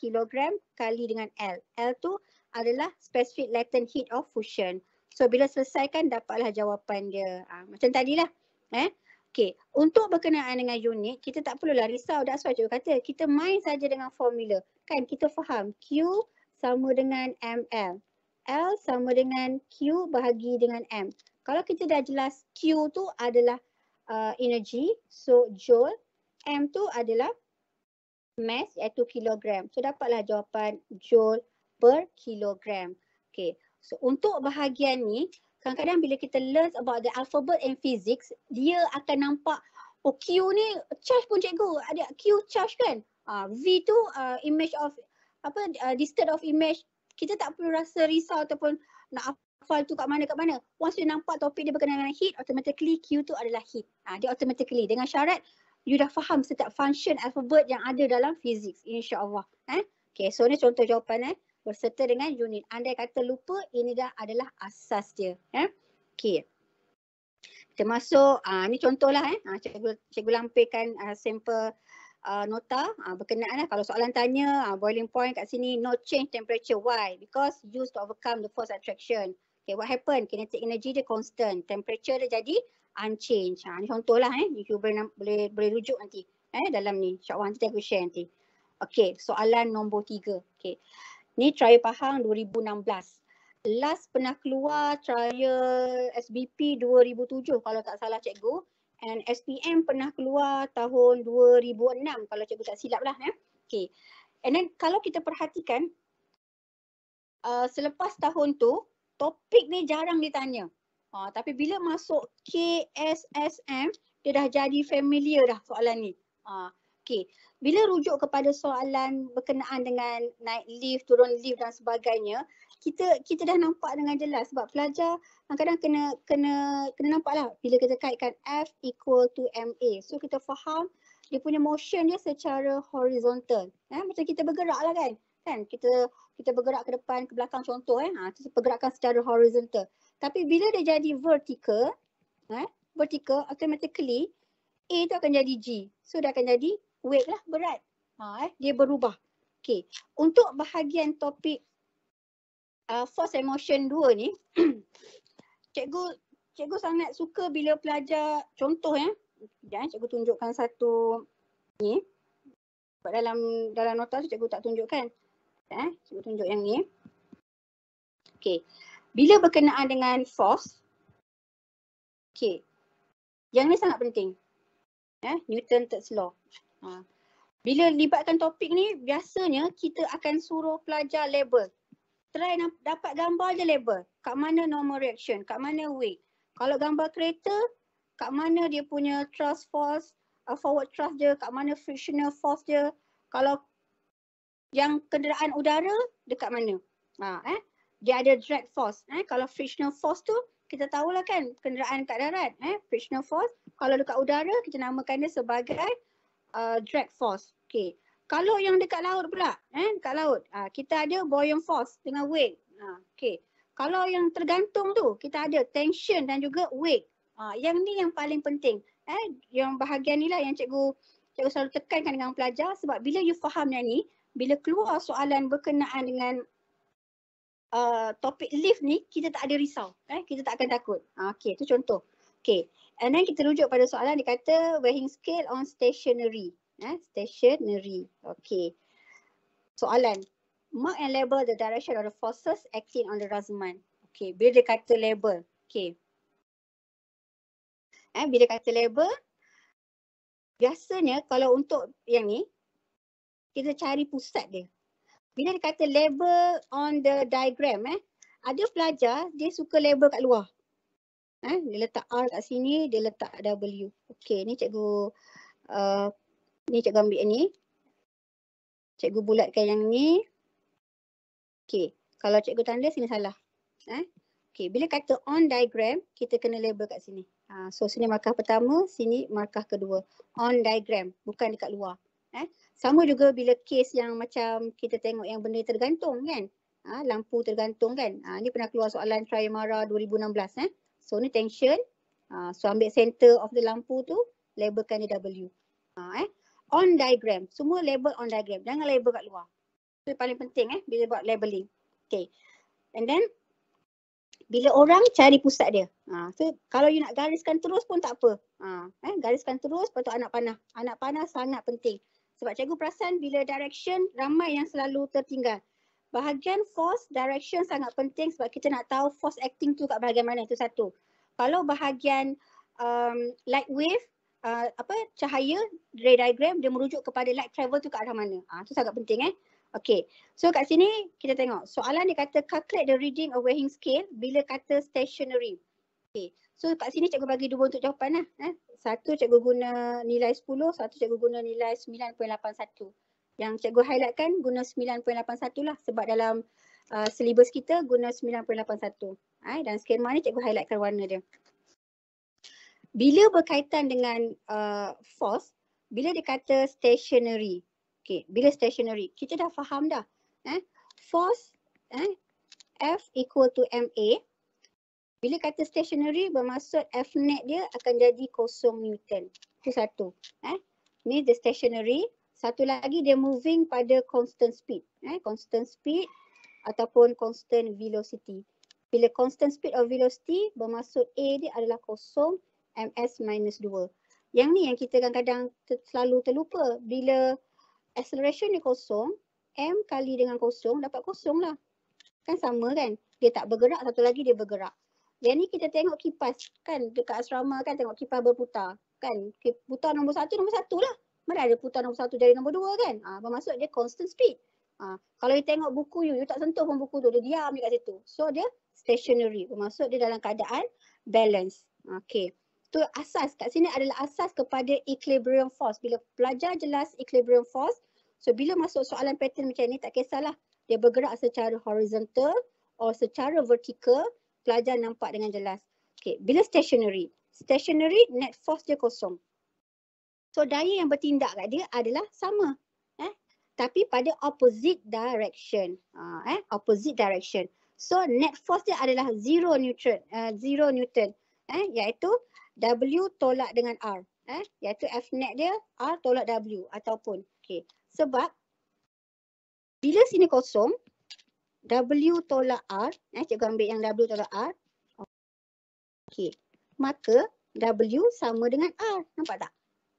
kg kali dengan L. L tu adalah specific latent heat of fusion. So bila selesaikan dapatlah jawapan dia. Ha, macam tadilah. Eh? Okay. Untuk berkenaan dengan unit, kita tak perlulah risau. That's why cikgu kata kita main saja dengan formula. Kan kita faham Q sama dengan ML. L sama dengan Q bahagi dengan M. Kalau kita dah jelas Q tu adalah uh, energy. So joule, M tu adalah mass iaitu kilogram. So dapatlah jawapan joule per kilogram. Okay. So untuk bahagian ni, kadang-kadang bila kita learn about the alphabet and physics, dia akan nampak oh Q ni charge pun cikgu. Ada Q charge kan? Uh, v tu uh, image of apa uh, distance of image kita tak perlu rasa risau ataupun nak hafal tu kat mana kat mana. Once you nampak topik dia berkenaan dengan heat, automatically Q tu adalah heat. Ha, dia automatically dengan syarat you dah faham setiap function alphabet yang ada dalam fizik. InsyaAllah. Eh? Okay, so ni contoh jawapan eh. Berserta dengan unit. Andai kata lupa, ini dah adalah asas dia. Eh? Okay. Kita masuk, uh, ni contohlah eh. Uh, cikgu, cikgu lampirkan uh, sampel uh, nota uh, berkenaan eh. Kalau soalan tanya, uh, boiling point kat sini, no change temperature. Why? Because used to overcome the force attraction. Okay, what happen? Kinetic energy dia constant. Temperature dia jadi unchanged. Ha, ni contohlah eh. You boleh, boleh, boleh rujuk nanti. Eh, dalam ni. Syakwan nanti aku share nanti. Okay, soalan nombor tiga. Okay. Ni trial pahang 2016. Last pernah keluar trial SBP 2007 kalau tak salah cikgu. And SPM pernah keluar tahun 2006 kalau cikgu tak silap lah. Eh. Okay. And then kalau kita perhatikan uh, selepas tahun tu topik ni jarang ditanya. Ha, tapi bila masuk KSSM, dia dah jadi familiar dah soalan ni. Ha, okay. Bila rujuk kepada soalan berkenaan dengan naik lift, turun lift dan sebagainya, kita kita dah nampak dengan jelas sebab pelajar kadang-kadang kena kena kena nampak lah bila kita kaitkan F equal to MA. So kita faham dia punya motion dia secara horizontal. Eh, macam kita bergerak lah kan kan kita kita bergerak ke depan ke belakang contoh eh ha pergerakan secara horizontal tapi bila dia jadi vertical eh vertical automatically A tu akan jadi G so dia akan jadi weight lah berat ha eh dia berubah okey untuk bahagian topik uh, force and motion 2 ni cikgu cikgu sangat suka bila pelajar contoh eh dan cikgu tunjukkan satu ni dalam dalam nota tu cikgu tak tunjukkan eh. Cuba tunjuk yang ni. Okey. Bila berkenaan dengan force. Okey. Yang ni sangat penting. Eh. Newton third law. Ha. Bila libatkan topik ni, biasanya kita akan suruh pelajar label. Try nak dapat gambar je label. Kat mana normal reaction, kat mana weight. Kalau gambar kereta, kat mana dia punya thrust force, uh, forward thrust je kat mana frictional force je Kalau yang kenderaan udara dekat mana. Ha, eh? Dia ada drag force. Eh? Kalau frictional force tu kita tahulah kan kenderaan kat darat. Eh? Frictional force. Kalau dekat udara kita namakan dia sebagai uh, drag force. Okay. Kalau yang dekat laut pula. Eh? Dekat laut. Ha, kita ada buoyant force dengan weight. Ha, okay. Kalau yang tergantung tu kita ada tension dan juga weight. Ha, yang ni yang paling penting. Eh? Yang bahagian ni lah yang cikgu, cikgu selalu tekankan dengan pelajar sebab bila you faham yang ni bila keluar soalan berkenaan dengan uh, topik lift ni, kita tak ada risau. Eh? Kita tak akan takut. Ah, okay, itu contoh. Okay, and then kita rujuk pada soalan dia kata weighing scale on stationary. Eh? Stationary. Okay. Soalan. Mark and label the direction of the forces acting on the razman. Okay, bila dia kata label. Okay. Eh, bila kata label, biasanya kalau untuk yang ni, kita cari pusat dia. Bila dia kata label on the diagram eh, ada pelajar dia suka label kat luar. Eh, dia letak R kat sini, dia letak W. Okey, ni cikgu uh, ni cikgu ambil ni. Cikgu bulatkan yang ni. Okey, kalau cikgu tanda sini salah. Eh? Okey, bila kata on diagram, kita kena label kat sini. Ha, so sini markah pertama, sini markah kedua. On diagram, bukan dekat luar. Eh? Sama juga bila kes yang macam kita tengok yang benda tergantung kan. Ha, lampu tergantung kan. Ha, ah, ni pernah keluar soalan Triumara 2016. Eh? So ni tension. Ha, so ambil center of the lampu tu, labelkan dia W. Ha, eh? On diagram. Semua label on diagram. Jangan label kat luar. Itu paling penting eh bila buat labeling. Okay. And then bila orang cari pusat dia. Ha, so kalau you nak gariskan terus pun tak apa. Ha, eh, gariskan terus patut anak panah. Anak panah sangat penting. Sebab cikgu perasan bila direction ramai yang selalu tertinggal. Bahagian force direction sangat penting sebab kita nak tahu force acting tu kat bahagian mana itu satu. Kalau bahagian um, light wave, uh, apa cahaya, ray diagram dia merujuk kepada light travel tu kat arah mana. Ah ha, tu sangat penting eh. Okay, so kat sini kita tengok soalan dia kata calculate the reading of weighing scale bila kata stationary. Okay, So kat sini cikgu bagi dua untuk jawapan lah. Eh. Satu cikgu guna nilai 10, satu cikgu guna nilai 9.81. Yang cikgu kan guna 9.81 lah sebab dalam uh, syllabus kita guna 9.81. Eh. Dan skema ni cikgu highlightkan warna dia. Bila berkaitan dengan uh, false, bila dia kata stationary. Okay, bila stationary. Kita dah faham dah. Eh. False, eh. F equal to MA. Bila kata stationary bermaksud F net dia akan jadi kosong Newton. Itu satu. Eh? Ni the stationary. Satu lagi dia moving pada constant speed. Eh? Constant speed ataupun constant velocity. Bila constant speed or velocity bermaksud A dia adalah kosong ms minus 2. Yang ni yang kita kadang-kadang selalu terlupa. Bila acceleration ni kosong, m kali dengan kosong dapat kosong lah. Kan sama kan? Dia tak bergerak, satu lagi dia bergerak. Yang ni kita tengok kipas kan dekat asrama kan tengok kipas berputar kan. Putar nombor satu, nombor satu lah. Mana ada putar nombor satu jadi nombor dua kan. Ha, bermaksud dia constant speed. Ha, kalau you tengok buku you, you tak sentuh pun buku tu. Dia diam dekat situ. So dia stationary. Bermaksud dia dalam keadaan balance. Okay. Tu asas kat sini adalah asas kepada equilibrium force. Bila pelajar jelas equilibrium force, so bila masuk soalan pattern macam ni tak kisahlah. Dia bergerak secara horizontal or secara vertikal, pelajar nampak dengan jelas. Okay, bila stationary? Stationary net force dia kosong. So daya yang bertindak kat dia adalah sama. Eh? Tapi pada opposite direction. Uh, eh? Opposite direction. So net force dia adalah zero neutral, Uh, zero Newton eh? Iaitu W tolak dengan R. Eh? Iaitu F net dia R tolak W ataupun. Okay. Sebab bila sini kosong, W tolak R. Eh, cikgu ambil yang W tolak R. Okey. Maka W sama dengan R. Nampak tak?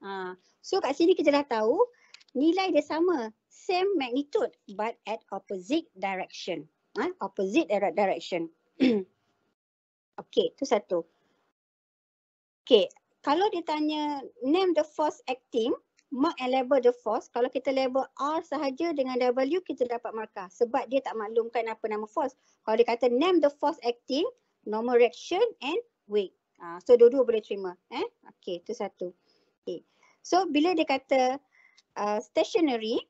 Ha. So kat sini kita dah tahu nilai dia sama. Same magnitude but at opposite direction. Ha? Opposite direction. Okey, tu satu. Okey, kalau dia tanya name the force acting, mark and the force. Kalau kita label R sahaja dengan W, kita dapat markah. Sebab dia tak maklumkan apa nama force. Kalau dia kata name the force acting, normal reaction and weight. Uh, so dua-dua boleh terima. Eh? Okay, itu satu. Okay. So bila dia kata uh, stationary,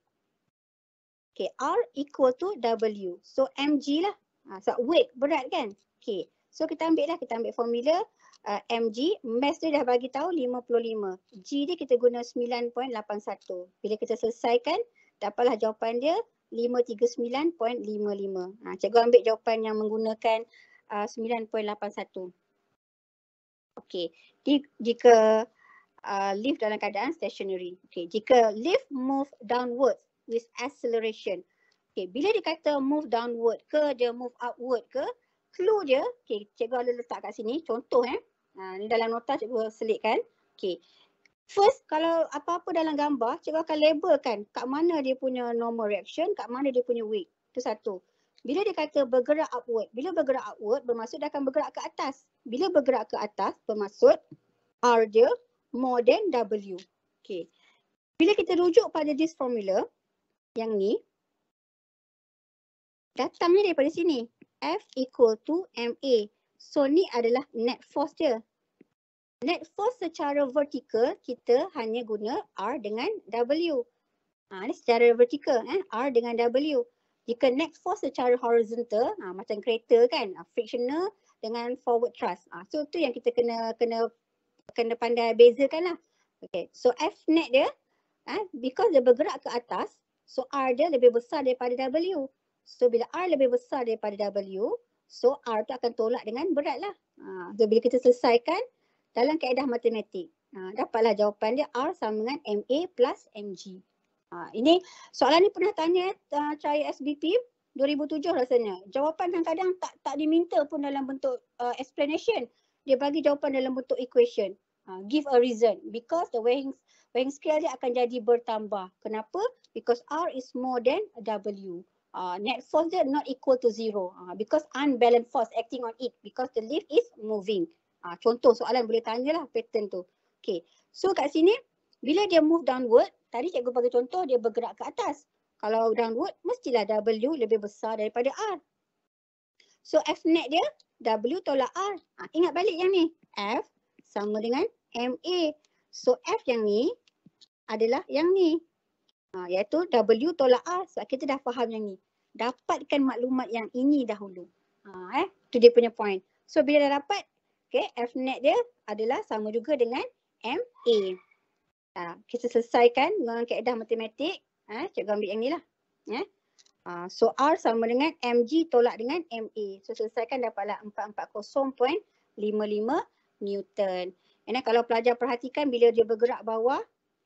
okay, R equal to W. So mg lah. Uh, so weight, berat kan? Okay. So kita ambil lah, kita ambil formula uh, mg mass dia dah bagi tahu 55 g dia kita guna 9.81 bila kita selesaikan dapatlah jawapan dia 539.55 ha cikgu ambil jawapan yang menggunakan uh, 9.81 okey jika uh, lift dalam keadaan stationary okey jika lift move downward with acceleration okey bila dikata move downward ke dia move upward ke clue je, okay, cikgu ada letak kat sini, contoh eh. Ha, ni dalam nota cikgu selitkan. Okay. First, kalau apa-apa dalam gambar, cikgu akan labelkan kat mana dia punya normal reaction, kat mana dia punya weight. Itu satu. Bila dia kata bergerak upward, bila bergerak upward, bermaksud dia akan bergerak ke atas. Bila bergerak ke atas, bermaksud R dia more than W. Okay. Bila kita rujuk pada this formula, yang ni, datangnya daripada sini. F equal to MA. So ni adalah net force dia. Net force secara vertikal kita hanya guna R dengan W. Ha, ni secara vertikal eh? R dengan W. Jika net force secara horizontal ha, macam kereta kan ha, frictional dengan forward thrust. Ha, so tu yang kita kena kena kena pandai bezakan lah. Okay. So F net dia ha, because dia bergerak ke atas so R dia lebih besar daripada W. So bila R lebih besar daripada W, so R tu akan tolak dengan berat lah. Ha. So bila kita selesaikan dalam kaedah matematik, ha, dapatlah jawapan dia R sama dengan MA plus MG. Ha, ini soalan ni pernah tanya uh, cari SBP 2007 rasanya. Jawapan kadang-kadang tak tak diminta pun dalam bentuk uh, explanation. Dia bagi jawapan dalam bentuk equation. Uh, give a reason because the weighing, weighing scale dia akan jadi bertambah. Kenapa? Because R is more than W uh, net force dia not equal to zero uh, because unbalanced force acting on it because the lift is moving. Uh, contoh soalan boleh tanya lah pattern tu. Okay, so kat sini bila dia move downward, tadi cikgu bagi contoh dia bergerak ke atas. Kalau downward, mestilah W lebih besar daripada R. So F net dia W tolak R. Ha, ingat balik yang ni. F sama dengan MA. So F yang ni adalah yang ni. Ha, iaitu W tolak A sebab kita dah faham yang ni. Dapatkan maklumat yang ini dahulu. Ha, eh, tu dia punya point. So bila dah dapat, okay, F net dia adalah sama juga dengan MA. Ha, kita selesaikan dengan keadaan matematik. Eh, cikgu ambil yang ni lah. Eh. Ha, so R sama dengan M G tolak dengan MA. So selesaikan dapatlah 440.55 Newton. And kalau pelajar perhatikan bila dia bergerak bawah,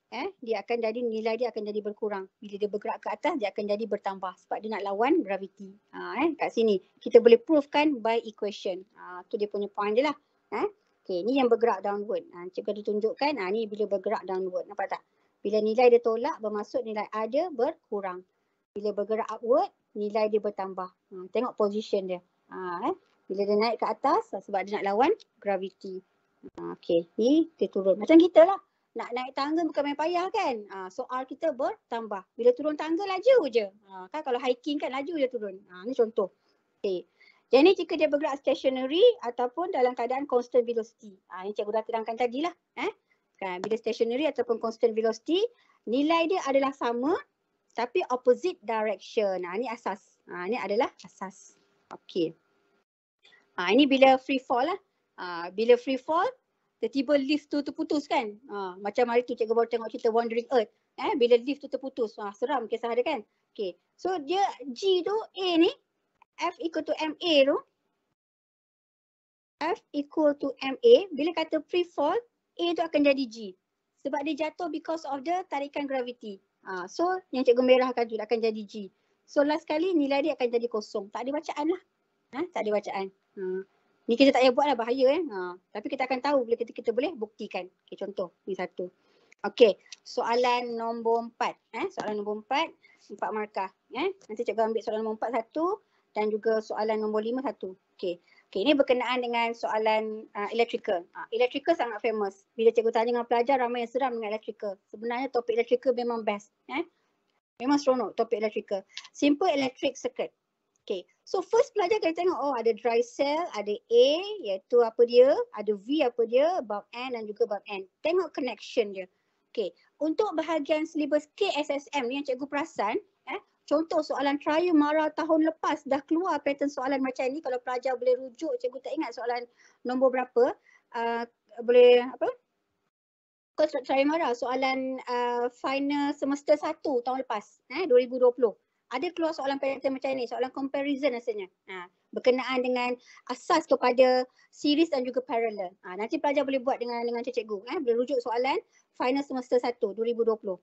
eh dia akan jadi nilai dia akan jadi berkurang bila dia bergerak ke atas dia akan jadi bertambah sebab dia nak lawan graviti ha eh kat sini kita boleh prove kan by equation ha tu dia punya point je lah eh okay, ni yang bergerak downward ha cikgu dah tunjukkan ha ni bila bergerak downward nampak tak bila nilai dia tolak bermaksud nilai A dia berkurang bila bergerak upward nilai dia bertambah ha tengok position dia ha eh bila dia naik ke atas sebab dia nak lawan graviti ha, Okay, ni dia turun macam kita lah nak naik tangga bukan main payah kan. Ha, soal kita bertambah. Bila turun tangga laju je. Ha, kan kalau hiking kan laju je turun. Ha, ni contoh. Okay. Jadi jika dia bergerak stationary ataupun dalam keadaan constant velocity. Ha, yang cikgu dah terangkan tadi lah. Eh? Kan, bila stationary ataupun constant velocity, nilai dia adalah sama tapi opposite direction. Ha, ini asas. Ha, ini adalah asas. Okay. Ha, ini bila free fall lah. Ha, bila free fall, tiba-tiba lift tu terputus kan. Ha, macam hari tu cikgu baru tengok cerita Wandering Earth. Eh, bila lift tu terputus. Ha, seram kisah dia kan. Okay. So dia G tu A ni. F equal to MA tu. F equal to MA. Bila kata free fall, A tu akan jadi G. Sebab dia jatuh because of the tarikan graviti. Ha, so yang cikgu merah akan juga akan jadi G. So last kali nilai dia akan jadi kosong. Tak ada bacaan lah. Ha, tak ada bacaan. Hmm. Ni kita tak payah buat lah bahaya eh. Ha. Tapi kita akan tahu bila kita, kita boleh buktikan. Okay, contoh ni satu. Okay, soalan nombor empat. Eh? Soalan nombor empat, empat markah. Eh? Nanti cikgu ambil soalan nombor empat satu dan juga soalan nombor lima satu. Okay, okay, ini berkenaan dengan soalan uh, electrical. Uh, electrical sangat famous. Bila cikgu tanya dengan pelajar, ramai yang seram dengan electrical. Sebenarnya topik electrical memang best. Eh? Memang seronok topik electrical. Simple electric circuit. Okay. So first pelajar kena tengok oh ada dry cell, ada A iaitu apa dia, ada V apa dia, bab N dan juga bab N. Tengok connection dia. Okay. Untuk bahagian syllabus KSSM ni yang cikgu perasan, eh, contoh soalan trial mara tahun lepas dah keluar pattern soalan macam ni kalau pelajar boleh rujuk cikgu tak ingat soalan nombor berapa. Uh, boleh apa? Kau trial mara soalan uh, final semester satu tahun lepas eh, 2020 ada keluar soalan pattern macam ni, soalan comparison rasanya. Ha, berkenaan dengan asas kepada series dan juga parallel. Ha, nanti pelajar boleh buat dengan dengan cikgu. Ha, boleh rujuk soalan final semester 1 2020.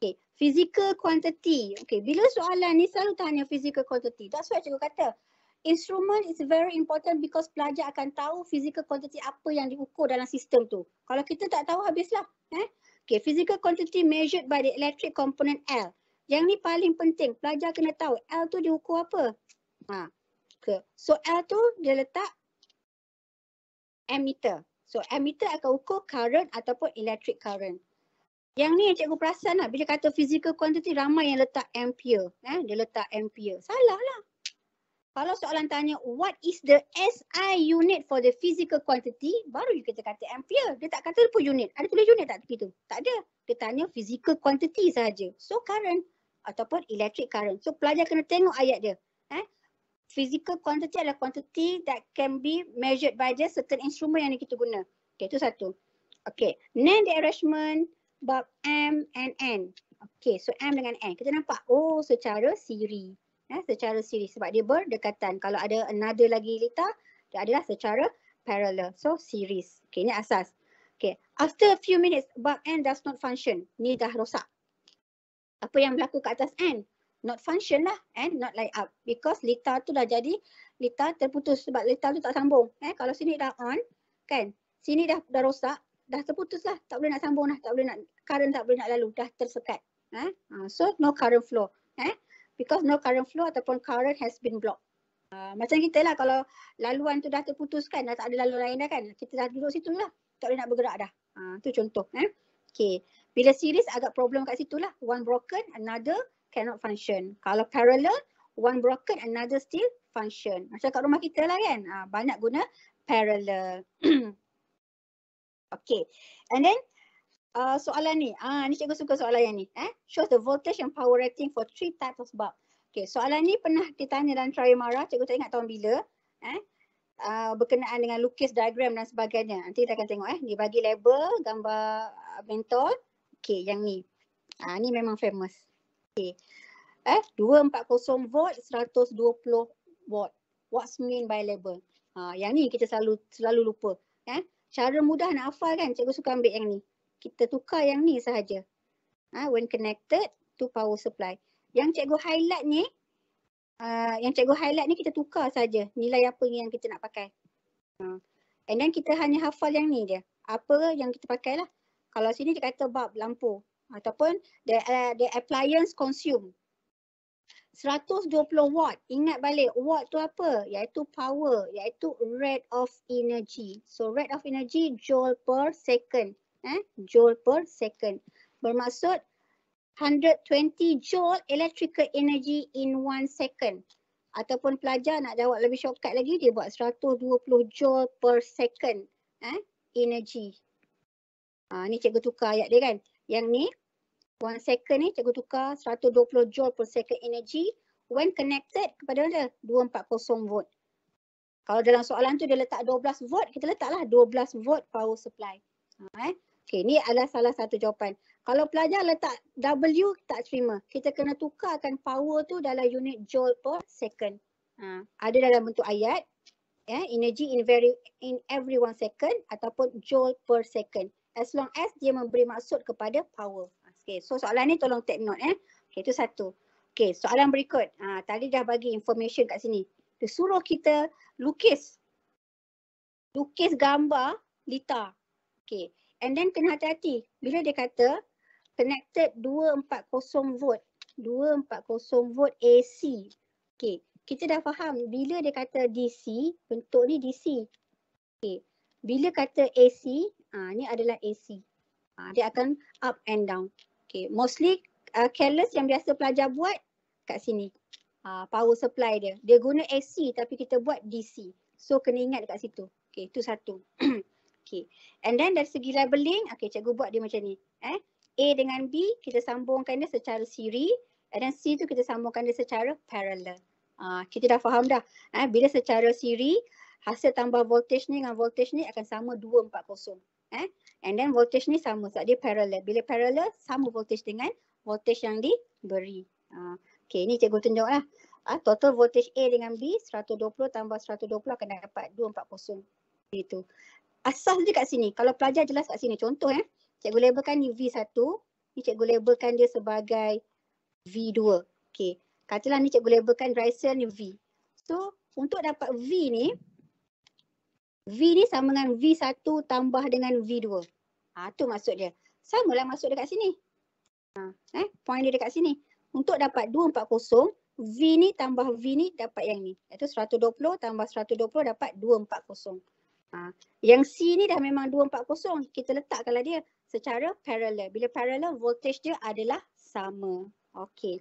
Okay. Physical quantity. Okay. Bila soalan ni selalu tanya physical quantity. That's why cikgu kata instrument is very important because pelajar akan tahu physical quantity apa yang diukur dalam sistem tu. Kalau kita tak tahu habislah. Eh? Okay, physical quantity measured by the electric component L. Yang ni paling penting, pelajar kena tahu L tu diukur apa. Ha. Okay. So L tu dia letak meter. So meter akan ukur current ataupun electric current. Yang ni yang cikgu perasan lah, bila kata physical quantity ramai yang letak ampere. Eh? Dia letak ampere. Salah lah. Kalau soalan tanya, what is the SI unit for the physical quantity? Baru kita kata kata ampere. Dia tak kata pun unit. Ada tulis unit tak tepi Tak ada. Dia tanya physical quantity saja. So current ataupun electric current. So pelajar kena tengok ayat dia. Eh? Physical quantity adalah quantity that can be measured by the certain instrument yang kita guna. Okay, itu satu. Okay, name the arrangement bab M and N. Okay, so M dengan N. Kita nampak, oh secara siri. Eh? Secara siri sebab dia berdekatan. Kalau ada another lagi lita, dia adalah secara parallel. So, series. Okay, ini asas. Okay, after a few minutes, bab N does not function. Ni dah rosak apa yang berlaku kat atas N. Not function lah and not light up. Because litar tu dah jadi litar terputus sebab litar tu tak sambung. Eh, kalau sini dah on kan, sini dah dah rosak, dah terputus lah. Tak boleh nak sambung lah, tak boleh nak, current tak boleh nak lalu, dah tersekat. Eh? Ha, so no current flow. Eh? Because no current flow ataupun current has been blocked. Uh, macam kita lah kalau laluan tu dah terputus kan, dah tak ada laluan lain dah kan. Kita dah duduk situ lah, tak boleh nak bergerak dah. Uh, contoh. Eh? Okay. Bila series agak problem kat situ lah. One broken, another cannot function. Kalau parallel, one broken, another still function. Macam kat rumah kita lah kan. Ha, banyak guna parallel. okay. And then, uh, soalan ni. Ah, ha, ni cikgu suka soalan yang ni. Eh? show the voltage and power rating for three types of bulb. Okay, soalan ni pernah ditanya dalam trial marah. Cikgu tak ingat tahun bila. Eh? Uh, berkenaan dengan lukis diagram dan sebagainya. Nanti kita akan tengok eh. Dia bagi label gambar uh, mentor. Okay, yang ni. Ah, ni memang famous. Okay. Eh, 240 volt, 120 watt. What's mean by label? Ha, yang ni kita selalu selalu lupa. Eh, cara mudah nak hafal kan? Cikgu suka ambil yang ni. Kita tukar yang ni sahaja. Ha, when connected to power supply. Yang cikgu highlight ni, uh, yang cikgu highlight ni kita tukar saja nilai apa ni yang kita nak pakai. Ha. And then kita hanya hafal yang ni je. Apa yang kita pakailah. Kalau sini dia kata bab lampu ataupun the, uh, the appliance consume. 120 watt. Ingat balik watt tu apa? Iaitu power, iaitu rate of energy. So rate of energy joule per second. Eh? Joule per second. Bermaksud 120 joule electrical energy in one second. Ataupun pelajar nak jawab lebih shortcut lagi, dia buat 120 joule per second eh? energy. Ha, ni cikgu tukar ayat dia kan. Yang ni, one second ni cikgu tukar 120 joule per second energy when connected kepada mana? 240 volt. Kalau dalam soalan tu dia letak 12 volt, kita letaklah 12 volt power supply. Ha, eh? Okay, ni adalah salah satu jawapan. Kalau pelajar letak W, tak terima. Kita kena tukarkan power tu dalam unit joule per second. Ha, ada dalam bentuk ayat. Yeah, energy in, very, in every one second ataupun joule per second as long as dia memberi maksud kepada power. Ah, okay, so soalan ni tolong take note eh. Okay, itu satu. Okay, soalan berikut. Uh, tadi dah bagi information kat sini. Dia suruh kita lukis. Lukis gambar lita. Okay, and then kena hati-hati. Bila dia kata connected 240 volt. 240 volt AC. Okay, kita dah faham bila dia kata DC, bentuk ni DC. Okay, bila kata AC, Ah ni adalah AC. Ah ha, dia akan up and down. Okay, mostly uh, careless yang biasa pelajar buat kat sini. Ah power supply dia. Dia guna AC tapi kita buat DC. So kena ingat dekat situ. Okay, itu satu. okay. And then dari segi labeling, okay, cikgu buat dia macam ni. Eh, A dengan B kita sambungkan dia secara siri and then C tu kita sambungkan dia secara parallel. Ah kita dah faham dah. Eh, bila secara siri hasil tambah voltage ni dengan voltage ni akan sama 240 eh and then voltage ni sama sebab dia parallel bila parallel sama voltage dengan voltage yang diberi ha uh, okey ni cikgu tunjuklah ah uh, total voltage A dengan B 120 tambah 120 akan dapat 240 itu. asas dia kat sini kalau pelajar jelas kat sini contoh eh cikgu labelkan ni V1 ni cikgu labelkan dia sebagai V2 Okay. katalah ni cikgu labelkan drive cell ni V so untuk dapat V ni V ni sama dengan V1 tambah dengan V2. Ha, tu maksud dia. Sama lah masuk dekat sini. Ha, eh, point dia dekat sini. Untuk dapat 240, V ni tambah V ni dapat yang ni. Iaitu 120 tambah 120 dapat 240. Ha, yang C ni dah memang 240. Kita letakkanlah dia secara parallel. Bila parallel, voltage dia adalah sama. Okay.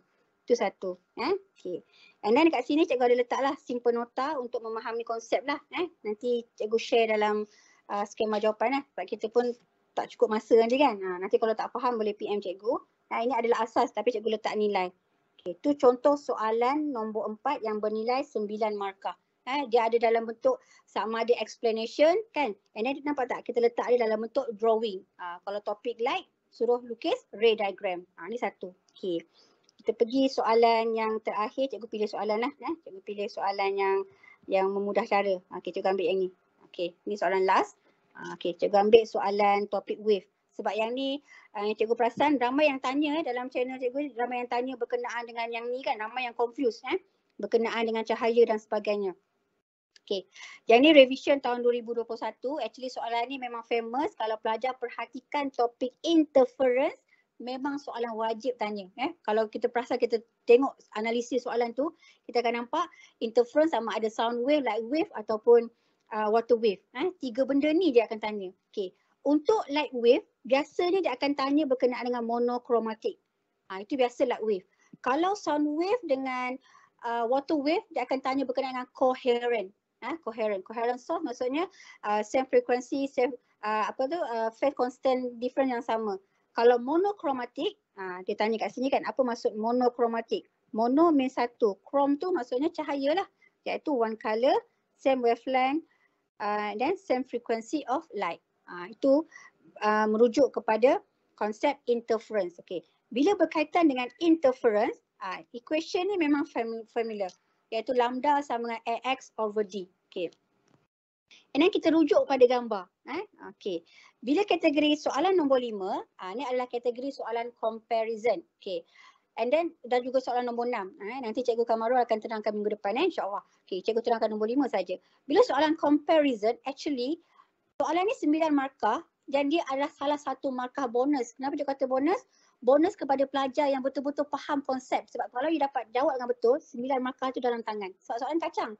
Itu satu. Eh? Okay. And then dekat sini cikgu ada letaklah simple nota untuk memahami konsep lah. Eh? Nanti cikgu share dalam uh, skema jawapan lah. Sebab kita pun tak cukup masa nanti kan. Ha, nanti kalau tak faham boleh PM cikgu. Nah, ha, ini adalah asas tapi cikgu letak nilai. Okay. Itu contoh soalan nombor empat yang bernilai sembilan markah. Eh, dia ada dalam bentuk sama ada explanation kan. And then nampak tak kita letak dia dalam bentuk drawing. Uh, kalau topik like suruh lukis ray diagram. Ha, ini satu. Okay kita pergi soalan yang terakhir cikgu pilih soalan lah eh. cikgu pilih soalan yang yang memudah cara ah, okey cikgu ambil yang ni okey ni soalan last ah, okey cikgu ambil soalan topik wave sebab yang ni ah, yang cikgu perasan ramai yang tanya eh, dalam channel cikgu ramai yang tanya berkenaan dengan yang ni kan ramai yang confused eh berkenaan dengan cahaya dan sebagainya Okay. Yang ni revision tahun 2021. Actually soalan ni memang famous. Kalau pelajar perhatikan topik interference, memang soalan wajib tanya. Eh? Kalau kita perasa kita tengok analisis soalan tu, kita akan nampak interference sama ada sound wave, light wave ataupun uh, water wave. Eh? Tiga benda ni dia akan tanya. Okay. Untuk light wave, biasanya dia akan tanya berkenaan dengan monochromatic. Ha, itu biasa light wave. Kalau sound wave dengan uh, water wave, dia akan tanya berkenaan dengan coherent. Ha, coherent. Coherent source maksudnya uh, same frequency, same uh, apa tu, uh, phase constant different yang sama. Kalau monokromatik, ha, dia tanya kat sini kan apa maksud monokromatik? Mono means satu, chrome tu maksudnya cahaya lah. Iaitu one color, same wavelength, uh, then same frequency of light. Ha, itu uh, merujuk kepada konsep interference. Okay. Bila berkaitan dengan interference, ha, equation ni memang familiar. Iaitu lambda sama dengan AX over D. Okay. And then kita rujuk pada gambar. Eh? Okay. Bila kategori soalan nombor lima, uh, ni adalah kategori soalan comparison. Okay. And then dan juga soalan nombor enam. Ah, eh. Nanti Cikgu Kamarul akan terangkan minggu depan eh, insyaAllah. Okay, Cikgu terangkan nombor lima saja. Bila soalan comparison, actually soalan ni sembilan markah dan dia adalah salah satu markah bonus. Kenapa dia kata bonus? Bonus kepada pelajar yang betul-betul faham konsep. Sebab kalau you dapat jawab dengan betul, sembilan markah tu dalam tangan. Soalan-soalan kacang.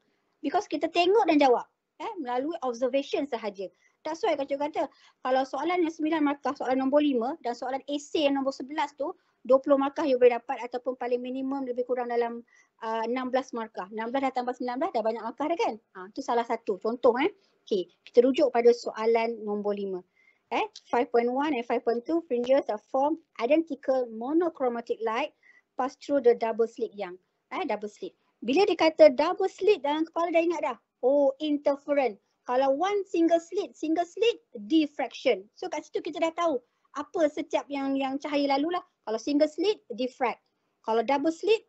Because kita tengok dan jawab. Eh, melalui observation sahaja. That's why kacau kata kalau soalan yang 9 markah, soalan nombor 5 dan soalan esay yang nombor 11 tu 20 markah you boleh dapat ataupun paling minimum lebih kurang dalam uh, 16 markah. 16 dah tambah 19 dah banyak markah dah kan? Ha, tu salah satu contoh eh. Okay, kita rujuk pada soalan nombor 5. Eh, 5.1 and 5.2 fringes are formed identical monochromatic light pass through the double slit yang. Eh, double slit. Bila dia kata double slit dalam kepala dah ingat dah. Oh, interferent. Kalau one single slit, single slit diffraction. So kat situ kita dah tahu apa setiap yang yang cahaya lalu lah. Kalau single slit, diffract. Kalau double slit,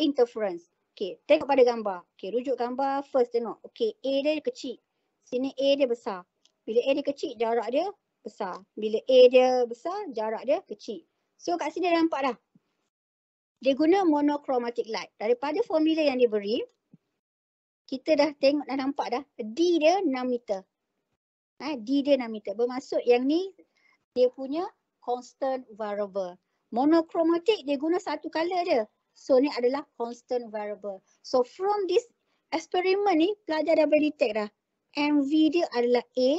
interference. Okay, tengok pada gambar. Okay, rujuk gambar first tengok. Okay, A dia kecil. Sini A dia besar. Bila A dia kecil, jarak dia besar. Bila A dia besar, jarak dia kecil. So kat sini dah nampak dah. Dia guna monochromatic light. Daripada formula yang diberi, kita dah tengok dah nampak dah D dia 6 meter. Ha, D dia 6 meter. Bermaksud yang ni dia punya constant variable. Monochromatic dia guna satu color je. So ni adalah constant variable. So from this experiment ni pelajar dah boleh detect dah. MV dia adalah A,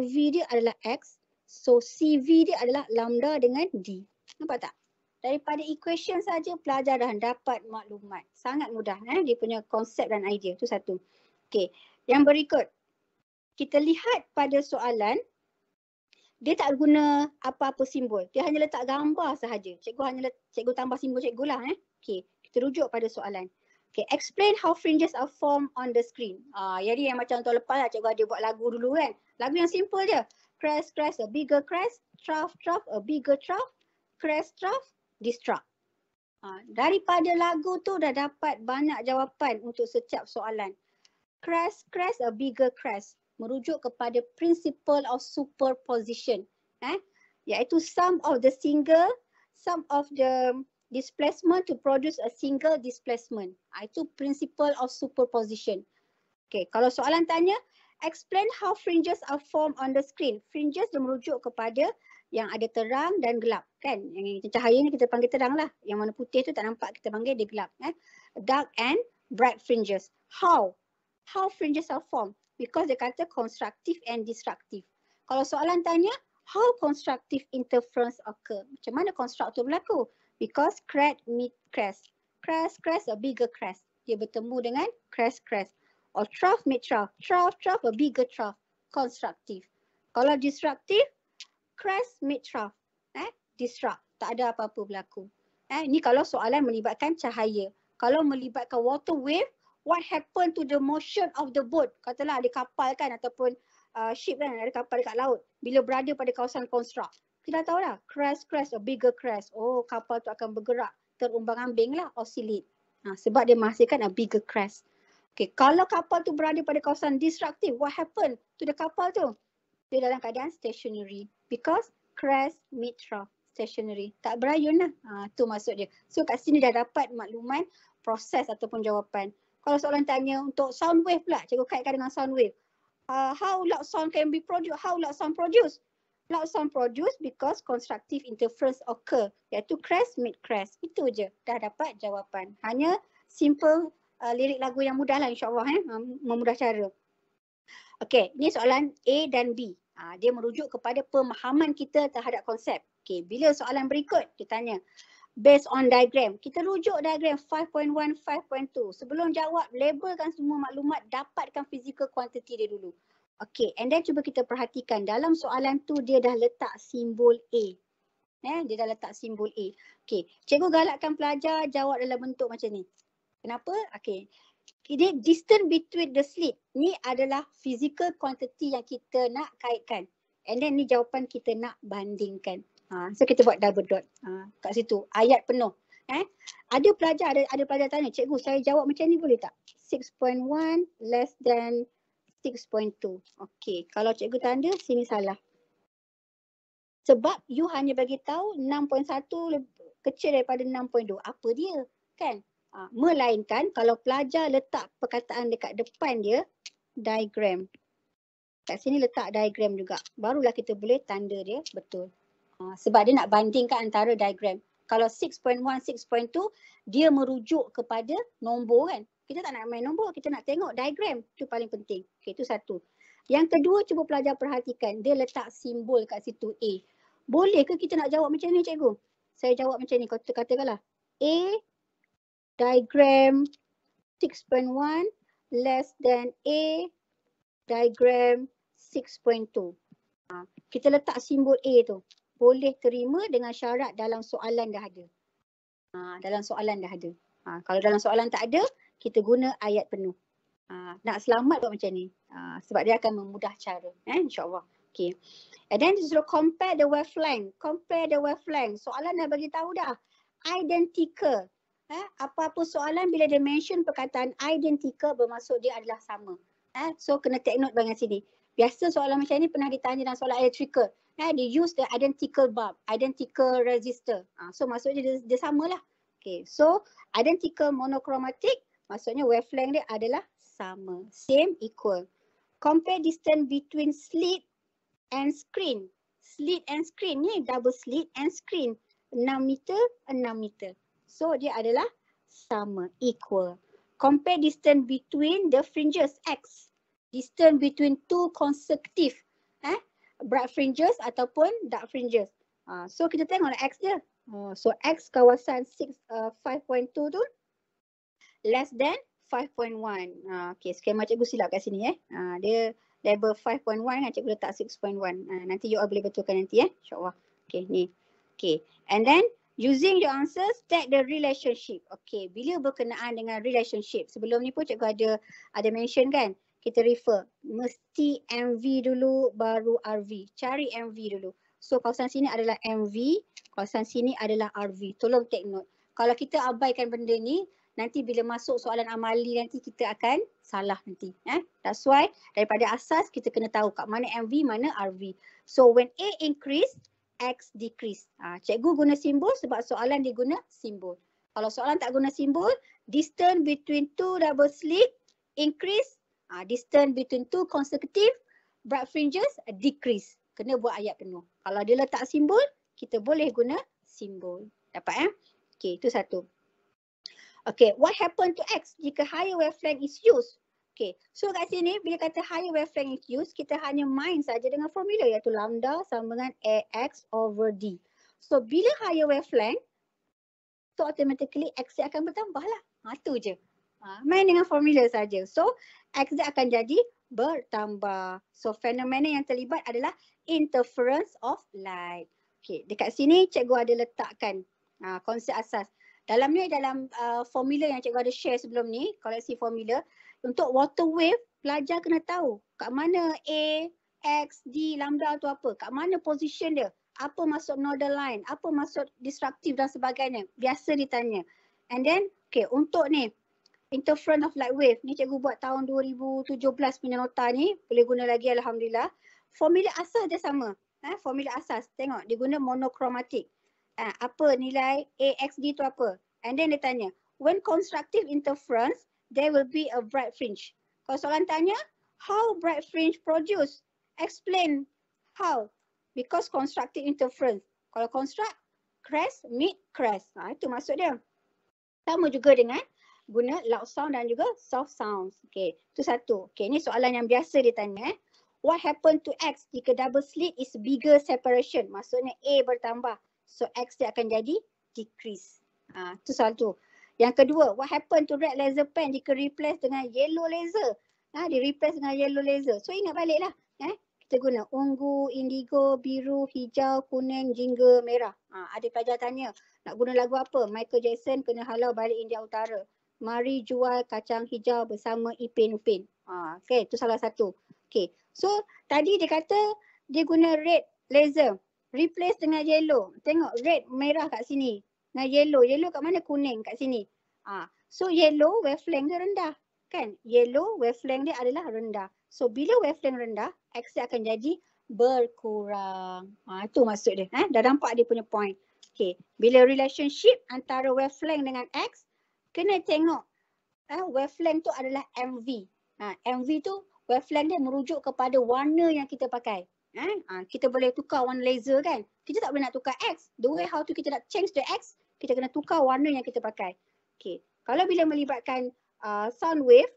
RV dia adalah X. So CV dia adalah lambda dengan D. Nampak tak? daripada equation saja pelajar dah dapat maklumat. Sangat mudah eh dia punya konsep dan idea. tu satu. Okey. Yang berikut kita lihat pada soalan dia tak guna apa-apa simbol. Dia hanya letak gambar sahaja. Cikgu hanya letak cikgu tambah simbol cikgu lah eh. Okey. Kita rujuk pada soalan. Okay, explain how fringes are formed on the screen. Ah, uh, jadi yang macam tahun lepas lah cikgu ada buat lagu dulu kan. Lagu yang simple je. Crest, crest, a bigger crest. Trough, trough, a bigger trough. Crest, trough, Distract. Ha, daripada lagu tu dah dapat banyak jawapan untuk setiap soalan. Crash, crash, a bigger crash. Merujuk kepada principle of superposition. Eh? Iaitu sum of the single, sum of the displacement to produce a single displacement. Ha, itu principle of superposition. Okay, kalau soalan tanya, explain how fringes are formed on the screen. Fringes merujuk kepada yang ada terang dan gelap kan yang cahaya ni kita panggil terang lah yang mana putih tu tak nampak kita panggil dia gelap eh dark and bright fringes how how fringes are formed because dia kata constructive and destructive kalau soalan tanya how constructive interference occur macam mana constructive tu berlaku because crest meet crest crest crest a bigger crest dia bertemu dengan crest crest or trough meet trough trough trough a bigger trough constructive kalau destructive crest meet trough disrupt, tak ada apa-apa berlaku. Eh, ini kalau soalan melibatkan cahaya. Kalau melibatkan water wave, what happen to the motion of the boat? Katalah ada kapal kan ataupun uh, ship kan, ada kapal dekat laut. Bila berada pada kawasan construct, kita tahu lah crash, crash or bigger crash. Oh, kapal tu akan bergerak terumbang ambing lah, oscillate. Ha, sebab dia menghasilkan a bigger crash. Okay, kalau kapal tu berada pada kawasan destructive, what happen to the kapal tu? Dia dalam keadaan stationary because crash mid trough. Stationery Tak berayun lah. Ha, tu maksud dia. So kat sini dah dapat makluman proses ataupun jawapan. Kalau soalan tanya untuk sound wave pula, cikgu kaitkan dengan sound wave. Uh, how loud sound can be produced? How loud sound produce? Loud sound produce because constructive interference occur. Iaitu crash, meet crash Itu je. Dah dapat jawapan. Hanya simple uh, lirik lagu yang mudah lah insyaAllah. Eh? Memudah cara. Okay, ni soalan A dan B. Ha, dia merujuk kepada pemahaman kita terhadap konsep. Okay, bila soalan berikut dia tanya based on diagram. Kita rujuk diagram 5.1, 5.2. Sebelum jawab, labelkan semua maklumat, dapatkan physical quantity dia dulu. Okay, and then cuba kita perhatikan dalam soalan tu dia dah letak simbol A. Eh, dia dah letak simbol A. Okay, cikgu galakkan pelajar jawab dalam bentuk macam ni. Kenapa? Okay. Ini distance between the slit. Ni adalah physical quantity yang kita nak kaitkan. And then ni jawapan kita nak bandingkan. Ha, so kita buat double dot ha, kat situ. Ayat penuh. Eh? Ada pelajar ada, ada pelajar tanya, cikgu saya jawab macam ni boleh tak? 6.1 less than 6.2. Okey, kalau cikgu tanda sini salah. Sebab you hanya bagi tahu 6.1 kecil daripada 6.2. Apa dia? Kan? Ha, melainkan kalau pelajar letak perkataan dekat depan dia, diagram. Kat sini letak diagram juga. Barulah kita boleh tanda dia betul. Ha, sebab dia nak bandingkan antara diagram. Kalau 6.1, 6.2, dia merujuk kepada nombor kan. Kita tak nak main nombor, kita nak tengok diagram. Itu paling penting. Okay, itu satu. Yang kedua, cuba pelajar perhatikan. Dia letak simbol kat situ A. Boleh ke kita nak jawab macam ni, cikgu? Saya jawab macam ni. Kau katakanlah A diagram 6.1 less than A diagram 6.2. Ha, kita letak simbol A tu boleh terima dengan syarat dalam soalan dah ada. Ha, dalam soalan dah ada. Ha, kalau dalam soalan tak ada, kita guna ayat penuh. Ha, nak selamat buat macam ni. Ha, sebab dia akan memudah cara. Eh, InsyaAllah. Okay. And then suruh compare the wavelength. Compare the wavelength. Soalan dah bagi tahu dah. Identical. Eh, apa-apa soalan bila dia mention perkataan identical bermaksud dia adalah sama. Eh, so kena take note bagi sini. Biasa soalan macam ni pernah ditanya dalam soalan elektrikal eh, they use the identical bulb, identical resistor. Ha, so maksudnya dia, dia samalah. Okay, so identical monochromatic maksudnya wavelength dia adalah sama. Same equal. Compare distance between slit and screen. Slit and screen ni double slit and screen. 6 meter, 6 meter. So dia adalah sama, equal. Compare distance between the fringes X. Distance between two consecutive bright fringes ataupun dark fringes. Uh, so kita tengoklah X dia. Uh, so X kawasan 6 uh, 5.2 tu less than 5.1. Uh, ha, okay, skema cikgu silap kat sini eh. Uh, dia level 5.1 kan cikgu letak 6.1. Uh, nanti you all boleh betulkan nanti eh. InsyaAllah. Okay, ni. Okay, and then using your answers, take the relationship. Okay, bila berkenaan dengan relationship. Sebelum ni pun cikgu ada ada mention kan kita refer. Mesti MV dulu baru RV. Cari MV dulu. So kawasan sini adalah MV, kawasan sini adalah RV. Tolong take note. Kalau kita abaikan benda ni, nanti bila masuk soalan amali nanti kita akan salah nanti. Eh? That's why daripada asas kita kena tahu kat mana MV, mana RV. So when A increase, X decrease. Ha, cikgu guna simbol sebab soalan dia guna simbol. Kalau soalan tak guna simbol, distance between two double slit increase, uh, distance between two consecutive bright fringes decrease. Kena buat ayat penuh. Kalau dia letak simbol, kita boleh guna simbol. Dapat ya? Eh? Okay, itu satu. Okay, what happened to X jika higher wavelength is used? Okay, so kat sini bila kata higher wavelength is used, kita hanya main saja dengan formula iaitu lambda sama dengan AX over D. So, bila higher wavelength, so automatically X akan bertambah lah. Ha, tu je. Ha, main dengan formula saja. So x akan jadi bertambah. So fenomena yang terlibat adalah interference of light. Okay, dekat sini cikgu ada letakkan uh, konsep asas. Dalam ni dalam uh, formula yang cikgu ada share sebelum ni, koleksi formula. Untuk water wave, pelajar kena tahu kat mana A, X, D, lambda tu apa. Kat mana position dia. Apa maksud nodal line, apa maksud disruptive dan sebagainya. Biasa ditanya. And then, okay, untuk ni, interference of light wave ni cikgu buat tahun 2017 punya nota ni boleh guna lagi alhamdulillah formula asas dia sama eh formula asas tengok dia guna monochromatic eh, apa nilai AXD tu apa and then dia tanya when constructive interference there will be a bright fringe kalau soalan tanya how bright fringe produce explain how because constructive interference kalau construct crest meet crest ha, itu maksud dia sama juga dengan guna loud sound dan juga soft sound. Okay, itu satu. Okay, ini soalan yang biasa ditanya. Eh. What happened to X jika double slit is bigger separation? Maksudnya A bertambah. So X dia akan jadi decrease. Itu ha, uh, soalan tu. Yang kedua, what happened to red laser pen jika replace dengan yellow laser? Ha, di replace dengan yellow laser. So ingat lah Eh? Kita guna ungu, indigo, biru, hijau, kuning, jingga, merah. Ha, ada pelajar tanya nak guna lagu apa? Michael Jackson kena halau balik India Utara mari jual kacang hijau bersama Ipin Upin. Ha, okay, itu salah satu. Okay, so tadi dia kata dia guna red laser. Replace dengan yellow. Tengok red merah kat sini. Dengan yellow. Yellow kat mana? Kuning kat sini. Ha, so yellow wavelength dia rendah. Kan? Yellow wavelength dia adalah rendah. So bila wavelength rendah, X dia akan jadi berkurang. Ha, itu maksud dia. Eh? Dah nampak dia punya point. Okay. Bila relationship antara wavelength dengan X, kena tengok eh, wavelength tu adalah MV. Ha, MV tu wavelength dia merujuk kepada warna yang kita pakai. Eh? Ha, kita boleh tukar warna laser kan. Kita tak boleh nak tukar X. The way how to kita nak change the X, kita kena tukar warna yang kita pakai. Okay. Kalau bila melibatkan uh, sound wave,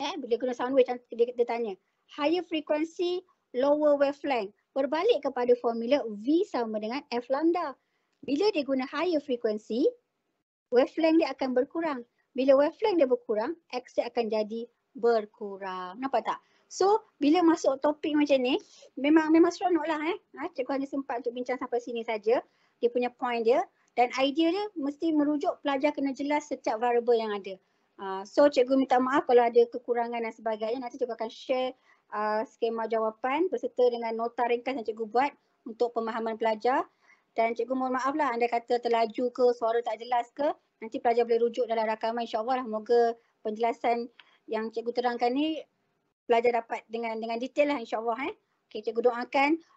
eh, bila guna sound wave, dia, dia tanya. Higher frequency, lower wavelength. Berbalik kepada formula V sama dengan F lambda. Bila dia guna higher frequency, wavelength dia akan berkurang. Bila wavelength dia berkurang, exit akan jadi berkurang. Nampak tak? So, bila masuk topik macam ni, memang memang seronok lah eh. Ha, cikgu hanya sempat untuk bincang sampai sini saja. Dia punya point dia dan idea dia mesti merujuk pelajar kena jelas setiap variable yang ada. Uh, so, cikgu minta maaf kalau ada kekurangan dan sebagainya. Nanti cikgu akan share uh, skema jawapan berserta dengan nota ringkas yang cikgu buat untuk pemahaman pelajar dan cikgu mohon maaf lah anda kata terlaju ke suara tak jelas ke nanti pelajar boleh rujuk dalam rakaman insyaAllah lah moga penjelasan yang cikgu terangkan ni pelajar dapat dengan dengan detail lah insyaAllah eh. Okay, cikgu doakan